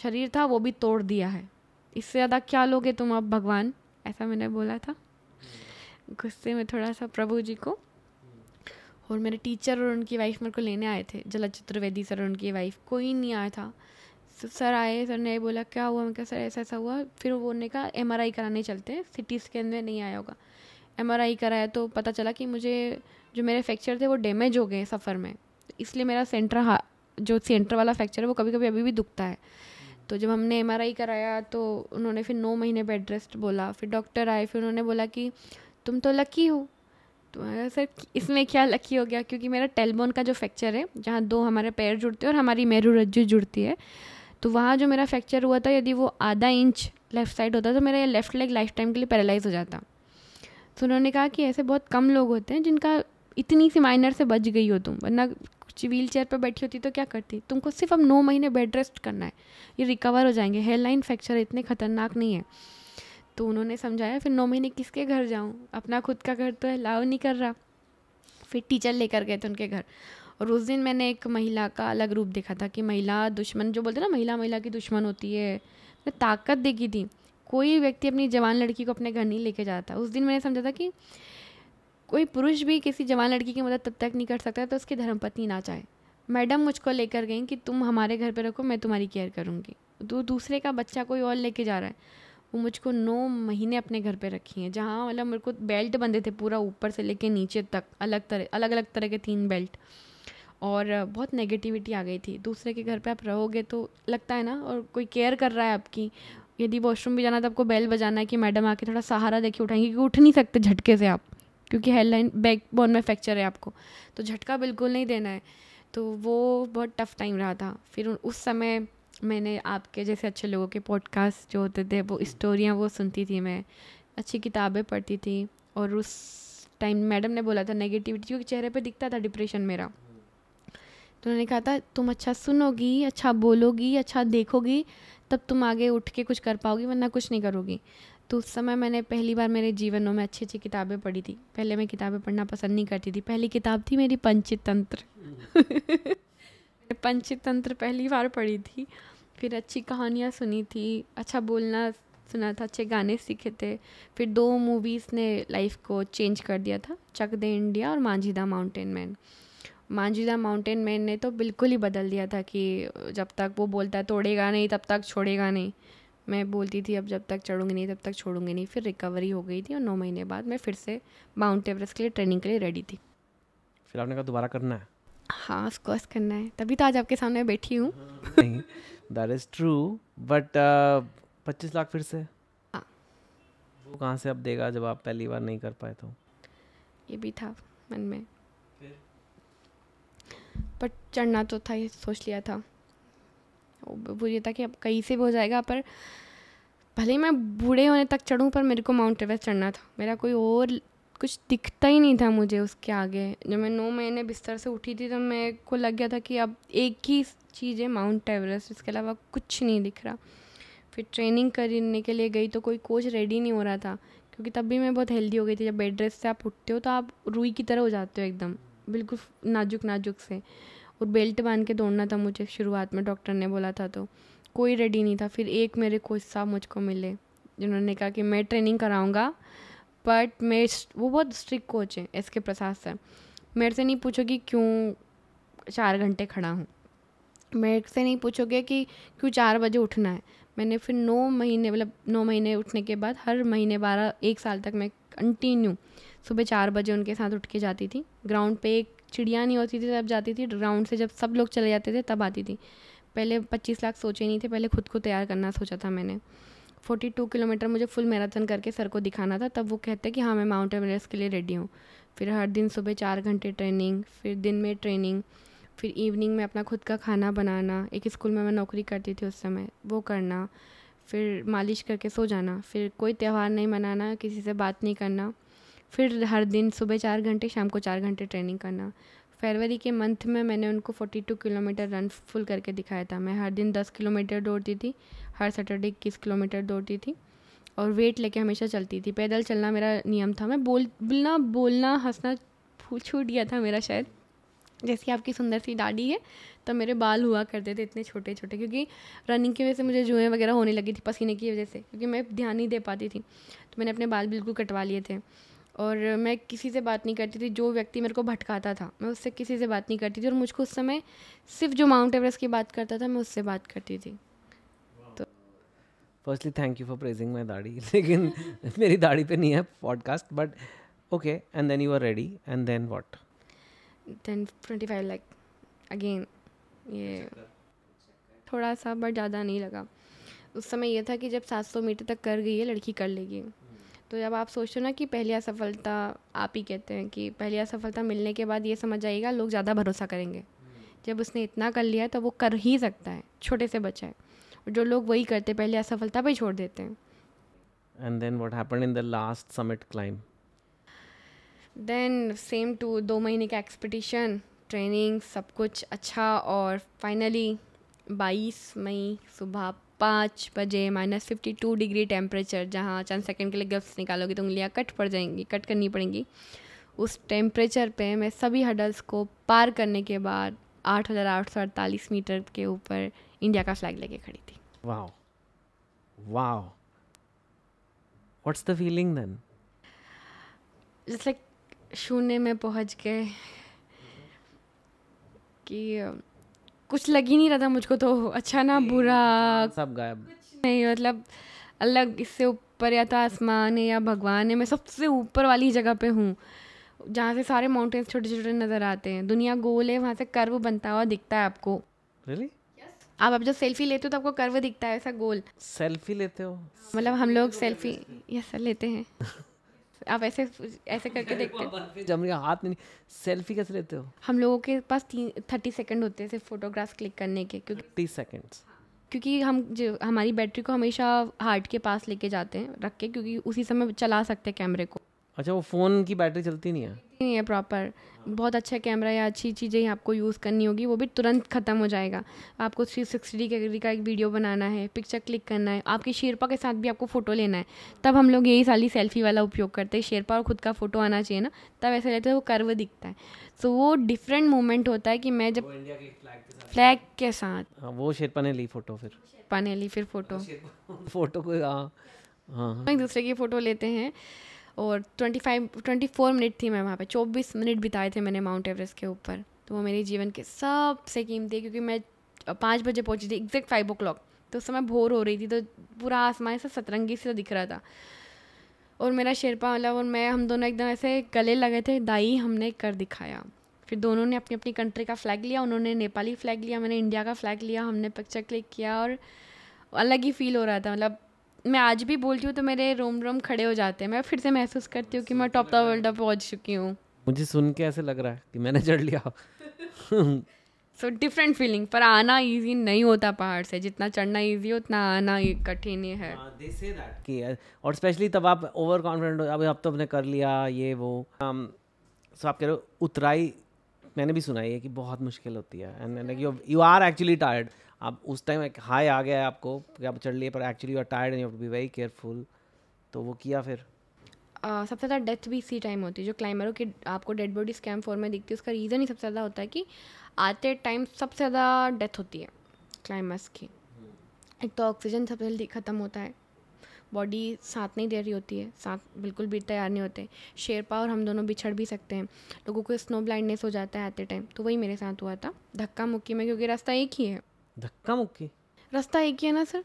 शरीर था वो भी तोड़ दिया है इससे ज़्यादा क्या लोगे तुम अब भगवान ऐसा मैंने बोला था गुस्से में थोड़ा सा प्रभु जी को और मेरे टीचर और उनकी वाइफ मेरे को लेने आए थे जला चतुर्वेदी सर और उनकी वाइफ कोई नहीं आया था सर आए सर ने बोला क्या हुआ मैं कहा सर ऐसा ऐसा हुआ फिर वो ने कहा एम कराने चलते हैं सी टी स्कैन में नहीं आया होगा एम कराया तो पता चला कि मुझे जो मेरे फ्रैक्चर थे वो डैमेज हो गए सफ़र में इसलिए मेरा सेंटर हा जो सेंटर वाला फ्रैक्चर है वो कभी कभी अभी भी दुखता है तो जब हमने एम कराया तो उन्होंने फिर नौ महीने बेड रेस्ट बोला फिर डॉक्टर आए फिर उन्होंने बोला कि तुम तो लकी हो तो सर इसमें क्या लकी हो गया क्योंकि मेरा टेलबोन का जो फ्रैक्चर है जहाँ दो हमारे पैर जुड़ते हैं और हमारी मेरू रज्जू जुड़ती है तो वहाँ जो मेरा फ्रैक्चर हुआ था यदि वो आधा इंच लेफ़्ट साइड होता तो मेरा ये लेफ़्ट लेग लाइफ टाइम के लिए पैरालाइज हो जाता तो उन्होंने कहा कि ऐसे बहुत कम लोग होते हैं जिनका इतनी सी माइनर से बच गई हो तुम वरना कुछ व्हील चेयर पर बैठी होती तो क्या करती तुमको सिर्फ अब नौ महीने बेड रेस्ट करना है ये रिकवर हो जाएंगे हेयर लाइन फ्रैक्चर इतने ख़तरनाक नहीं है तो उन्होंने समझाया फिर नौ महीने किसके घर जाऊँ अपना खुद का घर तो अलाव नहीं कर रहा फिर टीचर लेकर गए थे उनके घर और उस दिन मैंने एक महिला का अलग रूप देखा था कि महिला दुश्मन जो बोलते ना महिला महिला की दुश्मन होती है मैंने ताकत देखी थी कोई व्यक्ति अपनी जवान लड़की को अपने घर नहीं लेके जाता उस दिन मैंने समझा था कि कोई पुरुष भी किसी जवान लड़की की मदद तब तक नहीं कर सकता तो उसकी धर्मपत्नी ना चाहे मैडम मुझको लेकर गई कि तुम हमारे घर पर रखो मैं तुम्हारी केयर करूँगी तो दूसरे का बच्चा कोई और लेके जा रहा है वो मुझको नौ महीने अपने घर पे रखी हैं जहाँ मतलब मेरे को बेल्ट बंधे थे पूरा ऊपर से लेके नीचे तक अलग तरह अलग अलग तरह के तीन बेल्ट और बहुत नेगेटिविटी आ गई थी दूसरे के घर पे आप रहोगे तो लगता है ना और कोई केयर कर रहा है आपकी यदि वॉशरूम भी जाना है तो आपको बेल बजाना है कि मैडम आके थोड़ा सहारा देखे उठाएंगे क्योंकि उठ नहीं सकते झटके से आप क्योंकि हेडलाइन बैक बोन में फ्रैक्चर है आपको तो झटका बिल्कुल नहीं देना है तो वो बहुत टफ टाइम रहा था फिर उस समय मैंने आपके जैसे अच्छे लोगों के पॉडकास्ट जो होते थे वो स्टोरियाँ वो सुनती थी मैं अच्छी किताबें पढ़ती थी और उस टाइम मैडम ने बोला था नेगेटिविटी क्योंकि चेहरे पे दिखता था डिप्रेशन मेरा तो उन्होंने कहा था तुम अच्छा सुनोगी अच्छा बोलोगी अच्छा देखोगी तब तुम आगे उठ के कुछ कर पाओगी वरना कुछ नहीं करोगी तो उस समय मैंने पहली बार मेरे जीवनों में अच्छी अच्छी किताबें पढ़ी थी पहले मैं किताबें पढ़ना पसंद नहीं करती थी पहली किताब थी मेरी पंचतंत्र हम्म। पंचतंत्र पहली बार पढ़ी थी फिर अच्छी कहानियाँ सुनी थी अच्छा बोलना सुना था अच्छे गाने सीखे थे फिर दो मूवीज़ ने लाइफ को चेंज कर दिया था चक दे इंडिया और मांझीदा माउंटेन मैन मांजीदा माउंटेन मैन ने तो बिल्कुल ही बदल दिया था कि जब तक वो बोलता है तोड़ेगा नहीं तब तक छोड़ेगा नहीं मैं बोलती थी अब जब तक चढ़ूँगी नहीं तब तक छोड़ूंगी नहीं फिर रिकवरी हो गई थी और नौ महीने बाद मैं फिर से माउंट एवरेस्ट के लिए ट्रेनिंग के लिए रेडी थी फिर आपने कहा दोबारा करना है हाँ ऑफकोर्स करना है तभी तो आज आपके सामने बैठी हूँ दैट इज़ ट्रू बट पच्चीस लाख फिर से हाँ वो कहाँ से अब देगा जब आप पहली बार नहीं कर पाए तो ये भी था मन में पर चढ़ना तो था ये सोच लिया था वो ये था कि अब कहीं से भी हो जाएगा पर भले ही मैं बूढ़े होने तक चढ़ूँ पर मेरे को माउंट एवरेस्ट चढ़ना था मेरा कोई और कुछ दिखता ही नहीं था मुझे उसके आगे जब मैं नौ महीने बिस्तर से उठी थी तो मेरे को लग गया था कि अब एक ही चीज़ है माउंट एवरेस्ट इसके अलावा कुछ नहीं दिख रहा फिर ट्रेनिंग करने के लिए गई तो कोई कोच रेडी नहीं हो रहा था क्योंकि तब भी मैं बहुत हेल्दी हो गई थी जब बेड रेस्ट से आप उठते हो तो आप रुई की तरह हो जाते हो एकदम बिल्कुल नाजुक नाजुक से और बेल्ट बांध के दौड़ना था मुझे शुरुआत में डॉक्टर ने बोला था तो कोई रेडी नहीं था फिर एक मेरे कोच साहब मुझको मिले जिन्होंने कहा कि मैं ट्रेनिंग कराऊंगा बट मैं वो बहुत स्ट्रिक्ट कोच है एस के प्रसाद सर मेरे से नहीं पूछोगे क्यों चार घंटे खड़ा हूँ मेरे से नहीं पूछोगे कि क्यों चार बजे उठना है मैंने फिर नौ महीने मतलब नौ महीने उठने के बाद हर महीने बारह एक साल तक मैं कंटिन्यू सुबह चार बजे उनके साथ उठ के जाती थी ग्राउंड पे एक चिड़िया नहीं होती थी तब जाती थी ग्राउंड से जब सब लोग चले जाते थे तब आती थी पहले पच्चीस लाख सोचे नहीं थे पहले खुद को तैयार करना सोचा था मैंने फोर्टी टू किलोमीटर मुझे फुल मैराथन करके सर को दिखाना था तब वो कहते कि हाँ मैं माउंट एवरेस्ट के लिए रेडी हूँ फिर हर दिन सुबह चार घंटे ट्रेनिंग फिर दिन में ट्रेनिंग फिर इवनिंग में अपना खुद का खाना बनाना एक स्कूल में मैं नौकरी करती थी उस समय वो करना फिर मालिश करके सो जाना फिर कोई त्यौहार नहीं मनाना किसी से बात नहीं करना फिर हर दिन सुबह चार घंटे शाम को चार घंटे ट्रेनिंग करना फरवरी के मंथ में मैंने उनको 42 किलोमीटर रन फुल करके दिखाया था मैं हर दिन 10 किलोमीटर दौड़ती थी हर सैटरडे इक्कीस किलोमीटर दौड़ती थी और वेट लेके हमेशा चलती थी पैदल चलना मेरा नियम था मैं बोल बोलना बोलना हंसना छूट गया था मेरा शायद जैसे आपकी सुंदर सी दाढ़ी है तो मेरे बाल हुआ करते थे इतने छोटे छोटे क्योंकि रनिंग की वजह से मुझे जुएँ वगैरह होने लगी थी पसीने की वजह से क्योंकि मैं ध्यान नहीं दे पाती थी तो मैंने अपने बाल बिल्कुल कटवा लिए थे और मैं किसी से बात नहीं करती थी जो व्यक्ति मेरे को भटकाता था मैं उससे किसी से बात नहीं करती थी और मुझको उस समय सिर्फ जो माउंट एवरेस्ट की बात करता था मैं उससे बात करती थी तो firstly thank you for praising my दाढ़ी लेकिन मेरी दाढ़ी पे नहीं है podcast but okay and then you are ready and then what then twenty five like again ये थोड़ा सा बट ज़्यादा नहीं लगा उस समय ये था कि जब सात सौ मीटर तक कर गई है लड़की कर लेगी तो जब आप सोचो ना कि पहली असफलता आप ही कहते हैं कि पहली असफलता मिलने के बाद ये समझ आएगा लोग ज़्यादा भरोसा करेंगे जब उसने इतना कर लिया तो वो कर ही सकता है छोटे से बच्चा है और जो लोग वही करते पहले असफलता पर छोड़ देते हैं and then what happen in the last summit climb then same to दो महीने का एक्सपटिशन ट्रेनिंग सब कुछ अच्छा और फाइनली बाईस मई सुबह पाँच बजे minus fifty two degree temperature जहाँ चंद सेकंड के लिए गर्ल्स निकालोगे तो उंगलियाँ कट पड़ जाएंगी कट करनी पड़ेंगी उस टेम्परेचर पे मैं सभी हडल्स को पार करने के बाद आठ हज़ार आठ सौ अड़तालीस मीटर के ऊपर इंडिया का फ्लैग लेके खड़ी थी wow wow what's the feeling then जैसे शून्य में पहुंच गए कि कुछ लग ही नहीं रहा था मुझको तो अच्छा ना बुरा सब गायब नहीं मतलब अलग इससे ऊपर या तो आसमान है या भगवान है मैं सबसे ऊपर वाली जगह पे हूँ जहाँ से सारे माउंटेन्स छोटे छोटे नज़र आते हैं दुनिया गोल है वहाँ से कर्व बनता हुआ दिखता है आपको really? आप अब जब सेल्फी लेते हो तो आपको कर्व दिखता है ऐसा गोल सेल्फी लेते हो मतलब हम लोग सेल्फी यस सर लेते हैं आप ऐसे ऐसे करके देखते जमरी हाथ में सेल्फी कैसे लेते हो हम लोगों के पास तीन थर्टी सेकेंड होते हैं सिर्फ फोटोग्राफ्स क्लिक करने के क्योंकि थर्टी सेकेंड्स क्योंकि हम जो हमारी बैटरी को हमेशा हार्ट के पास लेके जाते हैं रख के क्योंकि उसी समय चला सकते हैं कैमरे को अच्छा वो फ़ोन की बैटरी चलती नहीं है नहीं है प्रॉपर बहुत अच्छा कैमरा या अच्छी चीज़ें आपको यूज़ करनी होगी वो भी तुरंत ख़त्म हो जाएगा आपको थ्री सिक्सटी डिग्री का एक वीडियो बनाना है पिक्चर क्लिक करना है आपकी शेरपा के साथ भी आपको फ़ोटो लेना है तब हम लोग यही साली सेल्फी वाला उपयोग करते हैं शेरपा और ख़ुद का फ़ोटो आना चाहिए ना तब ऐसा लेते हैं वो कर्व दिखता है सो वो डिफरेंट मोमेंट होता है कि मैं जब फ्लैग के साथ हाँ, वो शेरपा ने ली फ़ोटो फिर शेरपा ने ली फिर फ़ोटो फ़ोटो को हाँ, हाँ, हाँ। एक दूसरे की फ़ोटो लेते हैं और twenty five twenty four minute थी मैं वहाँ पे चौबीस मिनट बिताए थे मैंने माउंट एवरेस्ट के ऊपर तो वो मेरे जीवन के सबसे कीमती क्योंकि मैं पाँच बजे पहुँची थी एग्जैक्ट फाइव ओ क्लॉक तो उस समय भोर हो रही थी तो पूरा आसमान से सतरंगी से दिख रहा था और मेरा शेरपा मतलब और मैं हम दोनों एकदम ऐसे गले लगे थे दाई हमने कर दिखाया फिर दोनों ने अपनी अपनी कंट्री का फ्लैग लिया उन्होंने नेपाली फ्लैग लिया मैंने इंडिया का फ्लैग लिया हमने पिक्चर क्लिक किया और अलग ही फील हो रहा था मतलब मैं आज भी बोलती हूँ तो मेरे रोम रोम खड़े हो जाते हैं मैं फिर से महसूस करती हूँ कि मैं टॉप द वर्ल्ड पर पहुँच चुकी हूँ मुझे सुन के ऐसे लग रहा है कि मैंने चढ़ लिया सो डिफरेंट फीलिंग पर आना इजी नहीं होता पहाड़ से जितना चढ़ना इजी हो उतना आना कठिन ही है हाँ, और स्पेशली तब आप ओवर कॉन्फिडेंट हो अब अब तो आपने कर लिया ये वो सो um, आप कह रहे हो उतराई मैंने भी सुना है कि बहुत मुश्किल होती है and like you are actually tired आप उस टाइम एक हाई आ गया है आपको कि आप चढ़ लिए पर actually you are tired and you to be very careful तो वो किया फिर Uh, सबसे ज़्यादा डेथ भी इसी टाइम होती है जो क्लाइमरों की आपको डेड बॉडी स्कैम फोर में दिखती है उसका रीज़न ही सबसे ज़्यादा होता है कि आते टाइम सबसे ज़्यादा डेथ होती है क्लाइमर्स की एक तो ऑक्सीजन सबसे जल्दी ख़त्म होता है बॉडी साथ नहीं दे रही होती है साथ बिल्कुल भी तैयार नहीं होते शेरपा और हम दोनों बिछड़ भी सकते हैं लोगों को स्नो ब्लाइंडनेस हो जाता है आते टाइम तो वही मेरे साथ हुआ था धक्का मुक्की में क्योंकि रास्ता एक ही है धक्का मुक्की रास्ता एक ही है ना सर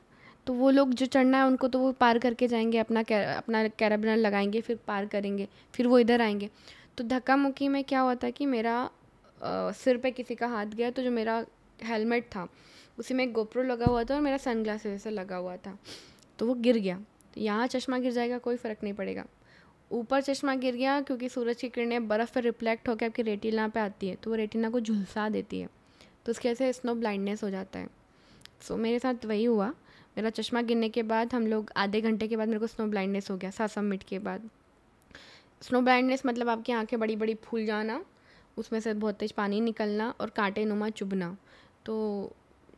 तो वो लोग जो चढ़ना है उनको तो वो पार करके जाएंगे अपना कैर, अपना कैराबिनर लगाएंगे फिर पार करेंगे फिर वो इधर आएंगे तो धक्का मुक्की में क्या हुआ था कि मेरा आ, सिर पे किसी का हाथ गया तो जो मेरा हेलमेट था उसी में एक गोप्रो लगा हुआ था और मेरा सन ग्लासेस ऐसे लगा हुआ था तो वो गिर गया तो यहाँ चश्मा गिर जाएगा कोई फ़र्क नहीं पड़ेगा ऊपर चश्मा गिर गया क्योंकि सूरज की किरणें बर्फ़ पर रिफ्लेक्ट होकर आपकी रेटिना पे आती है तो वो रेटिना को झुलसा देती है तो उसके वजह से स्नो ब्लाइंडनेस हो जाता है सो so, मेरे साथ वही हुआ मेरा चश्मा गिरने के बाद हम लोग आधे घंटे के बाद मेरे को स्नो ब्लाइंडनेस हो गया सात सौ मिनट के बाद स्नो ब्लाइंडनेस मतलब आपकी आंखें बड़ी बड़ी फूल जाना उसमें से बहुत तेज़ पानी निकलना और कांटे नुमा चुभना तो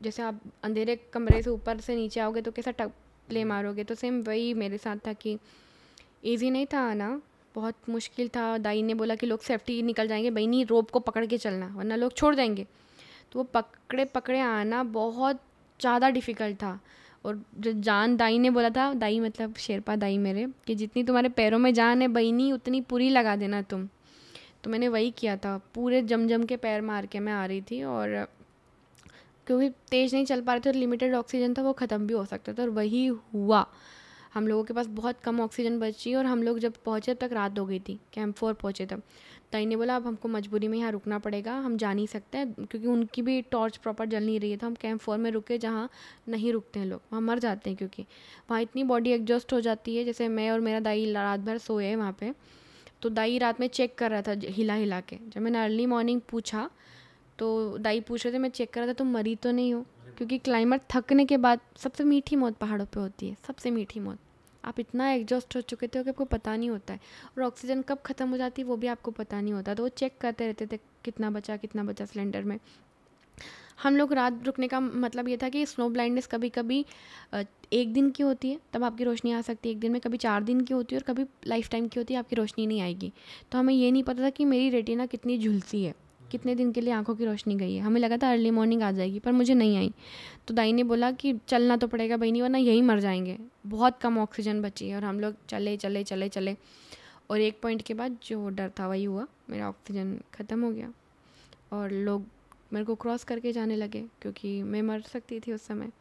जैसे आप अंधेरे कमरे से ऊपर से नीचे आओगे तो कैसा टप मारोगे तो सेम वही मेरे साथ था कि ईजी नहीं था आना बहुत मुश्किल था दाई ने बोला कि लोग सेफ्टी निकल जाएंगे भाई नहीं रोप को पकड़ के चलना वरना लोग छोड़ देंगे तो वो पकड़े पकड़े आना बहुत ज़्यादा डिफ़िकल्ट था और जो जान दाई ने बोला था दाई मतलब शेरपा दाई मेरे कि जितनी तुम्हारे पैरों में जान है बहनी उतनी पूरी लगा देना तुम तो मैंने वही किया था पूरे जम जम के पैर मार के मैं आ रही थी और क्योंकि तेज़ नहीं चल पा रहे थे और लिमिटेड ऑक्सीजन था वो ख़त्म भी हो सकता था और वही हुआ हम लोगों के पास बहुत कम ऑक्सीजन बची और हम लोग जब पहुँचे तक रात हो गई थी कैंप फोर पहुँचे तब ताई ने बोला अब हमको मजबूरी में यहाँ रुकना पड़ेगा हम जा नहीं सकते हैं क्योंकि उनकी भी टॉर्च प्रॉपर जल नहीं रही है तो हम कैंप फोर में रुके जहाँ नहीं रुकते हैं लोग वहाँ मर जाते हैं क्योंकि वहाँ इतनी बॉडी एग्जॉस्ट हो जाती है जैसे मैं और मेरा दाई रात भर सोए हैं वहाँ पर तो दाई रात में चेक कर रहा था हिला हिला के जब मैंने अर्ली मॉर्निंग पूछा तो दाई पूछ रहे थे मैं चेक कर रहा था तुम मरी तो नहीं हो क्योंकि क्लाइमेट थकने के बाद सबसे मीठी मौत पहाड़ों पे होती है सबसे मीठी मौत आप इतना एग्जॉस्ट हो चुके थे कि आपको पता नहीं होता है और ऑक्सीजन कब ख़त्म हो जाती है वो भी आपको पता नहीं होता तो वो चेक करते रहते थे कितना बचा कितना बचा सिलेंडर में हम लोग रात रुकने का मतलब ये था कि स्नो ब्लाइंडनेस कभी कभी एक दिन की होती है तब आपकी रोशनी आ सकती है एक दिन में कभी चार दिन की होती है और कभी लाइफ टाइम की होती है आपकी रोशनी नहीं आएगी तो हमें ये नहीं पता था कि मेरी रेटिना कितनी झुलसी है कितने दिन के लिए आंखों की रोशनी गई है हमें लगा था अर्ली मॉर्निंग आ जाएगी पर मुझे नहीं आई तो दाई ने बोला कि चलना तो पड़ेगा बहनी वरना यहीं मर जाएंगे बहुत कम ऑक्सीजन बची है और हम लोग चले चले चले चले और एक पॉइंट के बाद जो डर था वही हुआ मेरा ऑक्सीजन ख़त्म हो गया और लोग मेरे को क्रॉस करके जाने लगे क्योंकि मैं मर सकती थी उस समय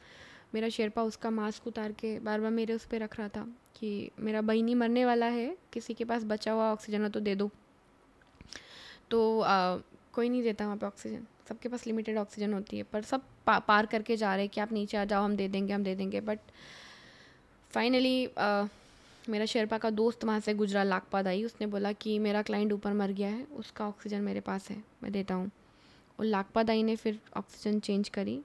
मेरा शेरपा उसका मास्क उतार के बार बार मेरे उस पर रख रहा था कि मेरा बहनी मरने वाला है किसी के पास बचा हुआ ऑक्सीजन हो तो दे दो तो कोई नहीं देता वहाँ पे ऑक्सीजन सबके पास लिमिटेड ऑक्सीजन होती है पर सब पा, पार करके जा रहे हैं कि आप नीचे आ जाओ हम दे देंगे हम दे देंगे बट फाइनली मेरा शेरपा का दोस्त वहाँ से गुजरा लाखपात आई उसने बोला कि मेरा क्लाइंट ऊपर मर गया है उसका ऑक्सीजन मेरे पास है मैं देता हूँ और लाखपात आई ने फिर ऑक्सीजन चेंज करी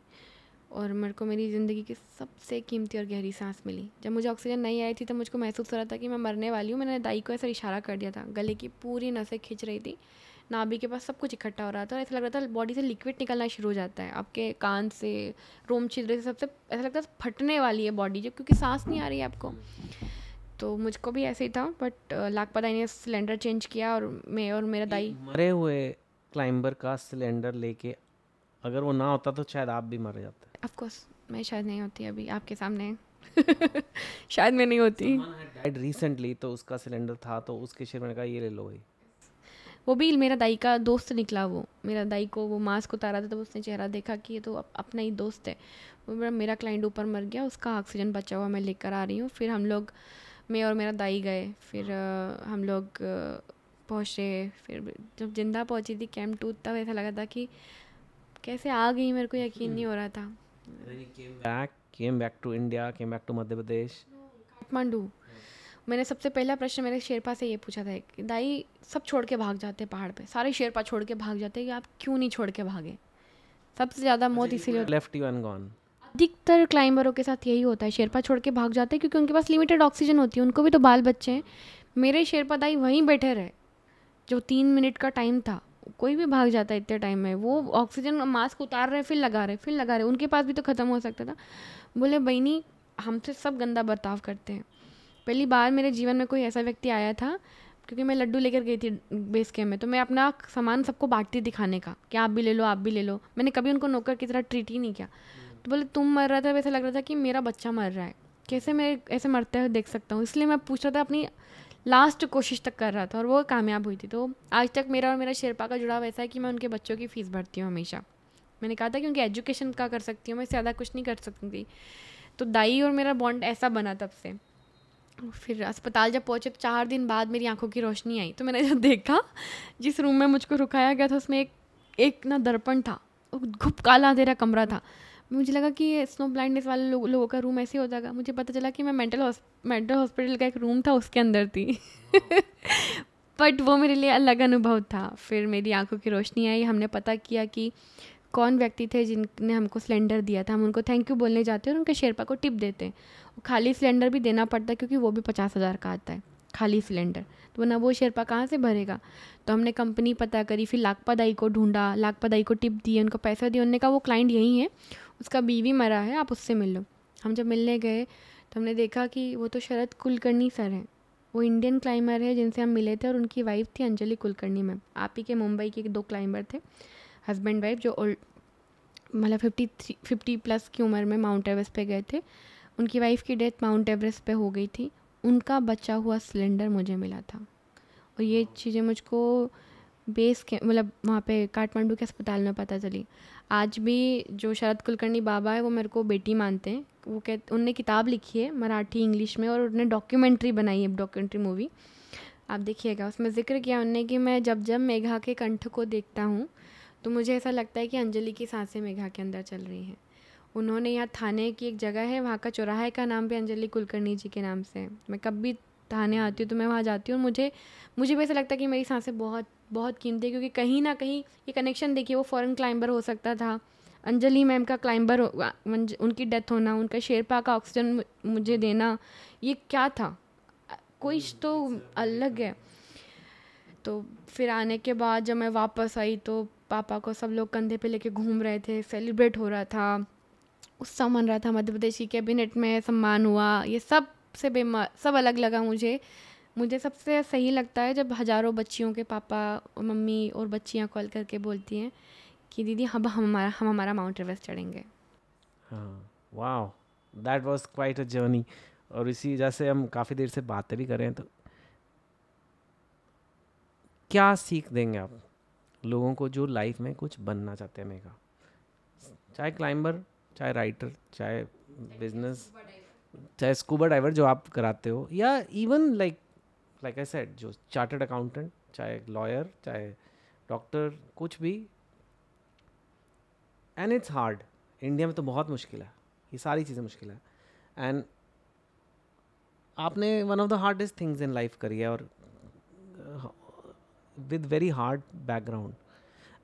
और मेरे को मेरी ज़िंदगी की सबसे कीमती और गहरी सांस मिली जब मुझे ऑक्सीजन नहीं आई थी तो मुझको महसूस हो रहा था कि मैं मरने वाली हूँ मैंने दाई को ऐसा इशारा कर दिया था गले की पूरी नसें खींच रही थी नाभि के पास सब कुछ इकट्ठा हो रहा था और ऐसा लग रहा था बॉडी से लिक्विड निकलना शुरू हो जाता है आपके कान से रोम छिद्रे से सबसे ऐसा लगता है फटने वाली है बॉडी जो क्योंकि सांस नहीं आ रही है आपको तो मुझको भी ऐसे ही था बट लाखपताई ने सिलेंडर चेंज किया और मैं और मेरा दाई मरे हुए क्लाइंबर का सिलेंडर लेके अगर वो ना होता तो शायद आप भी मर जाते ऑफकोर्स मैं शायद नहीं होती अभी आपके सामने शायद मैं नहीं होती रिसेंटली तो उसका सिलेंडर था तो उसके शेर मैंने कहा ये ले लो भाई वो भी मेरा दाई का दोस्त निकला वो मेरा दाई को वो मास्क उतारा था तो उसने चेहरा देखा कि ये तो अपना ही दोस्त है वो मेरा मेरा क्लाइंट ऊपर मर गया उसका ऑक्सीजन बचा हुआ मैं लेकर आ रही हूँ फिर हम लोग मैं और मेरा दाई गए फिर आ, हम लोग पहुँचे फिर जब जिंदा पहुँची थी कैम्प टू तब ऐसा लगा था कि कैसे आ गई मेरे को यकीन नहीं हो रहा था काठमांडू मैंने सबसे पहला प्रश्न मेरे शेरपा से ये पूछा था कि दाई सब छोड़ के भाग जाते हैं पहाड़ पे सारे शेरपा छोड़ के भाग जाते हैं कि आप क्यों नहीं छोड़ के भागे सबसे ज़्यादा मौत इसीलिए लेफ्ट यू एंड गॉन अधिकतर क्लाइंबरों के साथ यही होता है शेरपा छोड़ के भाग जाते हैं क्योंकि उनके पास लिमिटेड ऑक्सीजन होती है उनको भी तो बाल बच्चे हैं मेरे शेरपा दाई वहीं बैठे रहे जो तीन मिनट का टाइम था कोई भी भाग जाता है इतने टाइम में वो ऑक्सीजन मास्क उतार रहे फिर लगा रहे फिर लगा रहे उनके पास भी तो ख़त्म हो सकता था बोले बहनी हमसे सब गंदा बर्ताव करते हैं पहली बार मेरे जीवन में कोई ऐसा व्यक्ति आया था क्योंकि मैं लड्डू लेकर गई थी बेस कैम्प में तो मैं अपना सामान सबको बांटती दिखाने का कि आप भी ले लो आप भी ले लो मैंने कभी उनको नौकर की तरह ट्रीट ही नहीं किया तो बोले तुम मर रहा था वैसा लग रहा था कि मेरा बच्चा मर रहा है कैसे मैं ऐसे मरते हुए देख सकता हूँ इसलिए मैं पूछ रहा था अपनी लास्ट कोशिश तक कर रहा था और वो कामयाब हुई थी तो आज तक मेरा और मेरा शेरपा का जुड़ाव ऐसा है कि मैं उनके बच्चों की फ़ीस भरती हूँ हमेशा मैंने कहा था कि उनकी एजुकेशन का कर सकती हूँ मैं ज़्यादा कुछ नहीं कर सकती तो दाई और मेरा बॉन्ड ऐसा बना तब से फिर अस्पताल जब पहुँचे तो चार दिन बाद मेरी आंखों की रोशनी आई तो मैंने जब देखा जिस रूम में मुझको रुकाया गया था उसमें एक एक ना दर्पण था घुप काला अंधेरा कमरा था मुझे लगा कि स्नो ब्लाइंडनेस वाले लो, लोगों का रूम ऐसे हो जाएगा मुझे पता चला कि मैं मेंटल मेंटल हॉस्पिटल का एक रूम था उसके अंदर थी बट वो मेरे लिए अलग अनुभव था फिर मेरी आंखों की रोशनी आई हमने पता किया कि कौन व्यक्ति थे जिनने हमको सिलेंडर दिया था हम उनको थैंक यू बोलने जाते हैं और उनके शेरपा को टिप देते हैं खाली सिलेंडर भी देना पड़ता है क्योंकि वो भी पचास हज़ार का आता है खाली सिलेंडर तो ना वो शेरपा कहाँ से भरेगा तो हमने कंपनी पता करी फिर लाखपादाई को ढूंढा लाखपादाई को टिप दिए उनको पैसा दिए उन्होंने कहा वो क्लाइंट यहीं है उसका बीवी मरा है आप उससे मिल लो हम जब मिलने गए तो हमने देखा कि वो तो शरद कुलकर्णी सर हैं वो इंडियन क्लाइंबर है जिनसे हम मिले थे और उनकी वाइफ थी अंजलि कुलकर्णी मैम आप ही के मुंबई के दो क्लाइंबर थे हस्बैंड वाइफ जो ओल्ड मतलब फिफ्टी थ्री फिफ्टी प्लस की उम्र में माउंट एवरेस्ट पे गए थे उनकी वाइफ की डेथ माउंट एवरेस्ट पे हो गई थी उनका बचा हुआ सिलेंडर मुझे मिला था और ये चीज़ें मुझको बेस के मतलब वहाँ पे काठमांडू के अस्पताल में पता चली आज भी जो शरद कुलकर्णी बाबा है वो मेरे को बेटी मानते हैं वो कह उनने किताब लिखी है मराठी इंग्लिश में और उन्हें डॉक्यूमेंट्री बनाई है डॉक्यूमेंट्री मूवी आप देखिएगा उसमें जिक्र किया उनने कि मैं जब जब मेघा के कंठ को देखता हूँ तो मुझे ऐसा लगता है कि अंजलि की सांसें मेघा के अंदर चल रही हैं उन्होंने यहाँ थाने की एक जगह है वहाँ का चौराहे का नाम भी अंजलि कुलकर्णी जी के नाम से है मैं कब भी थाने आती हूँ तो मैं वहाँ जाती हूँ और मुझे मुझे भी ऐसा लगता है कि मेरी सांसें बहुत बहुत कीमती है क्योंकि कहीं ना कहीं ये कनेक्शन देखिए वो फॉरेन क्लाइंबर हो सकता था अंजलि मैम का क्लाइंबर उनकी डेथ होना उनका शेरपा का ऑक्सीजन मुझे देना ये क्या था कोई हम्म, तो अलग है तो फिर आने के बाद जब मैं वापस आई तो पापा को सब लोग कंधे पे लेके घूम रहे थे सेलिब्रेट हो रहा था उत्सव मन रहा था मध्य प्रदेश की कैबिनेट में सम्मान हुआ ये सब से बेमार सब अलग लगा मुझे मुझे सबसे सही लगता है जब हज़ारों बच्चियों के पापा और मम्मी और बच्चियाँ कॉल करके बोलती हैं कि दीदी हम हमारा हम हमारा माउंट एवरेस्ट चढ़ेंगे हाँ वाह that was quite a journey और इसी जैसे हम काफ़ी देर से बातें भी कर रहे हैं तो क्या सीख देंगे आप लोगों को जो लाइफ में कुछ बनना चाहते हैं मेगा चाहे क्लाइंबर चाहे राइटर चाहे बिजनेस चाहे स्कूबा ड्राइवर जो आप कराते हो या even like like I said जो चार्टर्ड अकाउंटेंट चाहे लॉयर चाहे डॉक्टर कुछ भी एंड इट्स हार्ड इंडिया में तो बहुत मुश्किल है ये सारी चीज़ें मुश्किल है एंड आपने one of the hardest things in life करी है और with very hard background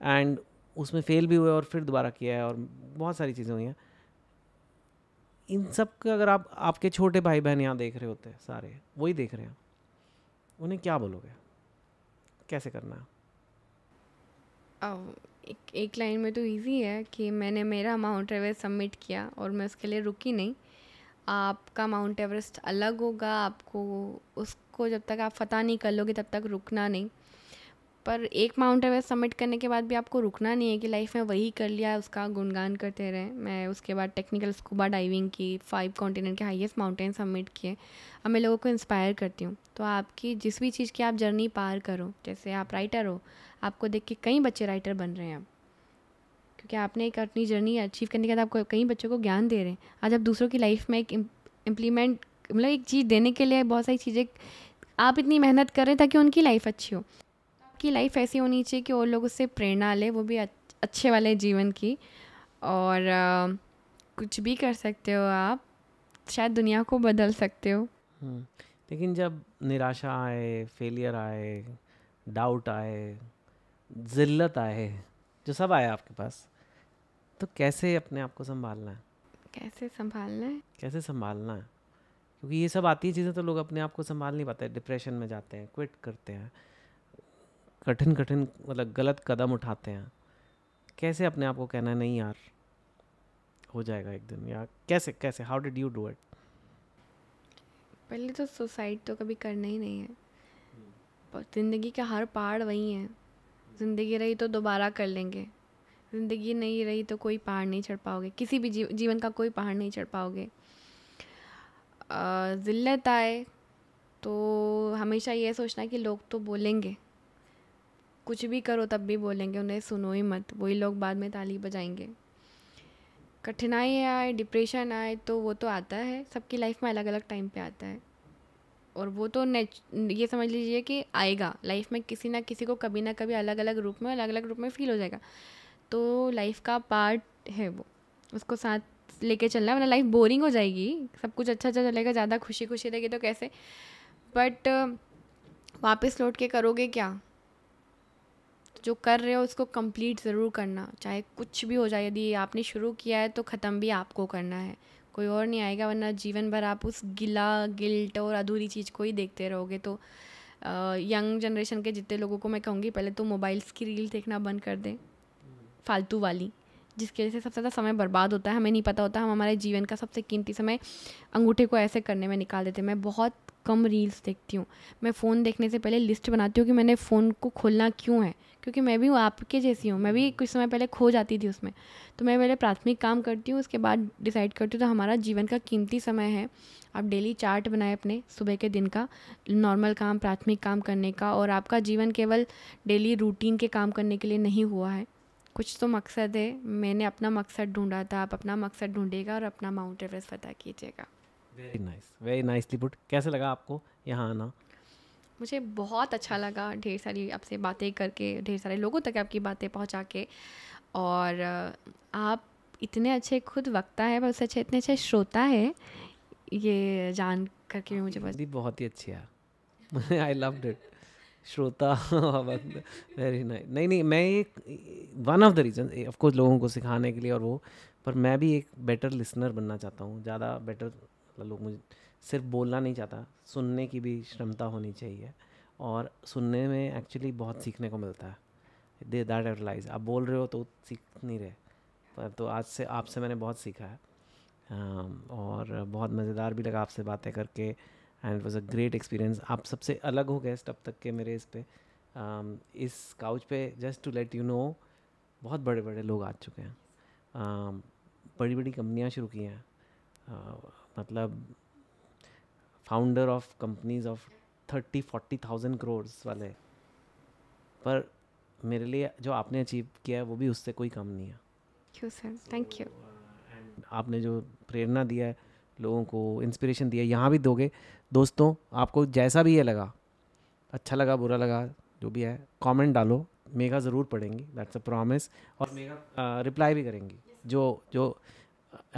and उसमें फेल भी हुए और फिर दोबारा किया है और बहुत सारी चीज़ें हुई हैं इन सब का अगर आप आपके छोटे भाई बहन यहाँ देख रहे होते हैं सारे वही देख रहे हैं उन्हें क्या बोलोगे कैसे करना है एक एक लाइन में तो इजी है कि मैंने मेरा माउंट एवरेस्ट सबमिट किया और मैं उसके लिए रुकी नहीं आपका माउंट एवरेस्ट अलग होगा आपको उसको जब तक आप फतह नहीं कर लोगे तब तक रुकना नहीं पर एक माउंट एवरेस्ट सबमिट करने के बाद भी आपको रुकना नहीं है कि लाइफ में वही कर लिया उसका गुणगान करते रहे मैं उसके बाद टेक्निकल स्कूबा डाइविंग की फाइव कॉन्टिनेंट के हाईएस्ट माउंटेन सबमिट किए अब मैं लोगों को इंस्पायर करती हूँ तो आपकी जिस भी चीज़ की आप जर्नी पार करो जैसे आप राइटर हो आपको देख के कई बच्चे राइटर बन रहे हैं अब क्योंकि आपने एक अपनी जर्नी अचीव करने के बाद आपको कई बच्चों को ज्ञान दे रहे हैं आज आप दूसरों की लाइफ में एक इम्प्लीमेंट मतलब एक चीज़ देने के लिए बहुत सारी चीज़ें आप इतनी मेहनत कर रहे हैं ताकि उनकी लाइफ अच्छी हो की लाइफ ऐसी होनी चाहिए कि और लोग उससे प्रेरणा लें वो भी अच्छे वाले जीवन की और आ, कुछ भी कर सकते हो आप शायद दुनिया को बदल सकते हो हम्म, लेकिन जब निराशा आए फेलियर आए डाउट आए जिल्लत आए जो सब आया आपके पास तो कैसे अपने आप को संभालना है कैसे संभालना है कैसे संभालना है क्योंकि ये सब आती है चीज़ें तो लोग अपने आप को संभाल नहीं पाते डिप्रेशन में जाते हैं क्विट करते हैं कठिन कठिन मतलब गलत कदम उठाते हैं कैसे अपने आप को कहना है नहीं यार हो जाएगा एक दिन यार कैसे कैसे how did you do it पहले तो सुसाइड तो कभी करना ही नहीं है ज़िंदगी का हर पहाड़ वही है ज़िंदगी रही तो दोबारा कर लेंगे ज़िंदगी नहीं रही तो कोई पहाड़ नहीं चढ़ पाओगे किसी भी जीव, जीवन का कोई पहाड़ नहीं चढ़ पाओगे ज़िल्लत आए तो हमेशा ये सोचना कि लोग तो बोलेंगे कुछ भी करो तब भी बोलेंगे उन्हें सुनो ही मत वही लोग बाद में ताली बजाएंगे कठिनाई आए डिप्रेशन आए तो वो तो आता है सबकी लाइफ में अलग अलग टाइम पे आता है और वो तो नेच ये समझ लीजिए कि आएगा लाइफ में किसी ना किसी को कभी ना कभी अलग अलग रूप में अलग अलग रूप में फील हो जाएगा तो लाइफ का पार्ट है वो उसको साथ लेके चलना वरना लाइफ बोरिंग हो जाएगी सब कुछ अच्छा अच्छा चलेगा ज़्यादा खुशी खुशी रहेगी तो कैसे बट वापस लौट के करोगे क्या जो कर रहे हो उसको कंप्लीट ज़रूर करना चाहे कुछ भी हो जाए यदि आपने शुरू किया है तो ख़त्म भी आपको करना है कोई और नहीं आएगा वरना जीवन भर आप उस गिला गिल्ट और अधूरी चीज़ को ही देखते रहोगे तो यंग जनरेशन के जितने लोगों को मैं कहूँगी पहले तो मोबाइल्स की रील देखना बंद कर दें फालतू वाली जिसकी वजह से सबसे ज़्यादा समय बर्बाद होता है हमें नहीं पता होता हम हमारे जीवन का सबसे कीमती समय अंगूठे को ऐसे करने में निकाल देते हैं मैं बहुत कम रील्स देखती हूँ मैं फ़ोन देखने से पहले लिस्ट बनाती हूँ कि मैंने फ़ोन को खोलना क्यों है क्योंकि मैं भी आपके जैसी हूँ मैं भी कुछ समय पहले खो जाती थी उसमें तो मैं पहले प्राथमिक काम करती हूँ उसके बाद डिसाइड करती हूँ तो हमारा जीवन का कीमती समय है आप डेली चार्ट बनाए अपने सुबह के दिन का नॉर्मल काम प्राथमिक काम करने का और आपका जीवन केवल डेली रूटीन के काम करने के लिए नहीं हुआ है कुछ तो मकसद है मैंने अपना मकसद ढूंढा था आप अपना मकसद ढूंढेगा और अपना माउंट एवरेस्ट पता कीजिएगा very nice very nicely put कैसे लगा आपको यहाँ आना मुझे बहुत अच्छा लगा ढेर सारी आपसे बातें करके ढेर सारे लोगों तक आपकी बातें पहुँचा के और आप इतने अच्छे खुद वक्ता है पर उससे अच्छे इतने अच्छे श्रोता है ये जान करके भी मुझे बस बहुत ही अच्छी है आई लव इट श्रोता वेरी नाइस नहीं नहीं मैं एक one of the reason of course लोगों को सिखाने के लिए और वो पर मैं भी एक बेटर लिसनर बनना चाहता हूँ ज़्यादा बेटर मतलब लोग मुझे सिर्फ बोलना नहीं चाहता सुनने की भी क्षमता होनी चाहिए और सुनने में एक्चुअली बहुत सीखने को मिलता है दे दैट एडलाइज आप बोल रहे हो तो सीख नहीं रहे पर तो आज से आपसे मैंने बहुत सीखा है और बहुत मज़ेदार भी लगा आपसे बातें करके and was a great experience आप सबसे अलग हो गेस्ट अब तक के मेरे इस पे इस काउच पे just to let you know बहुत बड़े बड़े लोग आ चुके हैं बड़ी बड़ी कंपनियाँ शुरू की हैं मतलब founder of companies of thirty forty thousand crores वाले पर मेरे लिए जो आपने अचीव किया है वो भी उससे कोई कम नहीं है क्यों सर थैंक यू आपने जो प्रेरणा दिया है लोगों को इंस्पिरेशन दिया यहाँ भी दोगे दोस्तों आपको जैसा भी ये लगा अच्छा लगा बुरा लगा जो भी है कमेंट डालो मेगा ज़रूर पढ़ेंगी दैट्स अ प्रॉमिस और मेगा रिप्लाई भी करेंगी जो जो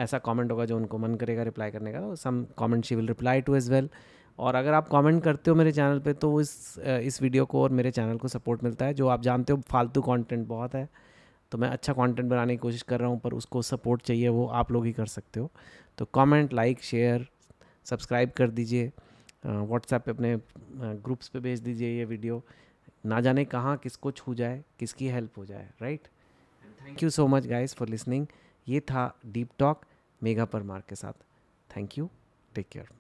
ऐसा कमेंट होगा जो उनको मन करेगा रिप्लाई करने का तो some comment she will reply to as well और अगर आप कमेंट करते हो मेरे चैनल पे तो इस इस वीडियो को और मेरे चैनल को सपोर्ट मिलता है जो आप जानते हो फालतू कंटेंट बहुत है तो मैं अच्छा कंटेंट बनाने की कोशिश कर रहा हूँ पर उसको सपोर्ट चाहिए वो आप लोग ही कर सकते हो तो कमेंट लाइक शेयर सब्सक्राइब कर दीजिए व्हाट्सएप पे अपने ग्रुप्स पे भेज दीजिए ये वीडियो ना जाने कहाँ किसको छू जाए किसकी हेल्प हो जाए right thank you so much guys for listening ये था डीप टॉक मेगा परमार के साथ थैंक यू टेक केयर